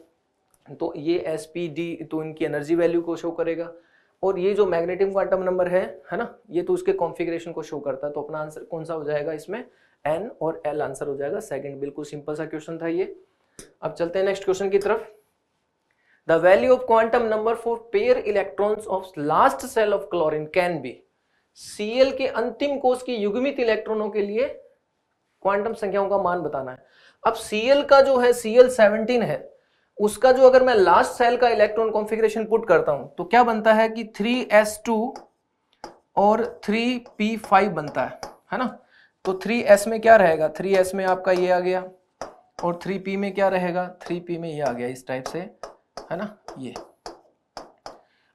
तो ये एस पी डी तो इनकी एनर्जी वैल्यू को शो करेगा और ये जो मैग्नेटिक क्वांटम नंबर है है ना ये तो उसके कॉन्फ़िगरेशन को शो करता है तो अपना आंसर कौन सा हो जाएगा इसमें एन और एल आंसर हो जाएगा सेकंड बिल्कुल सिंपल सा क्वेश्चन था ये अब चलते हैं नेक्स्ट क्वेश्चन की तरफ the value of quantum number for pair electrons of last cell of chlorine can be Cl के अंतिम कोष की युग्मित इलेक्ट्रॉनों के लिए क्वांटम संख्याओं का मान बताना है अब Cl का जो है Cl 17 है उसका जो अगर मैं लास्ट सेल का इलेक्ट्रॉन कॉन्फ़िगरेशन पुट करता हूं तो क्या बनता है कि 3s2 और 3p5 बनता है है ना तो 3s में क्या रहेगा 3s में आपका ये आ गया और 3p में क्या रहेगा 3p में ये आ गया इस टाइप से है ना ये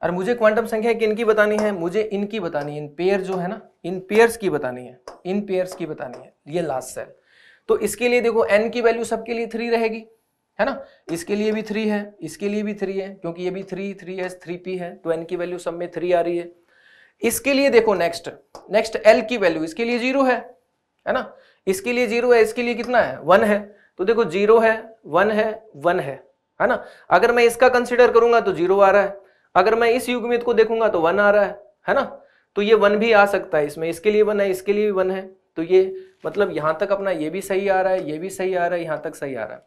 और मुझे क्वांटम संख्या किनकी बतानी है मुझे इनकी बतानी है इन पेयर जो है ना इन पेयर्स की बतानी है इन पेयर की बतानी है ये लास्ट सेल तो इसके लिए देखो एन की वैल्यू सबके लिए थ्री रहेगी है ना इसके लिए भी थ्री है इसके लिए भी थ्री है क्योंकि ये भी three three s three p है तो एन की वैल्यू सब में थ्री आ रही है इसके लिए देखो नेक्स्ट नेक्स्ट एल की वैल्यू इसके लिए जीरो है है ना इसके लिए जीरो है इसके लिए कितना है वन है तो देखो जीरो है वन है वन है है ना अगर मैं इसका कंसिडर करूंगा तो जीरो आ रहा है अगर मैं इस युग्मित को देखूंगा तो वन आ रहा है है ना तो ये वन भी आ सकता है इसमें इसके लिए वन है इसके लिए भी वन है तो ये मतलब यहाँ तक अपना ये भी सही आ रहा है ये भी सही आ रहा है यहाँ तक सही आ रहा है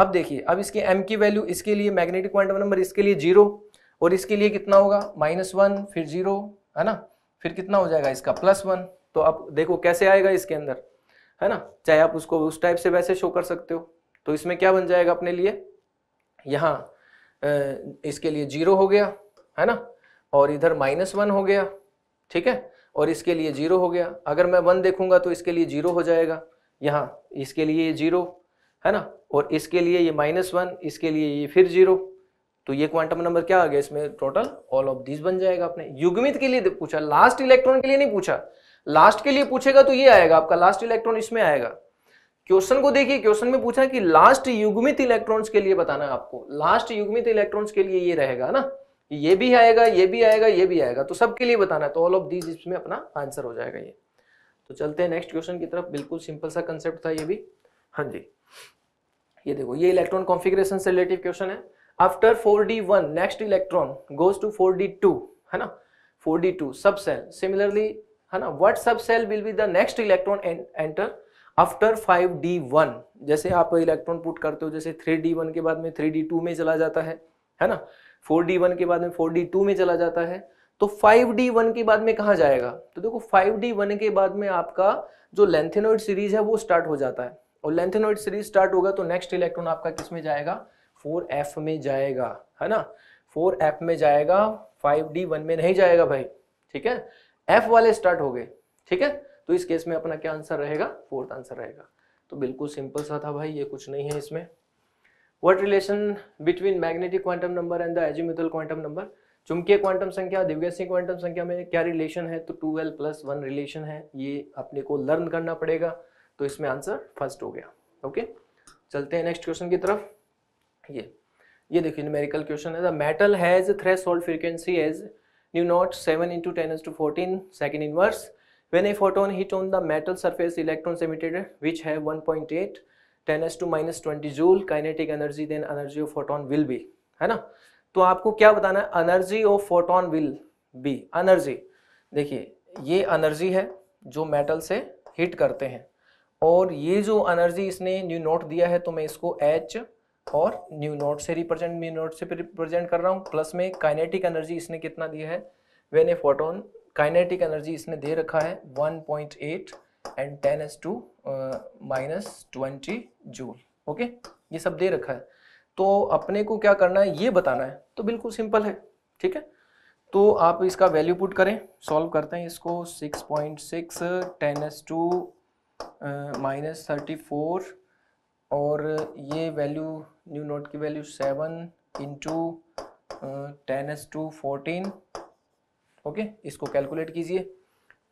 अब देखिए अब इसके m की वैल्यू इसके लिए मैग्नेटिक क्वांटम नंबर इसके लिए जीरो और इसके लिए कितना होगा माइनस वन फिर जीरो है ना फिर कितना हो जाएगा इसका प्लस वन तो अब देखो कैसे आएगा इसके अंदर है ना चाहे आप उसको उस टाइप से वैसे शो कर सकते हो तो इसमें क्या बन जाएगा अपने लिए यहाँ इसके लिए जीरो हो गया है ना और इधर माइनस वन हो गया ठीक है और इसके लिए जीरो हो गया अगर मैं वन देखूंगा तो इसके लिए जीरो हो जाएगा यहाँ इसके लिए ये जीरो है ना और इसके लिए ये माइनस वन इसके लिए ये फिर जीरो तो ये क्वांटम नंबर क्या आ गया इसमें टोटल ऑल ऑफ दिस बन जाएगा आपने युग्मित के लिए पूछा लास्ट इलेक्ट्रॉन के लिए नहीं पूछा लास्ट के लिए पूछेगा तो ये आएगा आपका लास्ट इलेक्ट्रॉन इसमें आएगा क्वेश्चन को देखिए क्वेश्चन में पूछा कि लास्ट युग्मित इलेक्ट्रॉन्स के लिए बताना है आपको लास्ट युग्मित इलेक्ट्रॉन्स के लिए ये रहेगा ना ये भी आएगा ये भी आएगा ये भी आएगा तो सबके लिए बताना है तो ऑल ऑफ दीज इसमें अपना आंसर हो जाएगा ये तो चलते हैं नेक्स्ट क्वेश्चन की तरफ बिल्कुल सिंपल सा कंसेप्ट था ये भी हाँ जी ये देखो ये इलेक्ट्रॉन कॉन्फिग्रेशन से रिलेटिव क्वेश्चन है after four d one next electron goes to four d two है ना four d two subshell similarly है ना what subshell will be the next electron enter after five d one जैसे आप इलेक्ट्रॉन पुट करते हो जैसे थ्री डी वन के बाद में थ्री डी टू में चला जाता है है ना फोर डी वन के बाद में फोर डी टू में चला जाता है तो फाइव डी वन के बाद में कहा जाएगा तो देखो फाइव डी वन के बाद में आपका जो लेंथेनोइड सीरीज है वो स्टार्ट हो जाता है और लेंथेनोइड सीरीज स्टार्ट होगा तो नेक्स्ट इलेक्ट्रॉन आपका किस में जाएगा फोर एफ में जाएगा है ना फोर एफ में जाएगा फाइव डी वन में नहीं जाएगा भाई ठीक है एफ वाले स्टार्ट हो गए ठीक है तो इस केस में अपना क्या आंसर रहेगा फोर्थ आंसर रहेगा तो बिल्कुल सिंपल सा था भाई ये कुछ नहीं है इसमें what relation between magnetic quantum number and the azimuthal quantum number चुमकीय क्वांटम संख्या दिव्यसी क्वांटम संख्या में क्या रिलेशन है तो two l plus one relation है ये अपने को लर्न करना पड़ेगा तो इसमें आंसर फर्स्ट हो गया ओके चलते हैं नेक्स्ट क्वेश्चन की तरफ ये ये देखिए न्यूमेरिकल क्वेश्चन है the metal has threshold as nu naught seven into ten raise to fourteen second inverse when a photon hit on the metal surface electrons emitted which have 1.8 raise to minus twenty joule kinetic energy then energy of photon will be है ना तो आपको क्या बताना है energy of photon will be energy देखिए ये एनर्जी है जो मेटल से हिट करते हैं और ये जो एनर्जी इसने न्यू नोट दिया है तो मैं इसको एच और न्यू नोट से रिप्रेजेंट न्यू नोट से रिप्रेजेंट कर रहा हूँ प्लस में काइनेटिक एनर्जी इसने कितना दिया है when a photon kinetic energy इसने दे रखा है 1.8 and 10 raise to minus twenty joule okay ये सब दे रखा है तो अपने को क्या करना है ये बताना है तो बिल्कुल सिंपल है ठीक है तो आप इसका वैल्यू पुट करें सॉल्व करते हैं इसको 6.6 point six ten S to minus thirty four और ये वैल्यू न्यू नोट की value seven into ten S to fourteen okay इसको कैलकुलेट कीजिए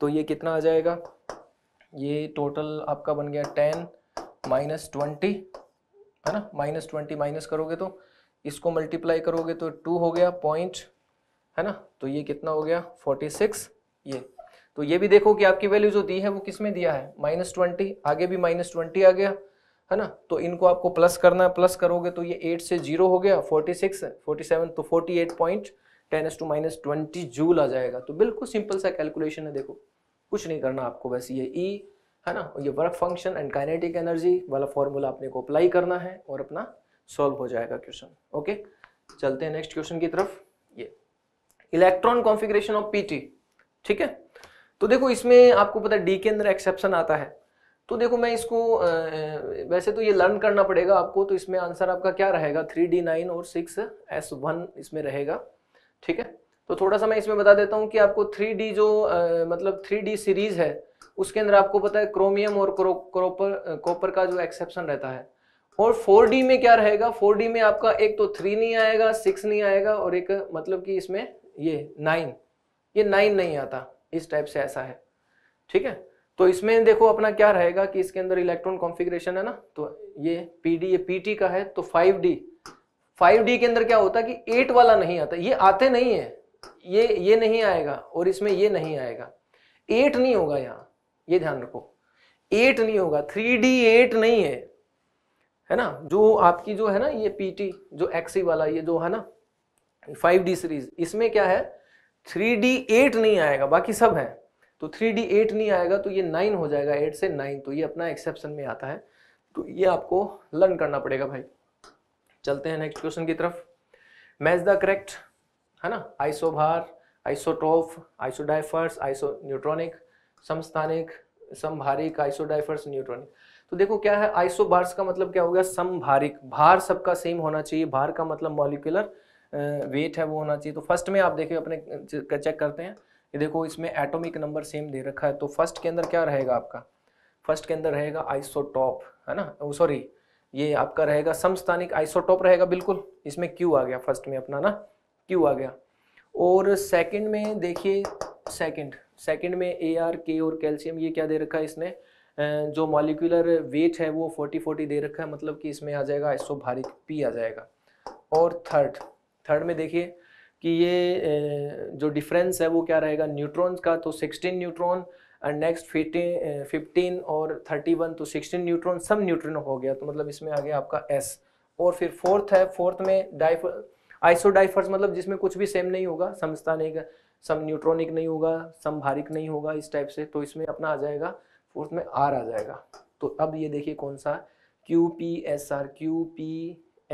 तो ये कितना आ जाएगा ये टोटल आपका बन गया टेन माइनस ट्वेंटी है ना माइनस ट्वेंटी माइनस करोगे तो इसको मल्टीप्लाई करोगे तो टू हो गया पॉइंट है ना तो ये कितना हो गया फोर्टी सिक्स ये तो ये भी देखो कि आपकी वैल्यू जो दी है वो किस में दिया है माइनस ट्वेंटी आगे भी माइनस ट्वेंटी आ गया है ना तो इनको आपको प्लस करना है प्लस करोगे तो ये एट से जीरो हो गया फोर्टी सिक्स फोर्टी सेवन तो forty eight point ten S to minus twenty joule आ जाएगा तो बिल्कुल सिंपल सा कैलकुलेशन है देखो कुछ नहीं करना आपको बस ये ई e, है ना ये work function and kinetic energy वाला फॉर्मूला अपने को अप्लाई करना है और अपना सॉल्व हो जाएगा क्वेश्चन ओके चलते हैं नेक्स्ट क्वेश्चन की तरफ ये इलेक्ट्रॉन कॉन्फिग्रेशन ऑफ पीटी ठीक है तो देखो इसमें आपको पता है डी के अंदर एक्सेप्शन आता है तो देखो मैं इसको वैसे तो ये लर्न करना पड़ेगा आपको तो इसमें आंसर आपका क्या रहेगा थ्री डी नाइन और सिक्स एस वन इसमें रहेगा ठीक है तो थोड़ा सा मैं इसमें बता देता हूँ कि आपको थ्री जो आ, मतलब थ्री सीरीज है उसके अंदर आपको पता है क्रोमियम और क्रो, क्रो, का जो एक्सेप्शन रहता है और 4D में क्या रहेगा 4D में आपका एक तो थ्री नहीं आएगा सिक्स नहीं आएगा और एक मतलब कि इसमें ये नाइन ये नाइन नहीं आता इस टाइप से ऐसा है ठीक है तो इसमें देखो अपना क्या रहेगा कि इसके अंदर इलेक्ट्रॉन कॉन्फ़िगरेशन है ना तो ये पी डी ये पी का है तो फाइव डी फाइव डी के अंदर क्या होता है कि एट वाला नहीं आता ये आते नहीं है ये ये नहीं आएगा और इसमें ये नहीं आएगा एट नहीं होगा यहाँ ये ध्यान रखो एट नहीं होगा थ्री डी एट नहीं है है ना जो आपकी जो है ना ये पीटी जो एक्सी वाला ये जो है ना फाइव डी सीरीज इसमें क्या है थ्री डी एट नहीं आएगा बाकी सब है तो थ्री डी एट नहीं आएगा तो ये नाइन हो जाएगा एट से नाइन तो ये अपना एक्सेप्शन में आता है तो ये आपको लर्न करना पड़ेगा भाई चलते हैं नेक्स्ट क्वेश्चन की तरफ मैच द करेक्ट है ना isobar isotope isodiaphers isoneutronic समस्थानिक समभारिक आइसोडाइफर्स न्यूट्रॉनिक तो देखो क्या है आइसोबार्स का मतलब क्या हो गया समभारिक भार सबका सेम होना चाहिए भार का मतलब मॉलिकुलर वेट है वो होना चाहिए तो फर्स्ट में आप देखिए अपने चेक करते हैं ये देखो इसमें एटॉमिक नंबर सेम दे रखा है तो फर्स्ट के अंदर क्या रहेगा आपका फर्स्ट के अंदर रहेगा आइसोटॉप है ना सॉरी ये आपका रहेगा समस्थानिक आइसोटोप रहेगा बिल्कुल इसमें क्यू आ गया फर्स्ट में अपना ना क्यू आ गया और सेकंड में देखिए सेकंड सेकंड में ए आर के और कैल्शियम ये क्या दे रखा है इसने जो मॉलिकुलर वेट है वो फोर्टी फोर्टी दे रखा है मतलब कि इसमें आ जाएगा आइसो भारी पी आ जाएगा और थर्ड थर्ड में देखिए कि ये जो डिफरेंस है वो क्या रहेगा न्यूट्रॉन्स का तो sixteen neutron and next fifteen fifteen और थर्टी वन तो सिक्सटीन न्यूट्रॉन सब न्यूट्रॉन हो गया तो मतलब इसमें आ गया आपका एस और फिर फोर्थ है फोर्थ में डाइफ आइसोडाइफर्स मतलब जिसमें कुछ भी सेम नहीं होगा समझता नहीं सम न्यूट्रॉनिक नहीं होगा सम भारिक नहीं होगा इस टाइप से तो इसमें अपना आ जाएगा फोर्थ में आर आ जाएगा तो अब ये देखिए कौन सा Q P S R Q P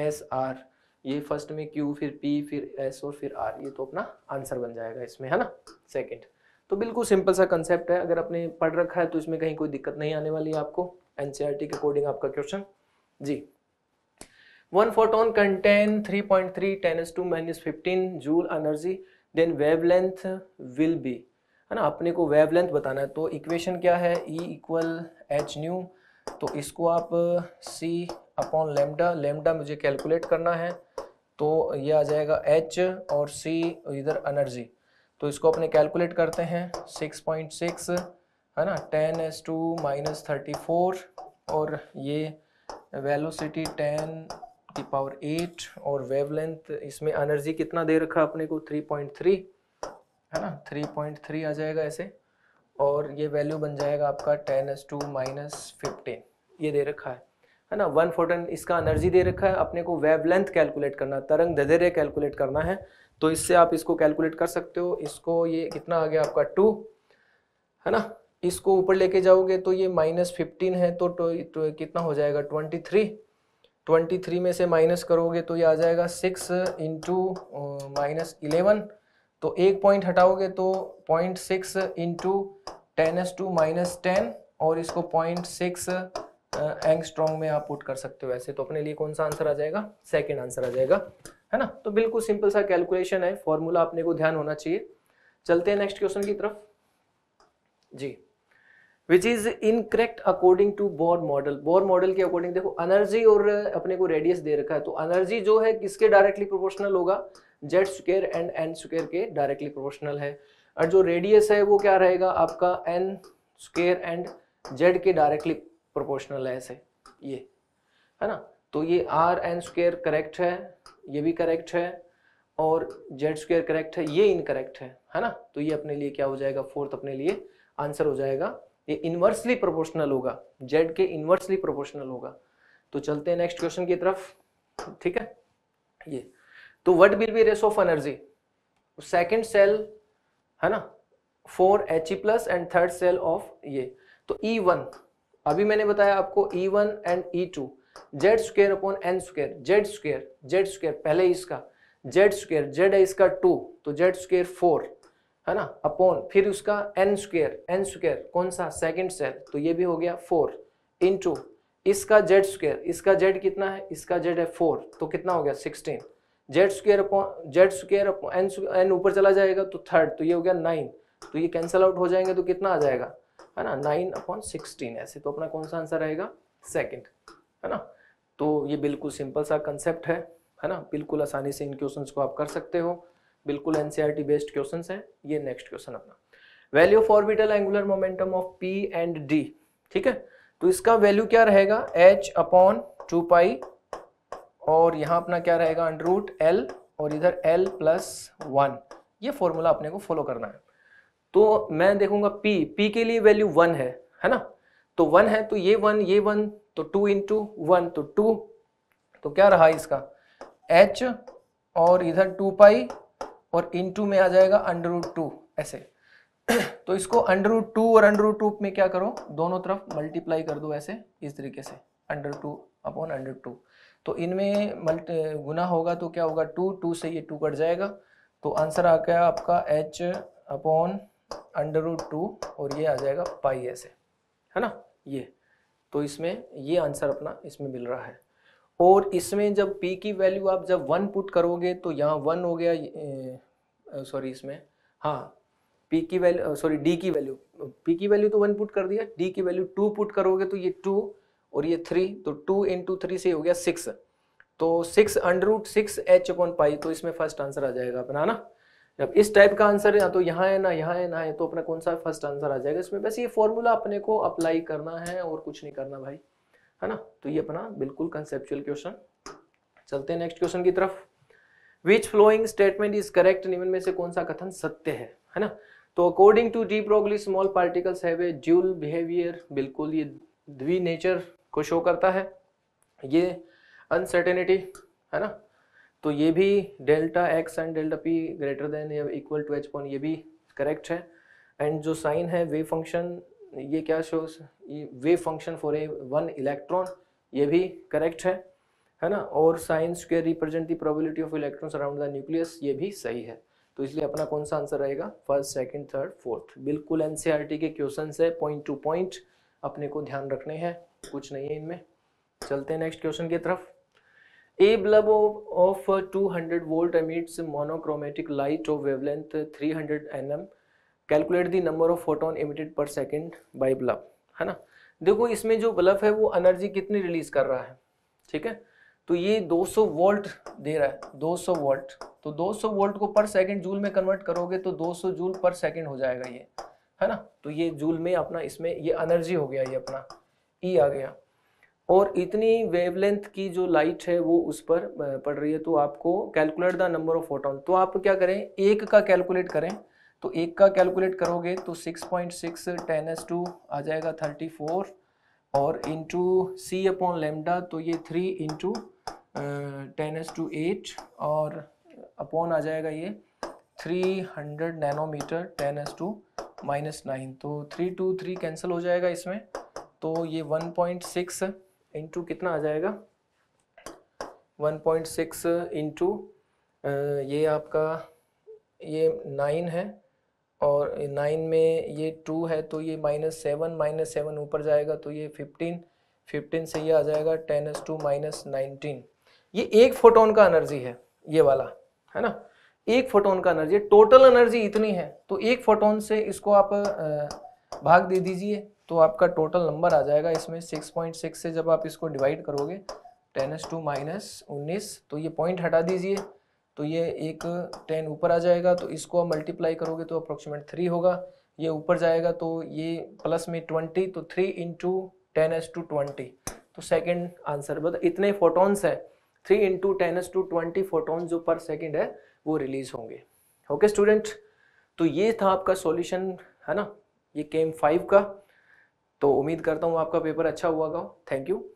S R ये फर्स्ट में क्यू फिर पी फिर एस और फिर आर ये तो अपना आंसर बन जाएगा इसमें है ना सेकेंड तो बिल्कुल सिंपल सा कंसेप्ट है अगर आपने पढ़ रखा है तो इसमें कहीं कोई दिक्कत नहीं आने वाली है आपको एनसीईआरटी e के अकॉर्डिंग आपका क्वेश्चन जी one photon contain 3.3 point three ten S to minus fifteen joule energy then length will be है ना अपने को लेंथ बताना है तो इक्वेशन क्या है ई इक्वल एच न्यू तो इसको आप सी अपॉन लेमडा लेमडा मुझे कैलकुलेट करना है तो ये आ जाएगा एच और सी इधर एनर्जी तो इसको अपने कैलकुलेट करते हैं 6.6 है ना ten S to minus thirty और ये वेलोसिटी 10 की पावर 8 और वेवलेंथ इसमें एनर्जी कितना दे रखा अपने को 3.3 है ना 3.3 आ जाएगा ऐसे और ये वैल्यू बन जाएगा आपका ten S to minus fifteen ये दे रखा है है ना वन फोटन इसका एनर्जी दे रखा है अपने को वेवलेंथ कैलकुलेट करना तरंग दधेरे कैलकुलेट करना है तो इससे आप इसको कैलकुलेट कर सकते हो इसको ये कितना आ गया आपका टू है ना इसको ऊपर लेके जाओगे तो ये माइनस फिफ्टीन है तो, तो, तो कितना हो जाएगा ट्वेंटी थ्री ट्वेंटी थ्री में से माइनस करोगे तो ये आ जाएगा सिक्स इंटू माइनस इलेवन तो एक पॉइंट हटाओगे तो point six into ten S to minus ten और इसको पॉइंट सिक्स एंग स्ट्रॉन्ग में आप पुट कर सकते हो ऐसे तो अपने लिए कौन सा आंसर आ जाएगा सेकेंड आंसर आ जाएगा है ना तो बिल्कुल सिंपल सा कैलकुलेशन है फॉर्मूला अपने को ध्यान होना चाहिए चलते हैं नेक्स्ट क्वेश्चन की तरफ जी which is incorrect according to Bohr model Bohr model के अकॉर्डिंग देखो एनर्जी और अपने को रेडियस दे रखा है तो एनर्जी जो है किसके डायरेक्टली प्रोपोर्शनल होगा z square and n square के डायरेक्टली प्रोपोर्शनल है और जो रेडियस है वो क्या रहेगा आपका एन स्क्र एंड जेड के डायरेक्टली प्रोपोर्शनल है ऐसे ये है ना तो ये आर एन स्क्वेयर करेक्ट है ये भी करेक्ट है और जेड स्क्वेयर करेक्ट है ये इनकरेक्ट है है ना तो ये अपने लिए क्या हो जाएगा फोर्थ अपने लिए आंसर हो जाएगा ये इन्वर्सली प्रोपोर्शनल होगा जेड के इन्वर्सली प्रोपोर्शनल होगा तो चलते हैं नेक्स्ट क्वेश्चन की तरफ ठीक है ये तो what will be ratio of energy second shell है ना four H plus and third shell of ये तो ई e वन अभी मैंने बताया आपको E one and E two z square upon n square z square z square पहले इसका जेड स्क्र जेड है इसका टू तो जेड स्क्र फोर है ना अपॉन फिर उसका एन स्क्र एन स्क्र कौन सा सेकेंड सेल तो ये भी हो गया फोर इन टू इसका जेड स्क्र इसका जेड कितना है इसका जेड है फोर तो कितना हो गया sixteen z square upon z square n n ऊपर चला जाएगा तो थर्ड तो ये हो गया नाइन तो ये कैंसल आउट हो जाएंगे तो कितना आ जाएगा है ना नाइन अपॉन सिक्सटीन ऐसे तो अपना कौन सा आंसर रहेगा सेकेंड है ना तो ये बिल्कुल सिंपल सा कंसेप्ट है है ना बिल्कुल आसानी से इन क्वेश्चन को आप कर सकते हो बिल्कुल एनसीईआरटी बेस्ड क्वेश्चन है ये नेक्स्ट क्वेश्चन अपना value of orbital angular momentum of p and d ठीक है तो इसका वैल्यू क्या रहेगा एच अपॉन टू पाई और यहाँ अपना क्या रहेगा अंडर रूट एल और इधर एल प्लस वन ये फॉर्मूला अपने को फॉलो करना है तो मैं देखूंगा p p के लिए वैल्यू वन है है ना तो वन है तो ये वन ये वन तो टू इंटू वन तो टू तो क्या रहा इसका h और इधर टू पाई और इंटू में आ जाएगा अंडर रूट टू ऐसे तो इसको अंडर रूट टू और अंडर रूट टू में क्या करो दोनों तरफ मल्टीप्लाई कर दो ऐसे इस तरीके से under two upon under two तो इनमें मल्टी गुना होगा तो क्या होगा टू टू से ये टू कट जाएगा तो आंसर आ गया आपका h upon under root two और ये आ जाएगा पाई ऐसे है ना ये तो इसमें ये आंसर अपना इसमें मिल रहा है और इसमें जब p की वैल्यू आप जब वन पुट करोगे तो यहाँ वन हो गया सॉरी इसमें हाँ p की वैल्यू सॉरी d की वैल्यू p की वैल्यू तो वन पुट कर दिया d की वैल्यू टू पुट करोगे तो ये टू और ये थ्री तो टू इंटू थ्री से हो गया सिक्स तो six under root six h upon pi तो इसमें फर्स्ट आंसर आ जाएगा अपना है ना जब इस टाइप का आंसर है ना तो यहाँ है ना यहाँ है ना है तो अपना कौन सा फर्स्ट आंसर आ जाएगा इसमें बस ये फॉर्मूला अपने को अप्लाई करना है और कुछ नहीं करना भाई है ना तो ये अपना बिल्कुल कंसेप्चुअल क्वेश्चन चलते हैं नेक्स्ट क्वेश्चन की तरफ which following statement is correct निम्न में से कौन सा कथन सत्य है है ना तो according to de Broglie small particles है ज्यूल बिहेवियर बिल्कुल ये द्वि नेचर को शो करता है ये अनसर्टेनिटी है ना तो ये भी delta x and delta p greater than या इक्वल टू एच पॉन ये भी करेक्ट है एंड जो साइन है वे फंक्शन ये क्या show wave function for a one electron ये भी करेक्ट है है ना और साइंस के represent the probability of electrons around the nucleus ये भी सही है तो इसलिए अपना कौन सा आंसर रहेगा फर्स्ट सेकंड थर्ड फोर्थ बिल्कुल एनसीईआरटी e के क्वेश्चन है पॉइंट टू पॉइंट अपने को ध्यान रखने हैं कुछ नहीं है इनमें चलते हैं नेक्स्ट क्वेश्चन की तरफ a bulb of of 200 volt emits monochromatic light of wavelength 300 nm. Calculate the number of photon emitted per second by bulb है ना देखो इसमें जो बल्ब है वो एनर्जी कितनी रिलीज कर रहा है ठीक है तो ये 200 वोल्ट दे रहा है 200 वोल्ट तो 200 वोल्ट को पर सेकंड जूल में कन्वर्ट करोगे तो 200 जूल पर सेकंड हो जाएगा ये है ना तो ये जूल में अपना इसमें ये एनर्जी हो गया ये अपना ई e आ गया और इतनी वेवलेंथ की जो लाइट है वो उस पर पड़ रही है तो आपको calculate the number of photon तो आप क्या करें एक का कैलकुलेट करें तो एक का कैलकुलेट करोगे तो 6.6 point six ten S to आ जाएगा 34 और इंटू सी अपॉन लेमडा तो ये 3 into ten S to eight और अपॉन आ जाएगा ये 300 nanometer ten S to minus nine तो थ्री टू थ्री कैंसिल हो जाएगा इसमें तो ये 1.6 इंटू कितना आ जाएगा 1.6 पॉइंट सिक्स इंटू ये आपका ये नाइन है और नाइन में ये टू है तो ये माइनस सेवन माइनस सेवन ऊपर जाएगा तो ये फिफ्टीन फिफ्टीन से ये आ जाएगा ten S to minus nineteen ये एक फोटोन का एनर्जी है ये वाला है ना एक फोटोन का एनर्जी टोटल एनर्जी इतनी है तो एक फोटोन से इसको आप भाग दे दीजिए तो आपका टोटल नंबर आ जाएगा इसमें सिक्स पॉइंट सिक्स से जब आप इसको डिवाइड करोगे टेन एस टू माइनस उन्नीस तो ये पॉइंट हटा दीजिए तो ये एक टेन ऊपर आ जाएगा तो इसको आप मल्टीप्लाई करोगे तो अप्रोक्सीमेट थ्री होगा ये ऊपर जाएगा तो ये प्लस में ट्वेंटी तो three into ten S to twenty तो सेकेंड आंसर बता इतने फोटोन्स है three into ten S to twenty photon जो पर सेकेंड है वो रिलीज होंगे ओके स्टूडेंट तो ये था आपका सॉल्यूशन है ना ये केम फाइव का तो उम्मीद करता हूँ आपका पेपर अच्छा हुआ होगा थैंक यू